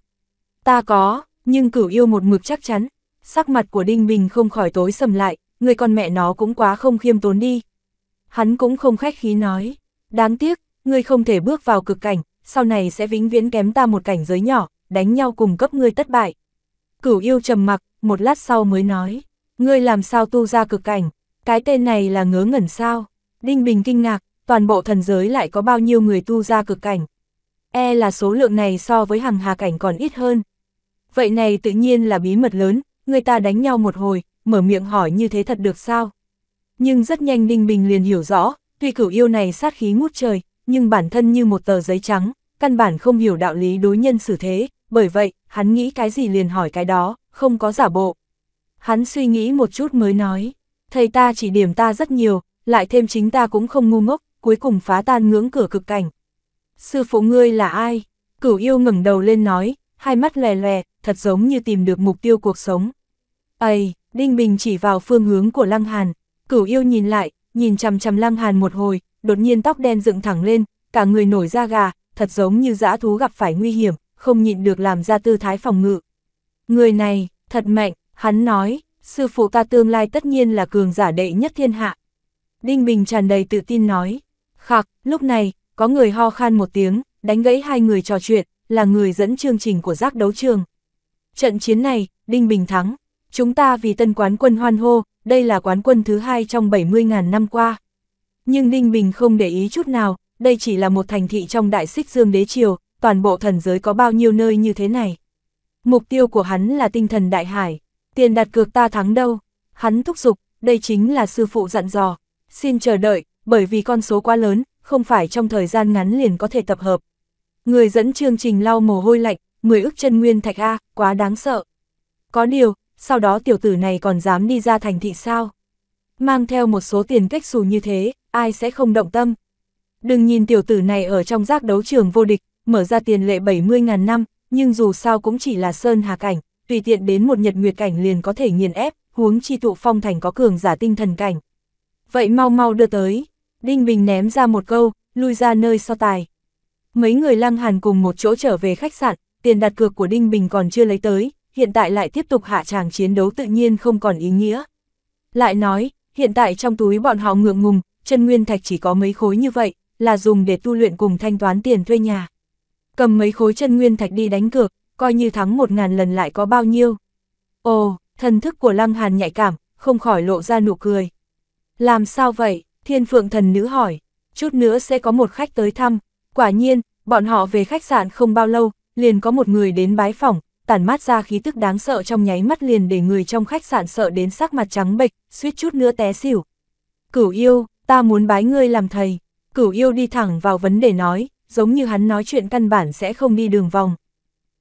Ta có, nhưng cửu yêu một mực chắc chắn. Sắc mặt của Đinh Bình không khỏi tối sầm lại, người con mẹ nó cũng quá không khiêm tốn đi. Hắn cũng không khách khí nói. Đáng tiếc, ngươi không thể bước vào cực cảnh, sau này sẽ vĩnh viễn kém ta một cảnh giới nhỏ, đánh nhau cùng cấp ngươi tất bại. Cửu yêu trầm mặc, một lát sau mới nói, ngươi làm sao tu ra cực cảnh, cái tên này là ngớ ngẩn sao. Đinh Bình kinh ngạc, toàn bộ thần giới lại có bao nhiêu người tu ra cực cảnh. E là số lượng này so với hàng hà cảnh còn ít hơn. Vậy này tự nhiên là bí mật lớn, người ta đánh nhau một hồi, mở miệng hỏi như thế thật được sao. Nhưng rất nhanh Đinh Bình liền hiểu rõ, tuy cửu yêu này sát khí ngút trời, nhưng bản thân như một tờ giấy trắng, căn bản không hiểu đạo lý đối nhân xử thế, bởi vậy, hắn nghĩ cái gì liền hỏi cái đó không có giả bộ. Hắn suy nghĩ một chút mới nói, thầy ta chỉ điểm ta rất nhiều, lại thêm chính ta cũng không ngu ngốc, cuối cùng phá tan ngưỡng cửa cực cảnh. Sư phụ ngươi là ai? Cửu yêu ngẩng đầu lên nói, hai mắt lè lè, thật giống như tìm được mục tiêu cuộc sống. Ây, Đinh Bình chỉ vào phương hướng của Lăng Hàn, cửu yêu nhìn lại, nhìn chằm chằm Lăng Hàn một hồi, đột nhiên tóc đen dựng thẳng lên, cả người nổi da gà, thật giống như dã thú gặp phải nguy hiểm, không nhịn được làm ra tư thái phòng ngự. Người này, thật mạnh, hắn nói, sư phụ ta tương lai tất nhiên là cường giả đệ nhất thiên hạ. Đinh Bình tràn đầy tự tin nói. Khạc, lúc này, có người ho khan một tiếng, đánh gãy hai người trò chuyện, là người dẫn chương trình của giác đấu trường. Trận chiến này, Đinh Bình thắng. Chúng ta vì tân quán quân hoan hô, đây là quán quân thứ hai trong 70.000 năm qua. Nhưng Đinh Bình không để ý chút nào, đây chỉ là một thành thị trong đại xích dương đế triều, toàn bộ thần giới có bao nhiêu nơi như thế này. Mục tiêu của hắn là tinh thần đại hải, tiền đặt cược ta thắng đâu. Hắn thúc giục, đây chính là sư phụ dặn dò. Xin chờ đợi, bởi vì con số quá lớn, không phải trong thời gian ngắn liền có thể tập hợp. Người dẫn chương trình lau mồ hôi lạnh, người ước chân nguyên thạch A, quá đáng sợ. Có điều, sau đó tiểu tử này còn dám đi ra thành thị sao? Mang theo một số tiền cách xù như thế, ai sẽ không động tâm? Đừng nhìn tiểu tử này ở trong giác đấu trường vô địch, mở ra tiền lệ 70.000 năm, nhưng dù sao cũng chỉ là sơn hà cảnh, tùy tiện đến một nhật nguyệt cảnh liền có thể nghiền ép, huống chi tụ phong thành có cường giả tinh thần cảnh. Vậy mau mau đưa tới, Đinh Bình ném ra một câu, lui ra nơi so tài. Mấy người lăng hàn cùng một chỗ trở về khách sạn, tiền đặt cược của Đinh Bình còn chưa lấy tới, hiện tại lại tiếp tục hạ tràng chiến đấu tự nhiên không còn ý nghĩa. Lại nói, hiện tại trong túi bọn họ ngượng ngùng, chân nguyên thạch chỉ có mấy khối như vậy, là dùng để tu luyện cùng thanh toán tiền thuê nhà cầm mấy khối chân nguyên thạch đi đánh cược, coi như thắng một ngàn lần lại có bao nhiêu. Ồ, thần thức của Lăng Hàn nhạy cảm, không khỏi lộ ra nụ cười. Làm sao vậy? Thiên Phượng thần nữ hỏi. Chút nữa sẽ có một khách tới thăm. Quả nhiên, bọn họ về khách sạn không bao lâu, liền có một người đến bái phòng, tản mát ra khí tức đáng sợ trong nháy mắt liền để người trong khách sạn sợ đến sắc mặt trắng bệch, suýt chút nữa té xỉu. Cửu yêu, ta muốn bái ngươi làm thầy. Cửu yêu đi thẳng vào vấn đề nói, giống như hắn nói chuyện căn bản sẽ không đi đường vòng.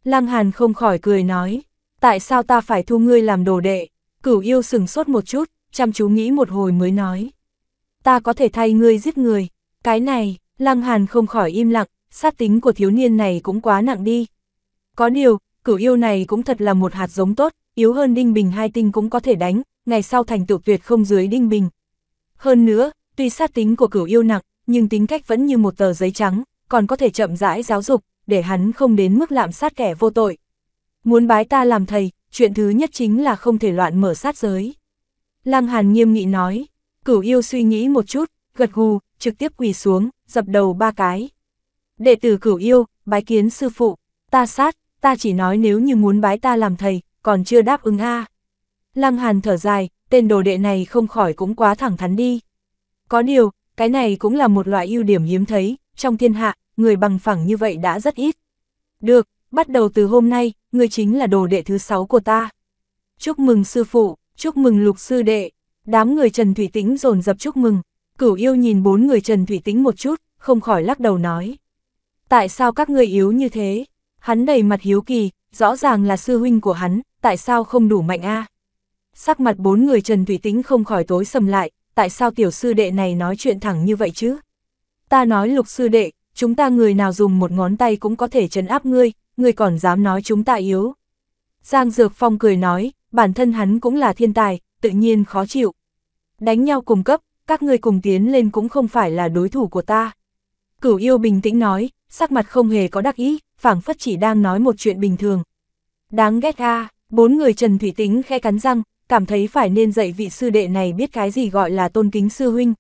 Lăng Hàn không khỏi cười nói, tại sao ta phải thu ngươi làm đồ đệ, cửu yêu sừng sốt một chút, chăm chú nghĩ một hồi mới nói. Ta có thể thay ngươi giết người, cái này, Lăng Hàn không khỏi im lặng, sát tính của thiếu niên này cũng quá nặng đi. Có điều, cửu yêu này cũng thật là một hạt giống tốt, yếu hơn Đinh Bình hai tinh cũng có thể đánh, ngày sau thành tựu tuyệt không dưới Đinh Bình. Hơn nữa, tuy sát tính của cửu yêu nặng, nhưng tính cách vẫn như một tờ giấy trắng, còn có thể chậm rãi giáo dục, để hắn không đến mức lạm sát kẻ vô tội. Muốn bái ta làm thầy, chuyện thứ nhất chính là không thể loạn mở sát giới. Lăng Hàn nghiêm nghị nói, cửu yêu suy nghĩ một chút, gật gù, trực tiếp quỳ xuống, dập đầu ba cái. Đệ tử cửu yêu, bái kiến sư phụ, ta sát, ta chỉ nói nếu như muốn bái ta làm thầy, còn chưa đáp ứng a. À. Lăng Hàn thở dài, tên đồ đệ này không khỏi cũng quá thẳng thắn đi. Có điều, cái này cũng là một loại ưu điểm hiếm thấy, trong thiên hạ, người bằng phẳng như vậy đã rất ít. Được, bắt đầu từ hôm nay, người chính là đồ đệ thứ sáu của ta. Chúc mừng sư phụ, chúc mừng lục sư đệ. Đám người Trần Thủy Tĩnh dồn dập chúc mừng, cửu yêu nhìn bốn người Trần Thủy Tĩnh một chút, không khỏi lắc đầu nói. Tại sao các người yếu như thế? Hắn đầy mặt hiếu kỳ, rõ ràng là sư huynh của hắn, tại sao không đủ mạnh a? Sắc mặt bốn người Trần Thủy Tĩnh không khỏi tối sầm lại, tại sao tiểu sư đệ này nói chuyện thẳng như vậy chứ? ta nói lục sư đệ, chúng ta người nào dùng một ngón tay cũng có thể chấn áp ngươi, ngươi còn dám nói chúng ta yếu. Giang Dược Phong cười nói, bản thân hắn cũng là thiên tài, tự nhiên khó chịu. Đánh nhau cùng cấp, các ngươi cùng tiến lên cũng không phải là đối thủ của ta. Cửu yêu bình tĩnh nói, sắc mặt không hề có đắc ý, phảng phất chỉ đang nói một chuyện bình thường. Đáng ghét a bốn người Trần Thủy Tính khe cắn răng, cảm thấy phải nên dạy vị sư đệ này biết cái gì gọi là tôn kính sư huynh,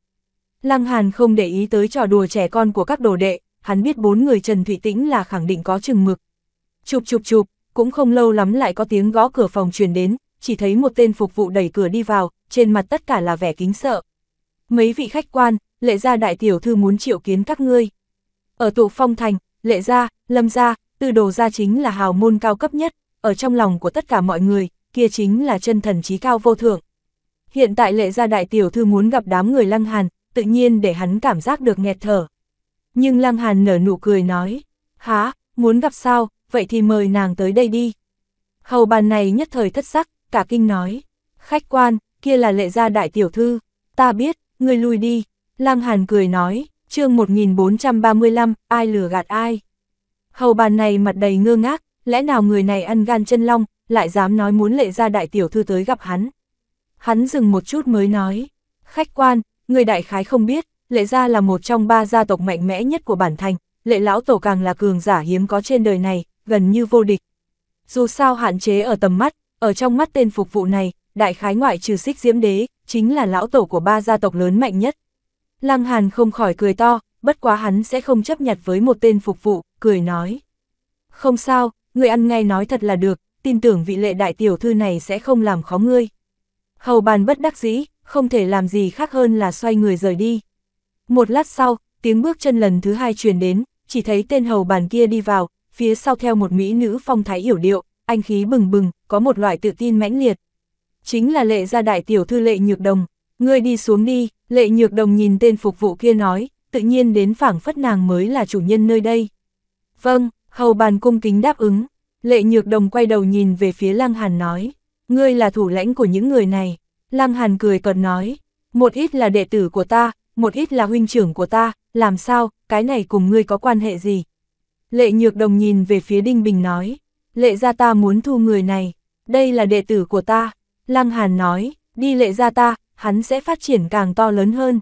Lăng Hàn không để ý tới trò đùa trẻ con của các đồ đệ, hắn biết bốn người Trần Thủy Tĩnh là khẳng định có chừng mực. Chụp chụp chụp, cũng không lâu lắm lại có tiếng gõ cửa phòng truyền đến, chỉ thấy một tên phục vụ đẩy cửa đi vào, trên mặt tất cả là vẻ kính sợ. Mấy vị khách quan, lệ gia đại tiểu thư muốn triệu kiến các ngươi. Ở tụ phong thành, lệ gia, lâm gia, tư đồ gia chính là hào môn cao cấp nhất, ở trong lòng của tất cả mọi người, kia chính là chân thần trí cao vô thượng. Hiện tại lệ gia đại tiểu thư muốn gặp đám người lăng hàn, tự nhiên để hắn cảm giác được nghẹt thở. Nhưng Lăng Hàn nở nụ cười nói, há, muốn gặp sao, vậy thì mời nàng tới đây đi. Hầu bàn này nhất thời thất sắc, cả kinh nói, khách quan, kia là lệ gia đại tiểu thư, ta biết, người lui đi. Lăng Hàn cười nói, chương 1435, ai lừa gạt ai. Hầu bàn này mặt đầy ngơ ngác, lẽ nào người này ăn gan chân long, lại dám nói muốn lệ gia đại tiểu thư tới gặp hắn. Hắn dừng một chút mới nói, khách quan, người đại khái không biết, lệ gia là một trong ba gia tộc mạnh mẽ nhất của bản thành, lệ lão tổ càng là cường giả hiếm có trên đời này, gần như vô địch. Dù sao hạn chế ở tầm mắt, ở trong mắt tên phục vụ này, đại khái ngoại trừ xích diễm đế, chính là lão tổ của ba gia tộc lớn mạnh nhất. Lăng Hàn không khỏi cười to, bất quá hắn sẽ không chấp nhặt với một tên phục vụ, cười nói. Không sao, người ăn ngay nói thật là được, tin tưởng vị lệ đại tiểu thư này sẽ không làm khó ngươi. Hầu bàn bất đắc dĩ, không thể làm gì khác hơn là xoay người rời đi. Một lát sau, tiếng bước chân lần thứ hai truyền đến, chỉ thấy tên hầu bàn kia đi vào, phía sau theo một mỹ nữ phong thái yểu điệu, anh khí bừng bừng, có một loại tự tin mãnh liệt. Chính là lệ gia đại tiểu thư lệ nhược đồng, ngươi đi xuống đi, lệ nhược đồng nhìn tên phục vụ kia nói, tự nhiên đến phảng phất nàng mới là chủ nhân nơi đây. Vâng, hầu bàn cung kính đáp ứng, lệ nhược đồng quay đầu nhìn về phía lăng hàn nói, ngươi là thủ lãnh của những người này. Lăng Hàn cười còn nói, một ít là đệ tử của ta, một ít là huynh trưởng của ta, làm sao, cái này cùng ngươi có quan hệ gì? Lệ Nhược Đồng nhìn về phía Đinh Bình nói, lệ gia ta muốn thu người này, đây là đệ tử của ta. Lăng Hàn nói, đi lệ gia ta, hắn sẽ phát triển càng to lớn hơn.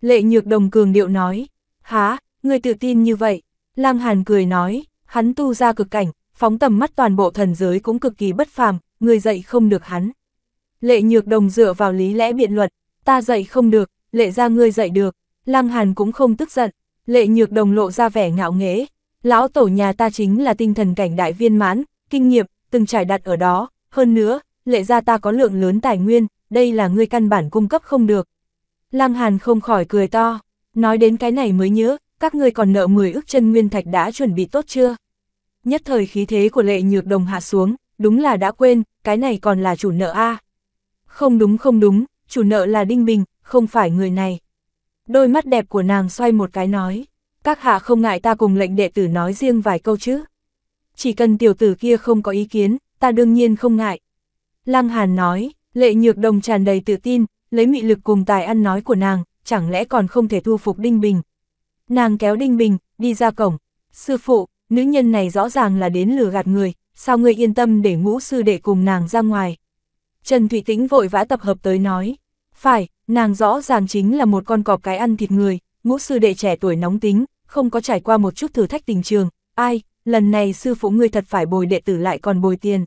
Lệ Nhược Đồng cường điệu nói, há, ngươi tự tin như vậy. Lăng Hàn cười nói, hắn tu ra cực cảnh, phóng tầm mắt toàn bộ thần giới cũng cực kỳ bất phàm, người dạy không được hắn. Lệ nhược đồng dựa vào lý lẽ biện luận, ta dạy không được, lệ ra ngươi dạy được, lăng hàn cũng không tức giận, lệ nhược đồng lộ ra vẻ ngạo nghễ. Lão tổ nhà ta chính là tinh thần cảnh đại viên mãn, kinh nghiệm, từng trải đặt ở đó, hơn nữa, lệ ra ta có lượng lớn tài nguyên, đây là ngươi căn bản cung cấp không được. Lăng Hàn không khỏi cười to, nói đến cái này mới nhớ, các ngươi còn nợ 10 ức chân nguyên thạch đã chuẩn bị tốt chưa? Nhất thời khí thế của lệ nhược đồng hạ xuống, đúng là đã quên, cái này còn là chủ nợ A. À. Không đúng không đúng, chủ nợ là Đinh Bình, không phải người này. Đôi mắt đẹp của nàng xoay một cái nói, các hạ không ngại ta cùng lệnh đệ tử nói riêng vài câu chứ. Chỉ cần tiểu tử kia không có ý kiến, ta đương nhiên không ngại. Lăng Hàn nói, lệ nhược đồng tràn đầy tự tin, lấy mị lực cùng tài ăn nói của nàng, chẳng lẽ còn không thể thu phục Đinh Bình. Nàng kéo Đinh Bình, đi ra cổng. Sư phụ, nữ nhân này rõ ràng là đến lừa gạt người, sao ngươi yên tâm để ngũ sư đệ cùng nàng ra ngoài. Trần Thủy Tĩnh vội vã tập hợp tới nói. Phải, nàng rõ ràng chính là một con cọp cái ăn thịt người, ngũ sư đệ trẻ tuổi nóng tính, không có trải qua một chút thử thách tình trường. Ai, lần này sư phụ ngươi thật phải bồi đệ tử lại còn bồi tiền.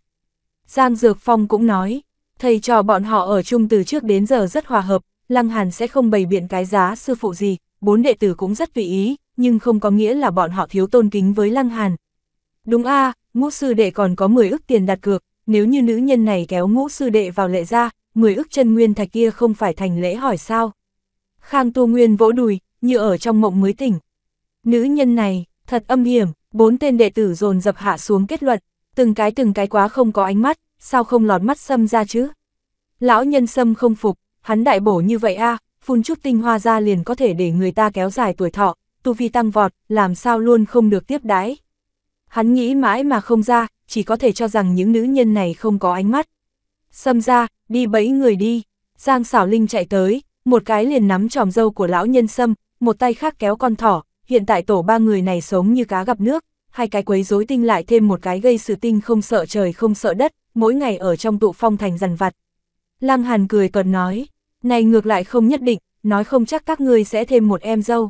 Giang Dược Phong cũng nói, thầy trò bọn họ ở chung từ trước đến giờ rất hòa hợp, Lăng Hàn sẽ không bày biện cái giá sư phụ gì, bốn đệ tử cũng rất vị ý, nhưng không có nghĩa là bọn họ thiếu tôn kính với Lăng Hàn. Đúng a ngũ sư đệ còn có 10 ức tiền đặt cược, nếu như nữ nhân này kéo ngũ sư đệ vào lệ ra, mười ức chân nguyên thạch kia không phải thành lễ hỏi sao. Khang Tu Nguyên vỗ đùi, như ở trong mộng mới tỉnh. Nữ nhân này, thật âm hiểm, bốn tên đệ tử dồn dập hạ xuống kết luận, từng cái từng cái quá không có ánh mắt, sao không lọt mắt xâm ra chứ. Lão nhân xâm không phục, hắn đại bổ như vậy a phun chút tinh hoa ra liền có thể để người ta kéo dài tuổi thọ, tu vi tăng vọt, làm sao luôn không được tiếp đái. Hắn nghĩ mãi mà không ra, chỉ có thể cho rằng những nữ nhân này không có ánh mắt. Xâm ra, đi bẫy người đi. Giang xảo linh chạy tới, một cái liền nắm tròm dâu của lão nhân xâm, một tay khác kéo con thỏ, hiện tại tổ ba người này sống như cá gặp nước, hai cái quấy rối tinh lại thêm một cái gây sự tinh không sợ trời không sợ đất, mỗi ngày ở trong tụ phong thành dằn vặt. Lăng Hàn cười cợt nói, này ngược lại không nhất định, nói không chắc các ngươi sẽ thêm một em dâu.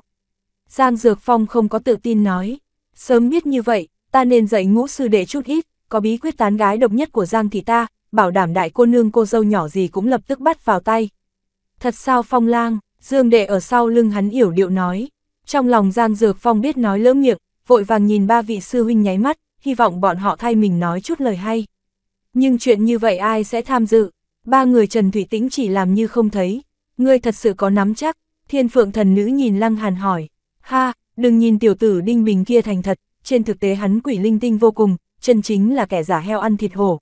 Giang Dược Phong không có tự tin nói, sớm biết như vậy, ta nên dạy ngũ sư để chút ít, có bí quyết tán gái độc nhất của Giang thì ta, bảo đảm đại cô nương cô dâu nhỏ gì cũng lập tức bắt vào tay. Thật sao Phong Lang, Dương Đệ ở sau lưng hắn yểu điệu nói. Trong lòng Giang Dược Phong biết nói lỡ miệng, vội vàng nhìn ba vị sư huynh nháy mắt, hy vọng bọn họ thay mình nói chút lời hay. Nhưng chuyện như vậy ai sẽ tham dự? Ba người Trần Thủy Tĩnh chỉ làm như không thấy. Ngươi thật sự có nắm chắc, thiên phượng thần nữ nhìn Lăng Hàn hỏi. Ha, đừng nhìn tiểu tử Đinh Bình kia thành thật, trên thực tế hắn quỷ linh tinh vô cùng, chân chính là kẻ giả heo ăn thịt hổ.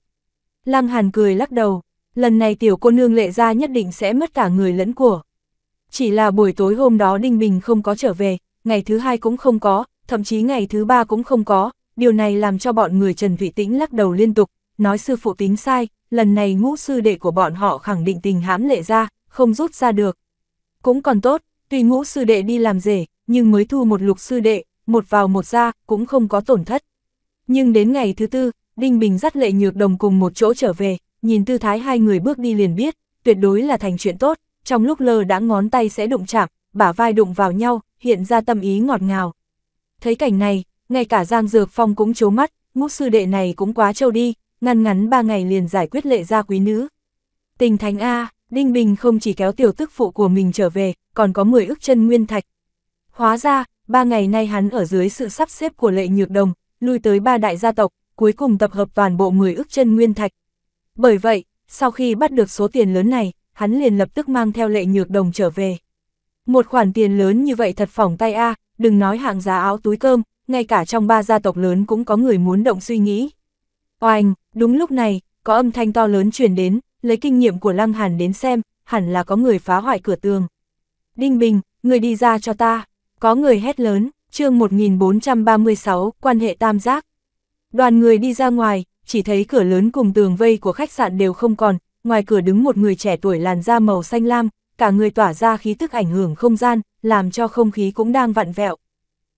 Lăng Hàn cười lắc đầu, lần này tiểu cô nương lệ ra nhất định sẽ mất cả người lẫn của. Chỉ là buổi tối hôm đó Đinh Bình không có trở về, ngày thứ hai cũng không có, thậm chí ngày thứ ba cũng không có, điều này làm cho bọn người Trần Thủy Tĩnh lắc đầu liên tục, nói sư phụ tính sai, lần này ngũ sư đệ của bọn họ khẳng định tình hãm lệ ra, không rút ra được. Cũng còn tốt, tuy ngũ sư đệ đi làm rể, nhưng mới thu một lục sư đệ, một vào một ra, cũng không có tổn thất. Nhưng đến ngày thứ tư, Đinh Bình dắt lệ nhược đồng cùng một chỗ trở về, nhìn tư thái hai người bước đi liền biết, tuyệt đối là thành chuyện tốt, trong lúc lơ đã ngón tay sẽ đụng chạm, bả vai đụng vào nhau, hiện ra tâm ý ngọt ngào. Thấy cảnh này, ngay cả Giang Dược Phong cũng chố mắt, ngũ sư đệ này cũng quá trâu đi, ngăn ngắn ba ngày liền giải quyết lệ gia quý nữ. Tình thánh A, Đinh Bình không chỉ kéo tiểu tức phụ của mình trở về, còn có 10 ức chân nguyên thạch. Hóa ra, ba ngày nay hắn ở dưới sự sắp xếp của lệ nhược đồng, lui tới ba đại gia tộc, cuối cùng tập hợp toàn bộ 10 ước chân nguyên thạch. Bởi vậy, sau khi bắt được số tiền lớn này, hắn liền lập tức mang theo lệ nhược đồng trở về. Một khoản tiền lớn như vậy thật phỏng tay A, đừng nói hạng giá áo túi cơm, ngay cả trong ba gia tộc lớn cũng có người muốn động suy nghĩ. Oanh, đúng lúc này, có âm thanh to lớn truyền đến, lấy kinh nghiệm của Lăng Hàn đến xem, hẳn là có người phá hoại cửa tường. Đinh Bình, người đi ra cho ta, có người hét lớn, chương 1436, quan hệ tam giác. Đoàn người đi ra ngoài, chỉ thấy cửa lớn cùng tường vây của khách sạn đều không còn, ngoài cửa đứng một người trẻ tuổi làn da màu xanh lam, cả người tỏa ra khí tức ảnh hưởng không gian, làm cho không khí cũng đang vặn vẹo.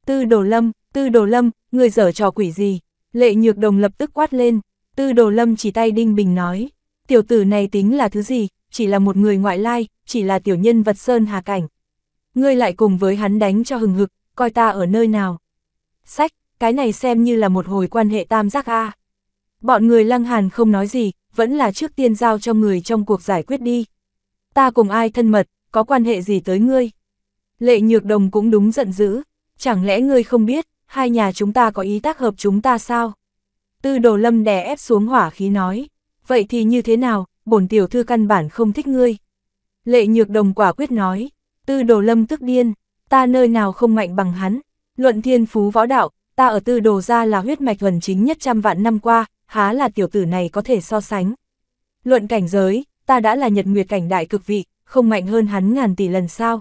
Tư đồ lâm, tư đồ lâm, người dở trò quỷ gì? Lệ nhược đồng lập tức quát lên, tư đồ lâm chỉ tay Đinh Bình nói, tiểu tử này tính là thứ gì, chỉ là một người ngoại lai, chỉ là tiểu nhân vật sơn hà cảnh. Ngươi lại cùng với hắn đánh cho hừng hực, coi ta ở nơi nào. Sách, cái này xem như là một hồi quan hệ tam giác A. Bọn người lăng hàn không nói gì, vẫn là trước tiên giao cho người trong cuộc giải quyết đi. Ta cùng ai thân mật, có quan hệ gì tới ngươi? Lệ nhược đồng cũng đúng giận dữ, chẳng lẽ ngươi không biết, hai nhà chúng ta có ý tác hợp chúng ta sao? Tư đồ lâm đè ép xuống hỏa khí nói, vậy thì như thế nào, bổn tiểu thư căn bản không thích ngươi. Lệ nhược đồng quả quyết nói, tư đồ lâm tức điên, ta nơi nào không mạnh bằng hắn, luận thiên phú võ đạo, ta ở tư đồ ra là huyết mạch thuần chính nhất trăm vạn năm qua, há là tiểu tử này có thể so sánh. Luận cảnh giới, ta đã là nhật nguyệt cảnh đại cực vị, không mạnh hơn hắn ngàn tỷ lần sao.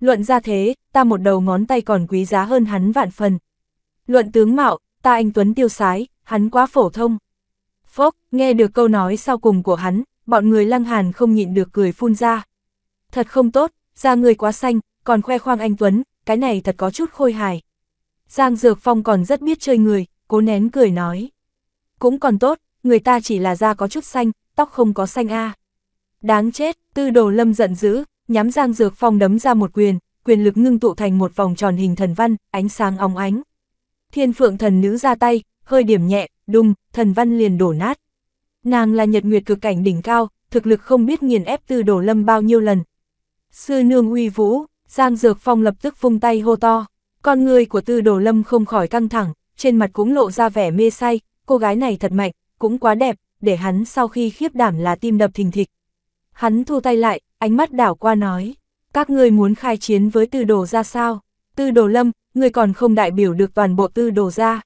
Luận ra thế, ta một đầu ngón tay còn quý giá hơn hắn vạn phần. Luận tướng mạo, ta anh Tuấn tiêu sái, hắn quá phổ thông. Phốc, nghe được câu nói sau cùng của hắn, bọn người lăng hàn không nhịn được cười phun ra. Thật không tốt, da người quá xanh, còn khoe khoang anh Tuấn, cái này thật có chút khôi hài. Giang Dược Phong còn rất biết chơi người, cố nén cười nói. Cũng còn tốt, người ta chỉ là da có chút xanh, tóc không có xanh a. Đáng chết, tư đồ lâm giận dữ, nhắm Giang Dược Phong đấm ra một quyền, quyền lực ngưng tụ thành một vòng tròn hình thần văn, ánh sáng óng ánh. Thiên phượng thần nữ ra tay, hơi điểm nhẹ, đùng, thần văn liền đổ nát. Nàng là nhật nguyệt cực cảnh đỉnh cao, thực lực không biết nghiền ép tư đồ lâm bao nhiêu lần. Sư nương uy vũ, Giang Dược Phong lập tức vung tay hô to. Con người của Tư Đồ Lâm không khỏi căng thẳng, trên mặt cũng lộ ra vẻ mê say, cô gái này thật mạnh, cũng quá đẹp, để hắn sau khi khiếp đảm là tim đập thình thịch. Hắn thu tay lại, ánh mắt đảo qua nói, các ngươi muốn khai chiến với Tư Đồ ra sao? Tư Đồ Lâm, người còn không đại biểu được toàn bộ Tư Đồ ra.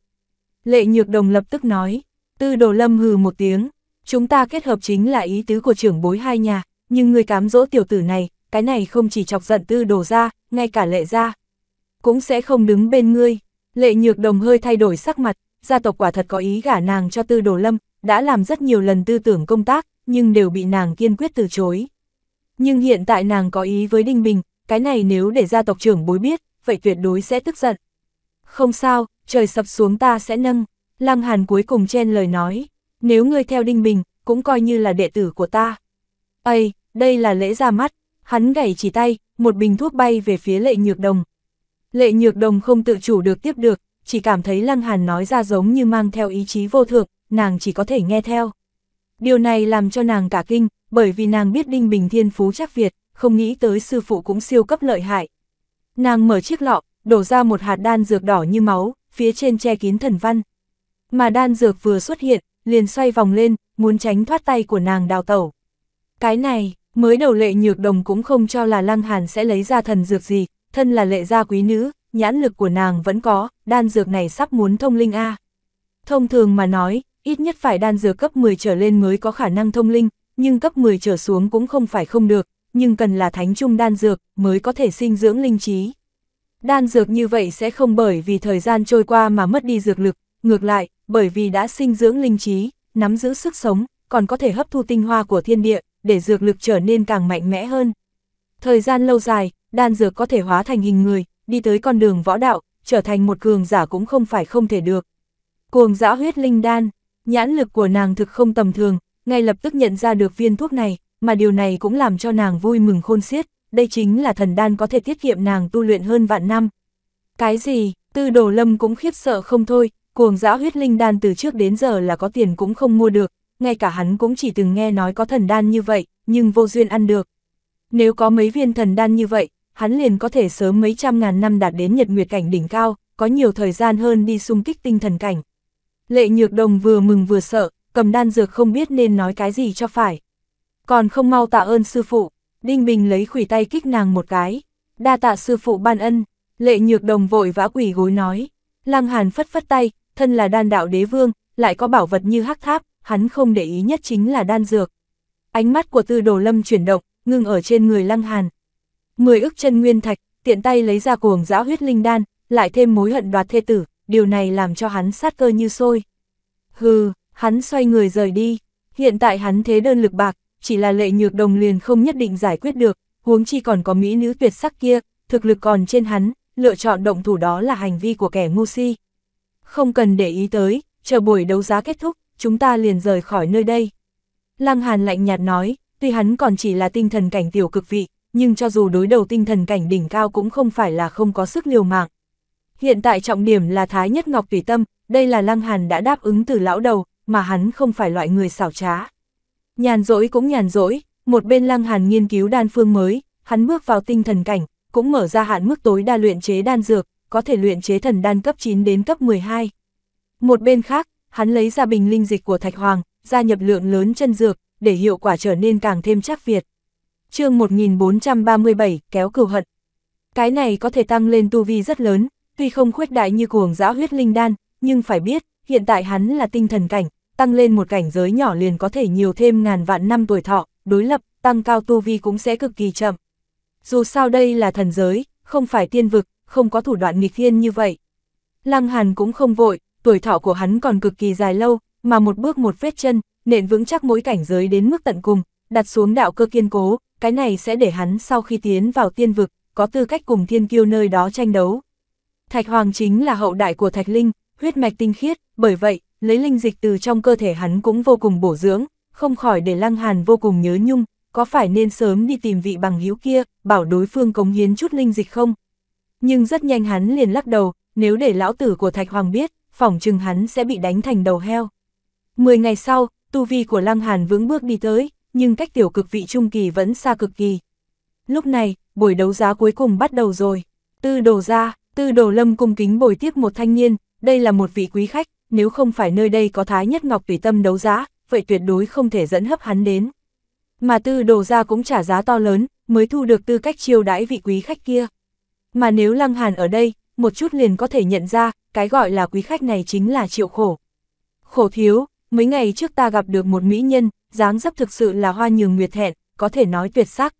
Lệ Nhược Đồng lập tức nói, Tư Đồ Lâm hừ một tiếng, chúng ta kết hợp chính là ý tứ của trưởng bối hai nhà, nhưng người cám dỗ tiểu tử này, cái này không chỉ chọc giận tư đổ ra, ngay cả lệ ra. Cũng sẽ không đứng bên ngươi. Lệ nhược đồng hơi thay đổi sắc mặt, gia tộc quả thật có ý gả nàng cho tư đồ lâm, đã làm rất nhiều lần tư tưởng công tác, nhưng đều bị nàng kiên quyết từ chối. Nhưng hiện tại nàng có ý với Đinh Bình, cái này nếu để gia tộc trưởng bối biết, vậy tuyệt đối sẽ tức giận. Không sao, trời sập xuống ta sẽ nâng. Lăng Hàn cuối cùng chen lời nói, nếu ngươi theo Đinh Bình, cũng coi như là đệ tử của ta. Ây, đây là lễ ra mắt, Hắn gảy chỉ tay, một bình thuốc bay về phía lệ nhược đồng. Lệ nhược đồng không tự chủ được tiếp được, chỉ cảm thấy Lăng Hàn nói ra giống như mang theo ý chí vô thượng, nàng chỉ có thể nghe theo. Điều này làm cho nàng cả kinh, bởi vì nàng biết Đinh Bình Thiên Phú chắc Việt, không nghĩ tới sư phụ cũng siêu cấp lợi hại. Nàng mở chiếc lọ, đổ ra một hạt đan dược đỏ như máu, phía trên che kín thần văn. Mà đan dược vừa xuất hiện, liền xoay vòng lên, muốn tránh thoát tay của nàng đào tẩu. Cái này, Mới đầu lệ nhược đồng cũng không cho là Lăng Hàn sẽ lấy ra thần dược gì, thân là lệ gia quý nữ, nhãn lực của nàng vẫn có, đan dược này sắp muốn thông linh A. Thông thường mà nói, ít nhất phải đan dược cấp 10 trở lên mới có khả năng thông linh, nhưng cấp 10 trở xuống cũng không phải không được, nhưng cần là thánh trung đan dược mới có thể sinh dưỡng linh trí. Đan dược như vậy sẽ không bởi vì thời gian trôi qua mà mất đi dược lực, ngược lại, bởi vì đã sinh dưỡng linh trí, nắm giữ sức sống, còn có thể hấp thu tinh hoa của thiên địa, để dược lực trở nên càng mạnh mẽ hơn. Thời gian lâu dài, đan dược có thể hóa thành hình người, đi tới con đường võ đạo, trở thành một cường giả cũng không phải không thể được. Cuồng dã huyết linh đan, nhãn lực của nàng thực không tầm thường, ngay lập tức nhận ra được viên thuốc này, mà điều này cũng làm cho nàng vui mừng khôn xiết, đây chính là thần đan có thể tiết kiệm nàng tu luyện hơn vạn năm. Cái gì, tư đồ lâm cũng khiếp sợ không thôi, cuồng dã huyết linh đan từ trước đến giờ là có tiền cũng không mua được, ngay cả hắn cũng chỉ từng nghe nói có thần đan như vậy, nhưng vô duyên ăn được. Nếu có mấy viên thần đan như vậy, hắn liền có thể sớm mấy trăm ngàn năm đạt đến nhật nguyệt cảnh đỉnh cao, có nhiều thời gian hơn đi xung kích tinh thần cảnh. Lệ Nhược Đồng vừa mừng vừa sợ, cầm đan dược không biết nên nói cái gì cho phải. Còn không mau tạ ơn sư phụ, Đinh Bình lấy khủy tay kích nàng một cái, đa tạ sư phụ ban ân, Lệ Nhược Đồng vội vã quỷ gối nói. Lăng Hàn phất phất tay, thân là đan đạo đế vương, lại có bảo vật như hắc tháp, hắn không để ý nhất chính là đan dược. Ánh mắt của tư đồ lâm chuyển động, ngưng ở trên người lăng hàn. Mười ức chân nguyên thạch, tiện tay lấy ra cuồng giã huyết linh đan, lại thêm mối hận đoạt thê tử, điều này làm cho hắn sát cơ như sôi. Hừ, hắn xoay người rời đi, hiện tại hắn thế đơn lực bạc, chỉ là lệ nhược đồng liền không nhất định giải quyết được, huống chi còn có mỹ nữ tuyệt sắc kia, thực lực còn trên hắn, lựa chọn động thủ đó là hành vi của kẻ ngu si. Không cần để ý tới, chờ buổi đấu giá kết thúc, chúng ta liền rời khỏi nơi đây. Lăng Hàn lạnh nhạt nói, tuy hắn còn chỉ là tinh thần cảnh tiểu cực vị, nhưng cho dù đối đầu tinh thần cảnh đỉnh cao cũng không phải là không có sức liều mạng. Hiện tại trọng điểm là Thái Nhất Ngọc Tùy Tâm, đây là Lăng Hàn đã đáp ứng từ lão đầu, mà hắn không phải loại người xảo trá. Nhàn rỗi cũng nhàn rỗi, một bên Lăng Hàn nghiên cứu đan phương mới, hắn bước vào tinh thần cảnh, cũng mở ra hạn mức tối đa luyện chế đan dược, có thể luyện chế thần đan cấp 9 đến cấp 12. Một bên khác, Hắn lấy ra bình linh dịch của Thạch Hoàng, gia nhập lượng lớn chân dược, để hiệu quả trở nên càng thêm chắc việt. chương 1437, kéo cừu hận. Cái này có thể tăng lên tu vi rất lớn, tuy không khuyết đại như cuồng giã huyết linh đan, nhưng phải biết, hiện tại hắn là tinh thần cảnh, tăng lên một cảnh giới nhỏ liền có thể nhiều thêm ngàn vạn năm tuổi thọ, đối lập, tăng cao tu vi cũng sẽ cực kỳ chậm. Dù sao đây là thần giới, không phải tiên vực, không có thủ đoạn nghịch thiên như vậy. Lăng Hàn cũng không vội, tuổi thọ của hắn còn cực kỳ dài lâu, mà một bước một vết chân, nện vững chắc mỗi cảnh giới đến mức tận cùng, đặt xuống đạo cơ kiên cố, cái này sẽ để hắn sau khi tiến vào tiên vực, có tư cách cùng thiên kiêu nơi đó tranh đấu. Thạch Hoàng chính là hậu đại của Thạch Linh, huyết mạch tinh khiết, bởi vậy, lấy linh dịch từ trong cơ thể hắn cũng vô cùng bổ dưỡng, không khỏi để Lăng Hàn vô cùng nhớ nhung, có phải nên sớm đi tìm vị bằng hữu kia, bảo đối phương cống hiến chút linh dịch không? Nhưng rất nhanh hắn liền lắc đầu, nếu để lão tử của Thạch Hoàng biết, phỏng chừng hắn sẽ bị đánh thành đầu heo. Mười ngày sau, tu vi của Lăng Hàn vững bước đi tới, nhưng cách tiểu cực vị trung kỳ vẫn xa cực kỳ. Lúc này, buổi đấu giá cuối cùng bắt đầu rồi. Tư đồ ra, tư đồ lâm cung kính bồi tiếp một thanh niên, đây là một vị quý khách, nếu không phải nơi đây có thái nhất ngọc tùy tâm đấu giá, vậy tuyệt đối không thể dẫn hấp hắn đến. Mà tư đồ ra cũng trả giá to lớn, mới thu được tư cách chiêu đãi vị quý khách kia. Mà nếu Lăng Hàn ở đây, một chút liền có thể nhận ra, cái gọi là quý khách này chính là triệu khổ. Khổ thiếu, mấy ngày trước ta gặp được một mỹ nhân, dáng dấp thực sự là hoa nhường nguyệt thẹn, có thể nói tuyệt sắc.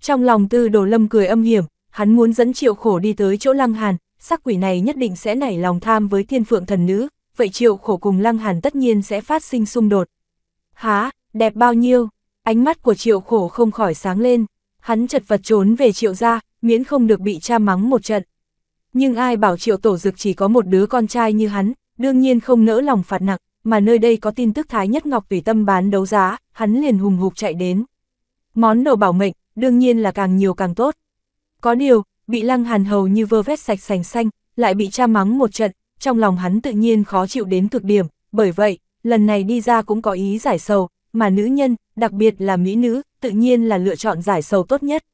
Trong lòng tư đồ lâm cười âm hiểm, hắn muốn dẫn triệu khổ đi tới chỗ lăng hàn, sắc quỷ này nhất định sẽ nảy lòng tham với thiên phượng thần nữ, vậy triệu khổ cùng lăng hàn tất nhiên sẽ phát sinh xung đột. Há, đẹp bao nhiêu, ánh mắt của triệu khổ không khỏi sáng lên, hắn chật vật trốn về triệu gia, miễn không được bị cha mắng một trận nhưng ai bảo triệu tổ dực chỉ có một đứa con trai như hắn, đương nhiên không nỡ lòng phạt nặng, mà nơi đây có tin tức Thái Nhất Ngọc tùy tâm bán đấu giá, hắn liền hùng hục chạy đến. Món đồ bảo mệnh, đương nhiên là càng nhiều càng tốt. Có điều, bị lăng hàn hầu như vơ vét sạch sành xanh, lại bị cha mắng một trận, trong lòng hắn tự nhiên khó chịu đến cực điểm, bởi vậy, lần này đi ra cũng có ý giải sầu, mà nữ nhân, đặc biệt là mỹ nữ, tự nhiên là lựa chọn giải sầu tốt nhất.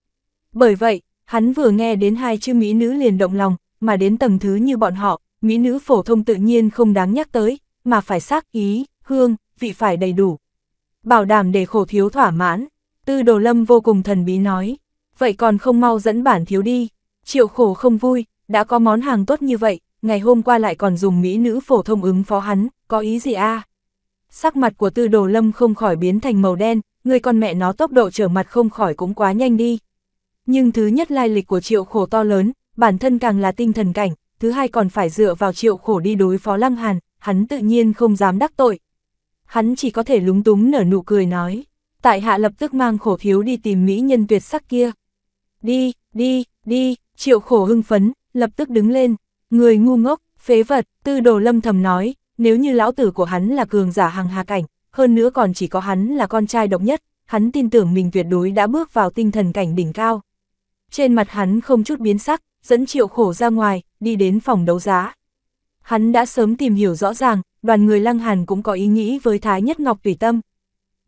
Bởi vậy, hắn vừa nghe đến hai chữ mỹ nữ liền động lòng, mà đến tầng thứ như bọn họ, mỹ nữ phổ thông tự nhiên không đáng nhắc tới, mà phải sắc ý, hương, vị phải đầy đủ. Bảo đảm để khổ thiếu thỏa mãn, tư đồ lâm vô cùng thần bí nói, vậy còn không mau dẫn bản thiếu đi, triệu khổ không vui, đã có món hàng tốt như vậy, ngày hôm qua lại còn dùng mỹ nữ phổ thông ứng phó hắn, có ý gì a? Sắc mặt của tư đồ lâm không khỏi biến thành màu đen, người con mẹ nó tốc độ trở mặt không khỏi cũng quá nhanh đi. Nhưng thứ nhất lai lịch của triệu khổ to lớn, bản thân càng là tinh thần cảnh, thứ hai còn phải dựa vào triệu khổ đi đối phó Lăng Hàn, hắn tự nhiên không dám đắc tội. Hắn chỉ có thể lúng túng nở nụ cười nói, tại hạ lập tức mang khổ thiếu đi tìm mỹ nhân tuyệt sắc kia. Đi, đi, đi, triệu khổ hưng phấn, lập tức đứng lên, người ngu ngốc, phế vật, tư đồ lâm thầm nói, nếu như lão tử của hắn là cường giả hàng hà cảnh, hơn nữa còn chỉ có hắn là con trai độc nhất, hắn tin tưởng mình tuyệt đối đã bước vào tinh thần cảnh đỉnh cao. Trên mặt hắn không chút biến sắc, dẫn triệu khổ ra ngoài, đi đến phòng đấu giá. Hắn đã sớm tìm hiểu rõ ràng, đoàn người lăng hàn cũng có ý nghĩ với Thái Nhất Ngọc tùy tâm.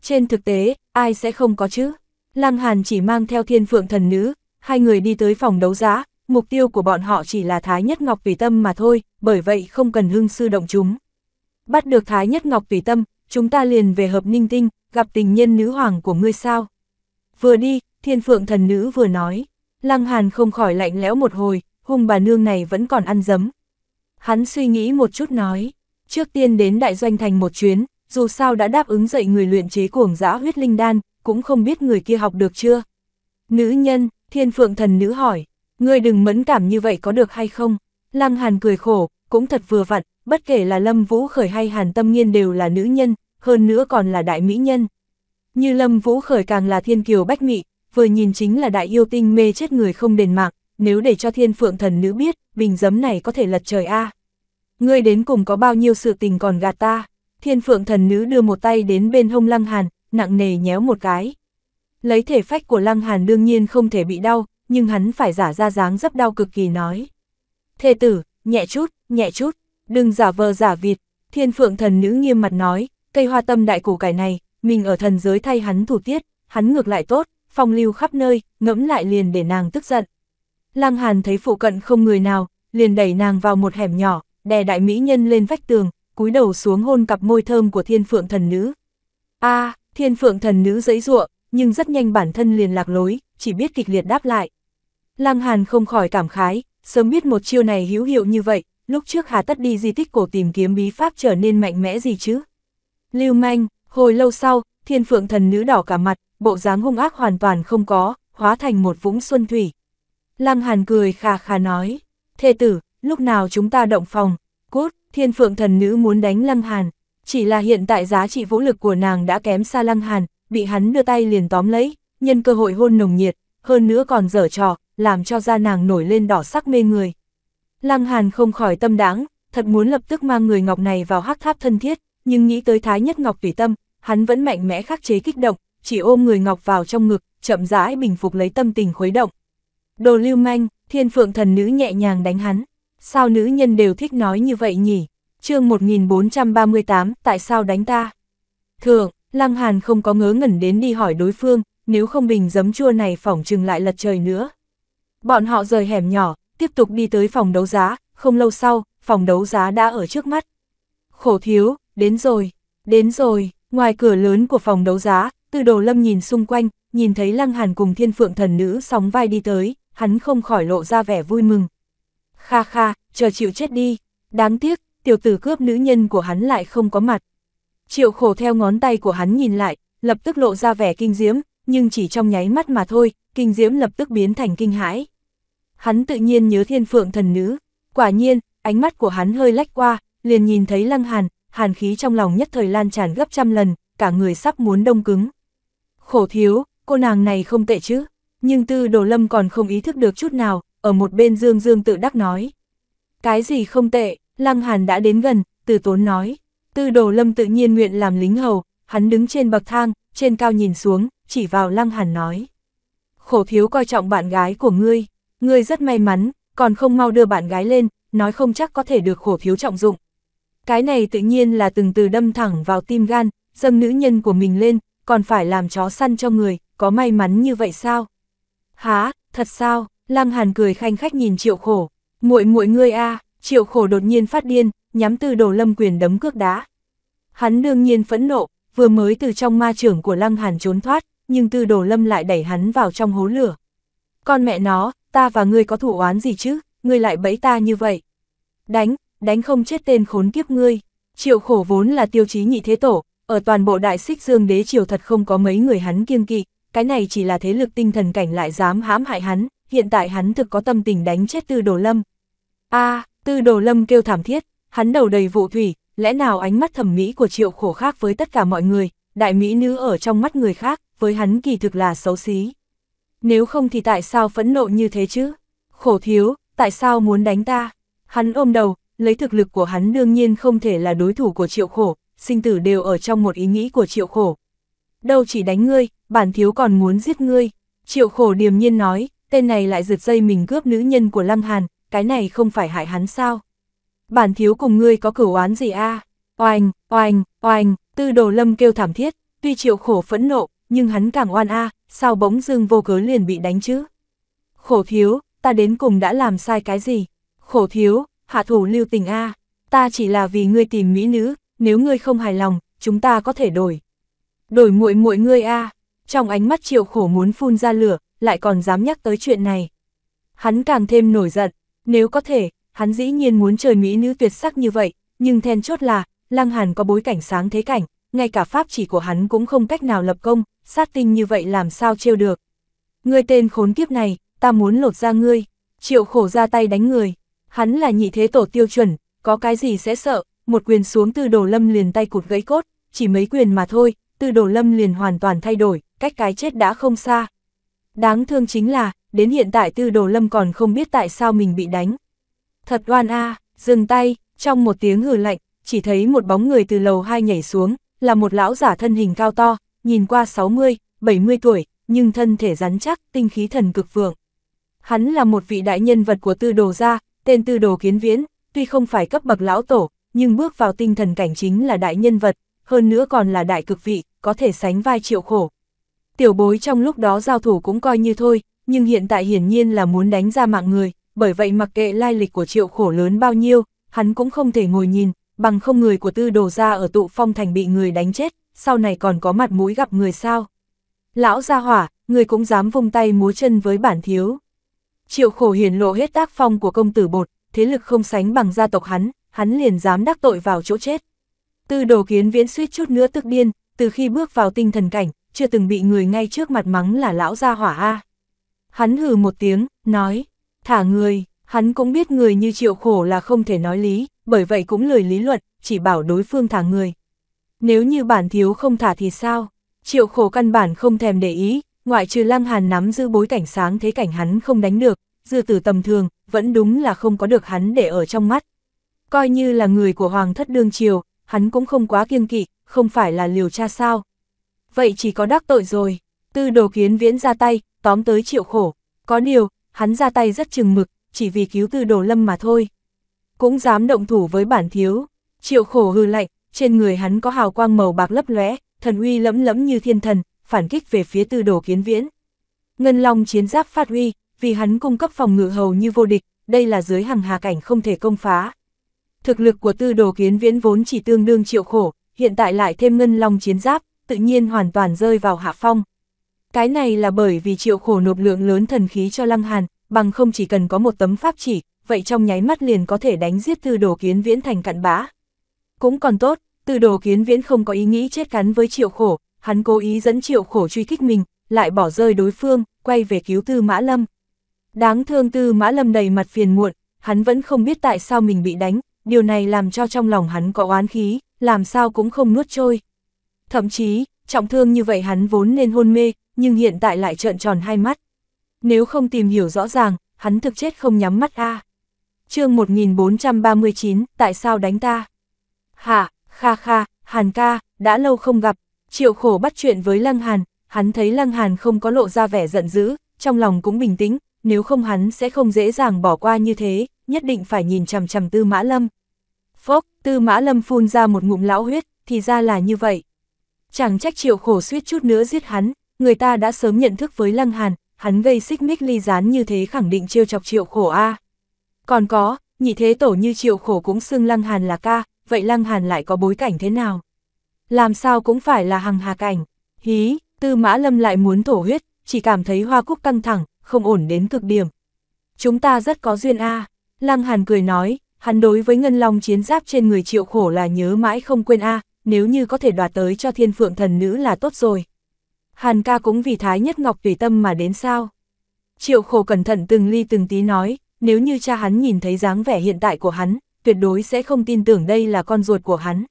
Trên thực tế, ai sẽ không có chứ? Lăng hàn chỉ mang theo thiên phượng thần nữ, hai người đi tới phòng đấu giá, mục tiêu của bọn họ chỉ là Thái Nhất Ngọc tùy tâm mà thôi, bởi vậy không cần hương sư động chúng. Bắt được Thái Nhất Ngọc tùy tâm, chúng ta liền về hợp ninh tinh, gặp tình nhân nữ hoàng của ngươi sao? Vừa đi, thiên phượng thần nữ vừa nói. Lăng Hàn không khỏi lạnh lẽo một hồi, hung bà nương này vẫn còn ăn dấm. Hắn suy nghĩ một chút nói, trước tiên đến đại doanh thành một chuyến, dù sao đã đáp ứng dậy người luyện chế cuồng dã huyết linh đan, cũng không biết người kia học được chưa. Nữ nhân, thiên phượng thần nữ hỏi, ngươi đừng mẫn cảm như vậy có được hay không? Lăng Hàn cười khổ, cũng thật vừa vặn, bất kể là Lâm Vũ Khởi hay Hàn Tâm Nghiên đều là nữ nhân, hơn nữa còn là đại mỹ nhân. Như Lâm Vũ Khởi càng là thiên kiều bách mỹ, vừa nhìn chính là đại yêu tinh mê chết người không đền mạng, nếu để cho thiên phượng thần nữ biết, bình giấm này có thể lật trời a. Ngươi đến cùng có bao nhiêu sự tình còn gạt ta, thiên phượng thần nữ đưa một tay đến bên hông lăng hàn, nặng nề nhéo một cái. Lấy thể phách của lăng hàn đương nhiên không thể bị đau, nhưng hắn phải giả ra dáng rất đau cực kỳ nói. Thê tử, nhẹ chút, nhẹ chút, đừng giả vờ giả vịt, thiên phượng thần nữ nghiêm mặt nói, cây hoa tâm đại củ cải này, mình ở thần giới thay hắn thủ tiết, hắn ngược lại tốt, phong lưu khắp nơi, ngẫm lại liền để nàng tức giận. Lăng Hàn thấy phụ cận không người nào, liền đẩy nàng vào một hẻm nhỏ, đè đại mỹ nhân lên vách tường, cúi đầu xuống hôn cặp môi thơm của thiên phượng thần nữ. a thiên phượng thần nữ dẫy ruộng, nhưng rất nhanh bản thân liền lạc lối, chỉ biết kịch liệt đáp lại. Lăng Hàn không khỏi cảm khái, sớm biết một chiêu này hữu hiệu như vậy, lúc trước hà tất đi di tích cổ tìm kiếm bí pháp trở nên mạnh mẽ gì chứ. Lưu manh, hồi lâu sau, thiên phượng thần nữ đỏ cả mặt, bộ dáng hung ác hoàn toàn không có, hóa thành một vũng xuân thủy. Lăng Hàn cười khà khà nói, thê tử, lúc nào chúng ta động phòng, cút, thiên phượng thần nữ muốn đánh Lăng Hàn, chỉ là hiện tại giá trị vũ lực của nàng đã kém xa Lăng Hàn, bị hắn đưa tay liền tóm lấy, nhân cơ hội hôn nồng nhiệt, hơn nữa còn dở trò, làm cho da nàng nổi lên đỏ sắc mê người. Lăng Hàn không khỏi tâm đáng, thật muốn lập tức mang người ngọc này vào hắc tháp thân thiết, nhưng nghĩ tới thái nhất ngọc tùy tâm, hắn vẫn mạnh mẽ khắc chế kích động, chỉ ôm người ngọc vào trong ngực, chậm rãi bình phục lấy tâm tình khuấy động. Đồ lưu manh, thiên phượng thần nữ nhẹ nhàng đánh hắn. Sao nữ nhân đều thích nói như vậy nhỉ? chương 1438, tại sao đánh ta? Thượng, Lăng Hàn không có ngớ ngẩn đến đi hỏi đối phương, nếu không bình giấm chua này phỏng trừng lại lật trời nữa. Bọn họ rời hẻm nhỏ, tiếp tục đi tới phòng đấu giá, không lâu sau, phòng đấu giá đã ở trước mắt. Khổ thiếu, đến rồi, đến rồi, ngoài cửa lớn của phòng đấu giá, từ đồ lâm nhìn xung quanh, nhìn thấy Lăng Hàn cùng thiên phượng thần nữ sóng vai đi tới, hắn không khỏi lộ ra vẻ vui mừng. Kha kha, chờ chịu chết đi. Đáng tiếc, tiểu tử cướp nữ nhân của hắn lại không có mặt. Triệu khổ theo ngón tay của hắn nhìn lại, lập tức lộ ra vẻ kinh diễm, nhưng chỉ trong nháy mắt mà thôi, kinh diễm lập tức biến thành kinh hãi. Hắn tự nhiên nhớ thiên phượng thần nữ, quả nhiên, ánh mắt của hắn hơi lách qua, liền nhìn thấy lăng hàn, hàn khí trong lòng nhất thời lan tràn gấp trăm lần, cả người sắp muốn đông cứng khổ thiếu, cô nàng này không tệ chứ, nhưng tư đồ lâm còn không ý thức được chút nào, ở một bên dương dương tự đắc nói. Cái gì không tệ, lăng hàn đã đến gần, từ tốn nói, tư đồ lâm tự nhiên nguyện làm lính hầu, hắn đứng trên bậc thang, trên cao nhìn xuống, chỉ vào lăng hàn nói. Khổ thiếu coi trọng bạn gái của ngươi, ngươi rất may mắn, còn không mau đưa bạn gái lên, nói không chắc có thể được khổ thiếu trọng dụng. Cái này tự nhiên là từng từ đâm thẳng vào tim gan, dâng nữ nhân của mình lên, còn phải làm chó săn cho người, có may mắn như vậy sao? Há, thật sao? Lăng Hàn cười khanh khách nhìn Triệu Khổ, "Muội muội ngươi a." triệu Khổ đột nhiên phát điên, nhắm từ Đồ Lâm quyền đấm cước đá. Hắn đương nhiên phẫn nộ, vừa mới từ trong ma trưởng của Lăng Hàn trốn thoát, nhưng Tư Đồ Lâm lại đẩy hắn vào trong hố lửa. "Con mẹ nó, ta và ngươi có thủ oán gì chứ, ngươi lại bẫy ta như vậy?" "Đánh, đánh không chết tên khốn kiếp ngươi." Triệu Khổ vốn là tiêu chí nhị thế tổ, ở toàn bộ đại xích dương đế triều thật không có mấy người hắn kiêng kỵ, cái này chỉ là thế lực tinh thần cảnh lại dám hãm hại hắn, hiện tại hắn thực có tâm tình đánh chết tư đồ lâm. a tư đồ lâm kêu thảm thiết, hắn đầu đầy vụ thủy, lẽ nào ánh mắt thẩm mỹ của triệu khổ khác với tất cả mọi người, đại mỹ nữ ở trong mắt người khác, với hắn kỳ thực là xấu xí. Nếu không thì tại sao phẫn nộ như thế chứ? Khổ thiếu, tại sao muốn đánh ta? Hắn ôm đầu, lấy thực lực của hắn đương nhiên không thể là đối thủ của triệu khổ, sinh tử đều ở trong một ý nghĩ của triệu khổ. Đâu chỉ đánh ngươi, bản thiếu còn muốn giết ngươi. Triệu khổ điềm nhiên nói, tên này lại giật dây mình cướp nữ nhân của Lăng Hàn, cái này không phải hại hắn sao? Bản thiếu cùng ngươi có cửu oán gì a? Oanh, oanh, oanh, tư đồ lâm kêu thảm thiết, tuy triệu khổ phẫn nộ, nhưng hắn càng oan a, sao bỗng dưng vô cớ liền bị đánh chứ? Khổ thiếu, ta đến cùng đã làm sai cái gì? Khổ thiếu, hạ thủ lưu tình a, ta chỉ là vì ngươi tìm mỹ nữ, nếu ngươi không hài lòng, chúng ta có thể đổi. Đổi muội muội ngươi a. Trong ánh mắt Triệu Khổ muốn phun ra lửa, lại còn dám nhắc tới chuyện này. Hắn càng thêm nổi giận, nếu có thể, hắn dĩ nhiên muốn trời mỹ nữ tuyệt sắc như vậy, nhưng then chốt là, Lăng Hàn có bối cảnh sáng thế cảnh, ngay cả pháp chỉ của hắn cũng không cách nào lập công, sát tinh như vậy làm sao trêu được. Ngươi tên khốn kiếp này, ta muốn lột ra ngươi, Triệu Khổ ra tay đánh người, hắn là nhị thế tổ tiêu chuẩn, có cái gì sẽ sợ, một quyền xuống từ đồ lâm liền tay cụt gãy cốt, chỉ mấy quyền mà thôi, từ đồ lâm liền hoàn toàn thay đổi, cách cái chết đã không xa. Đáng thương chính là, đến hiện tại từ đồ lâm còn không biết tại sao mình bị đánh. Thật oan a dừng tay, trong một tiếng hừ lạnh, chỉ thấy một bóng người từ lầu hai nhảy xuống, là một lão giả thân hình cao to, nhìn qua 60, 70 tuổi, nhưng thân thể rắn chắc, tinh khí thần cực vượng. Hắn là một vị đại nhân vật của tư đồ gia, tên tư đồ kiến viễn, tuy không phải cấp bậc lão tổ, nhưng bước vào tinh thần cảnh chính là đại nhân vật, hơn nữa còn là đại cực vị, có thể sánh vai triệu khổ. Tiểu bối trong lúc đó giao thủ cũng coi như thôi, nhưng hiện tại hiển nhiên là muốn đánh ra mạng người, bởi vậy mặc kệ lai lịch của triệu khổ lớn bao nhiêu, hắn cũng không thể ngồi nhìn, bằng không người của tư đồ ra ở tụ phong thành bị người đánh chết, sau này còn có mặt mũi gặp người sao. Lão gia hỏa, người cũng dám vung tay múa chân với bản thiếu. Triệu khổ hiển lộ hết tác phong của công tử bột, thế lực không sánh bằng gia tộc hắn, hắn liền dám đắc tội vào chỗ chết. Tư đồ kiến viễn suýt chút nữa tức điên, từ khi bước vào tinh thần cảnh, chưa từng bị người ngay trước mặt mắng là lão gia hỏa A. Hắn hừ một tiếng, nói, thả người, hắn cũng biết người như chịu khổ là không thể nói lý, bởi vậy cũng lời lý luận, chỉ bảo đối phương thả người. Nếu như bản thiếu không thả thì sao? Triệu khổ căn bản không thèm để ý, ngoại trừ lăng hàn nắm giữ bối cảnh sáng thế cảnh hắn không đánh được, dư tử tầm thường, vẫn đúng là không có được hắn để ở trong mắt, Coi như là người của Hoàng thất đương triều, hắn cũng không quá kiêng kỵ, không phải là liều cha sao. Vậy chỉ có đắc tội rồi, tư đồ kiến viễn ra tay, tóm tới triệu khổ. Có điều, hắn ra tay rất chừng mực, chỉ vì cứu tư đồ lâm mà thôi. Cũng dám động thủ với bản thiếu, triệu khổ hư lạnh, trên người hắn có hào quang màu bạc lấp lóe, thần uy lẫm lẫm như thiên thần, phản kích về phía tư đồ kiến viễn. Ngân Long chiến giáp phát huy, vì hắn cung cấp phòng ngự hầu như vô địch, đây là dưới hàng hà cảnh không thể công phá. Thực lực của tư đồ kiến viễn vốn chỉ tương đương triệu khổ, hiện tại lại thêm ngân long chiến giáp, tự nhiên hoàn toàn rơi vào hạ phong. Cái này là bởi vì triệu khổ nộp lượng lớn thần khí cho lăng hàn, bằng không chỉ cần có một tấm pháp chỉ, vậy trong nháy mắt liền có thể đánh giết tư đồ kiến viễn thành cặn bã. Cũng còn tốt, tư đồ kiến viễn không có ý nghĩ chết cắn với triệu khổ, hắn cố ý dẫn triệu khổ truy kích mình, lại bỏ rơi đối phương, quay về cứu tư mã lâm. Đáng thương tư mã lâm đầy mặt phiền muộn, hắn vẫn không biết tại sao mình bị đánh, điều này làm cho trong lòng hắn có oán khí, làm sao cũng không nuốt trôi. Thậm chí, trọng thương như vậy hắn vốn nên hôn mê, nhưng hiện tại lại trợn tròn hai mắt. Nếu không tìm hiểu rõ ràng, hắn thực chết không nhắm mắt a. À. Chương 1439, tại sao đánh ta? Hạ, kha kha, Hàn ca, đã lâu không gặp, Triệu Khổ bắt chuyện với Lăng Hàn, hắn thấy Lăng Hàn không có lộ ra vẻ giận dữ, trong lòng cũng bình tĩnh, nếu không hắn sẽ không dễ dàng bỏ qua như thế, nhất định phải nhìn chằm chằm tư mã lâm. Phốc, tư mã lâm phun ra một ngụm lão huyết, thì ra là như vậy. Chẳng trách chịu khổ suýt chút nữa giết hắn, người ta đã sớm nhận thức với lăng hàn, hắn gây xích mích ly gián như thế khẳng định chiêu chọc triệu khổ a. Còn có, nhị thế tổ như triệu khổ cũng xưng lăng hàn là ca, vậy lăng hàn lại có bối cảnh thế nào? Làm sao cũng phải là hằng hà cảnh. Hí, tư mã lâm lại muốn thổ huyết, chỉ cảm thấy hoa cúc căng thẳng, không ổn đến cực điểm. Chúng ta rất có duyên a à. Lăng Hàn cười nói, hắn đối với ngân long chiến giáp trên người triệu khổ là nhớ mãi không quên a nếu như có thể đoạt tới cho thiên phượng thần nữ là tốt rồi. Hàn ca cũng vì thái nhất ngọc tùy tâm mà đến sao. Triệu khổ cẩn thận từng ly từng tí nói, nếu như cha hắn nhìn thấy dáng vẻ hiện tại của hắn, tuyệt đối sẽ không tin tưởng đây là con ruột của hắn.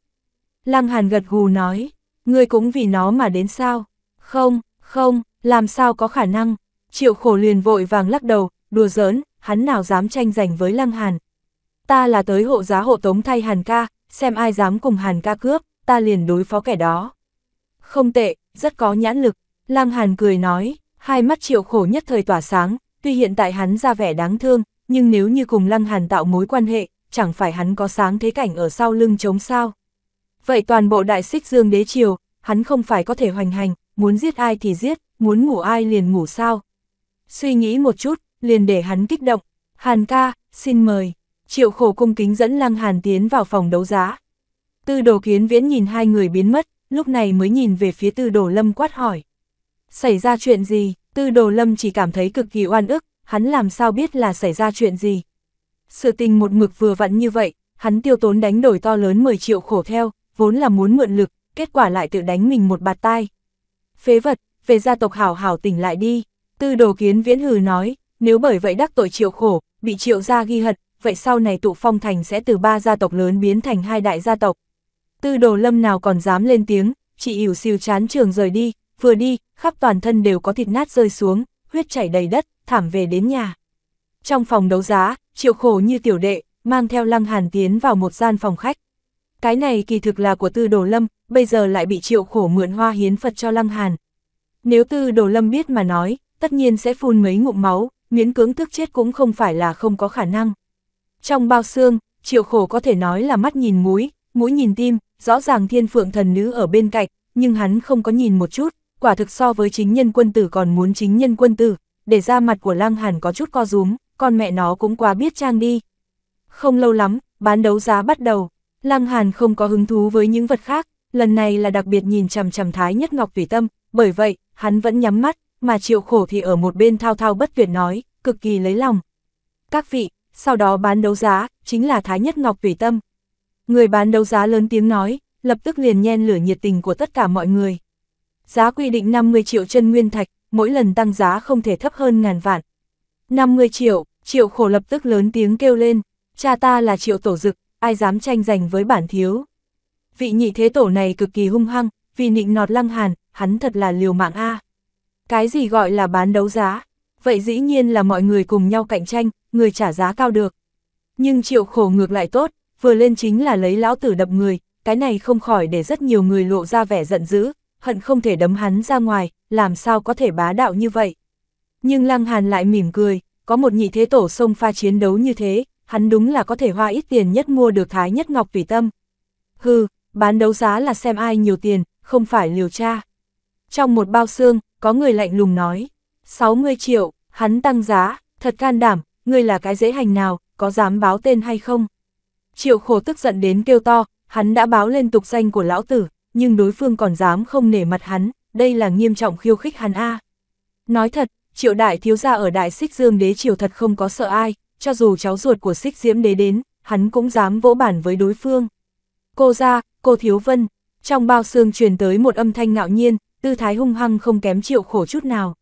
Lăng Hàn gật gù nói, ngươi cũng vì nó mà đến sao? Không, không, làm sao có khả năng, Triệu khổ liền vội vàng lắc đầu, đùa giỡn, hắn nào dám tranh giành với Lăng Hàn. Ta là tới hộ giá hộ tống thay Hàn ca, xem ai dám cùng Hàn ca cướp, ta liền đối phó kẻ đó. Không tệ, rất có nhãn lực, Lăng Hàn cười nói, hai mắt triệu khổ nhất thời tỏa sáng, tuy hiện tại hắn ra vẻ đáng thương, nhưng nếu như cùng Lăng Hàn tạo mối quan hệ, chẳng phải hắn có sáng thế cảnh ở sau lưng chống sao. Vậy toàn bộ đại xích dương đế triều, hắn không phải có thể hoành hành, muốn giết ai thì giết, muốn ngủ ai liền ngủ sao. Suy nghĩ một chút, liền để hắn kích động. Hàn ca, xin mời. Triệu khổ cung kính dẫn Lăng Hàn tiến vào phòng đấu giá. Tư đồ kiến viễn nhìn hai người biến mất, lúc này mới nhìn về phía tư đồ lâm quát hỏi. Xảy ra chuyện gì, tư đồ lâm chỉ cảm thấy cực kỳ oan ức, hắn làm sao biết là xảy ra chuyện gì. Sự tình một mực vừa vặn như vậy, hắn tiêu tốn đánh đổi to lớn 10 triệu khổ theo, vốn là muốn mượn lực, kết quả lại tự đánh mình một bạt tai. Phế vật, về gia tộc hảo hảo tỉnh lại đi, Tư đồ kiến viễn hừ nói, nếu bởi vậy đắc tội triệu khổ, bị triệu gia ghi hận, vậy sau này tụ phong thành sẽ từ ba gia tộc lớn biến thành hai đại gia tộc. Tư đồ lâm nào còn dám lên tiếng, chị ỉu siêu chán trường rời đi, vừa đi, khắp toàn thân đều có thịt nát rơi xuống, huyết chảy đầy đất, thảm về đến nhà. Trong phòng đấu giá, triệu khổ như tiểu đệ, mang theo lăng hàn tiến vào một gian phòng khách. Cái này kỳ thực là của tư đồ lâm, bây giờ lại bị triệu khổ mượn hoa hiến Phật cho lăng hàn. Nếu tư đồ lâm biết mà nói, tất nhiên sẽ phun mấy ngụm máu, miễn cưỡng thức chết cũng không phải là không có khả năng. Trong bao xương, triệu khổ có thể nói là mắt nhìn mũi, mũi nhìn tim, rõ ràng thiên phượng thần nữ ở bên cạnh, nhưng hắn không có nhìn một chút, quả thực so với chính nhân quân tử còn muốn chính nhân quân tử, để ra mặt của lang hàn có chút co rúm, con mẹ nó cũng quá biết trang đi. Không lâu lắm, bán đấu giá bắt đầu, lăng hàn không có hứng thú với những vật khác, lần này là đặc biệt nhìn chằm chằm thái nhất ngọc tùy tâm, bởi vậy, hắn vẫn nhắm mắt, mà triệu khổ thì ở một bên thao thao bất tuyệt nói, cực kỳ lấy lòng. Các vị, sau đó bán đấu giá, chính là Thái Nhất Ngọc Tùy Tâm. Người bán đấu giá lớn tiếng nói, lập tức liền nhen lửa nhiệt tình của tất cả mọi người. Giá quy định 50 triệu chân nguyên thạch, mỗi lần tăng giá không thể thấp hơn ngàn vạn. 50 triệu, triệu khổ lập tức lớn tiếng kêu lên, cha ta là triệu tổ dực, ai dám tranh giành với bản thiếu. Vị nhị thế tổ này cực kỳ hung hăng, vì nịnh nọt lăng hàn, hắn thật là liều mạng A. Cái gì gọi là bán đấu giá? Vậy dĩ nhiên là mọi người cùng nhau cạnh tranh, người trả giá cao được. Nhưng triệu khổ ngược lại tốt, vừa lên chính là lấy lão tử đập người, cái này không khỏi để rất nhiều người lộ ra vẻ giận dữ, hận không thể đấm hắn ra ngoài, làm sao có thể bá đạo như vậy. Nhưng Lăng Hàn lại mỉm cười, có một nhị thế tổ sông pha chiến đấu như thế, hắn đúng là có thể hoa ít tiền nhất mua được Thái Nhất Ngọc Tùy Tâm. Hừ, bán đấu giá là xem ai nhiều tiền, không phải liều tra. Trong một bao xương, có người lạnh lùng nói. 60 triệu, hắn tăng giá, thật can đảm, ngươi là cái dễ hành nào, có dám báo tên hay không? Triệu khổ tức giận đến kêu to, hắn đã báo lên tục danh của lão tử, nhưng đối phương còn dám không nể mặt hắn, đây là nghiêm trọng khiêu khích hắn A. Nói thật, triệu đại thiếu gia ở đại xích dương đế triều thật không có sợ ai, cho dù cháu ruột của xích diễm đế đến, hắn cũng dám vỗ bản với đối phương. Cô ra, cô thiếu vân, trong bao xương truyền tới một âm thanh ngạo nhiên, tư thái hung hăng không kém chịu khổ chút nào.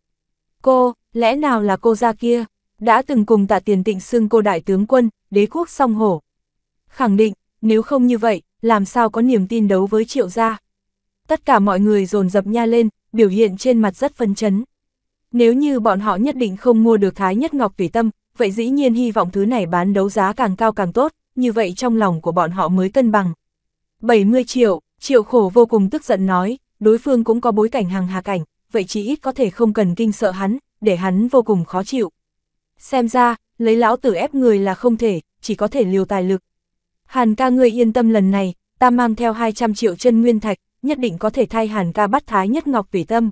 Cô, lẽ nào là cô ra kia, đã từng cùng tạ tiền tịnh xưng cô đại tướng quân, đế quốc song hổ. Khẳng định, nếu không như vậy, làm sao có niềm tin đấu với triệu gia. Tất cả mọi người dồn dập nha lên, biểu hiện trên mặt rất phân chấn. Nếu như bọn họ nhất định không mua được Thái Nhất Ngọc Tùy Tâm, vậy dĩ nhiên hy vọng thứ này bán đấu giá càng cao càng tốt, như vậy trong lòng của bọn họ mới cân bằng. 70 triệu, triệu khổ vô cùng tức giận nói, đối phương cũng có bối cảnh hàng hà cảnh, vậy chỉ ít có thể không cần kinh sợ hắn, để hắn vô cùng khó chịu. Xem ra, lấy lão tử ép người là không thể, chỉ có thể liều tài lực. Hàn ca ngươi yên tâm lần này, ta mang theo 200 triệu chân nguyên thạch, nhất định có thể thay Hàn ca bắt thái nhất ngọc tùy tâm.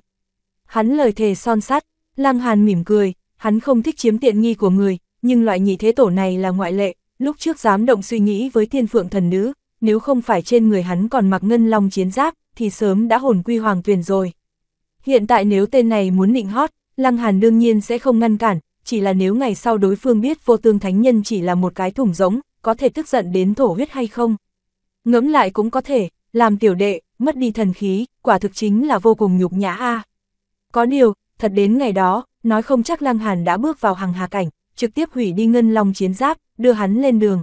Hắn lời thề son sắt, lang Hàn mỉm cười, hắn không thích chiếm tiện nghi của người, nhưng loại nhị thế tổ này là ngoại lệ, lúc trước dám động suy nghĩ với thiên phượng thần nữ, nếu không phải trên người hắn còn mặc ngân long chiến giáp, thì sớm đã hồn quy hoàng tuyển rồi. Hiện tại nếu tên này muốn nịnh hót, Lăng Hàn đương nhiên sẽ không ngăn cản, chỉ là nếu ngày sau đối phương biết vô tương thánh nhân chỉ là một cái thủng rỗng, có thể tức giận đến thổ huyết hay không. Ngẫm lại cũng có thể, làm tiểu đệ, mất đi thần khí, quả thực chính là vô cùng nhục nhã a. Có điều, thật đến ngày đó, nói không chắc Lăng Hàn đã bước vào hàng hà cảnh, trực tiếp hủy đi ngân long chiến giáp, đưa hắn lên đường.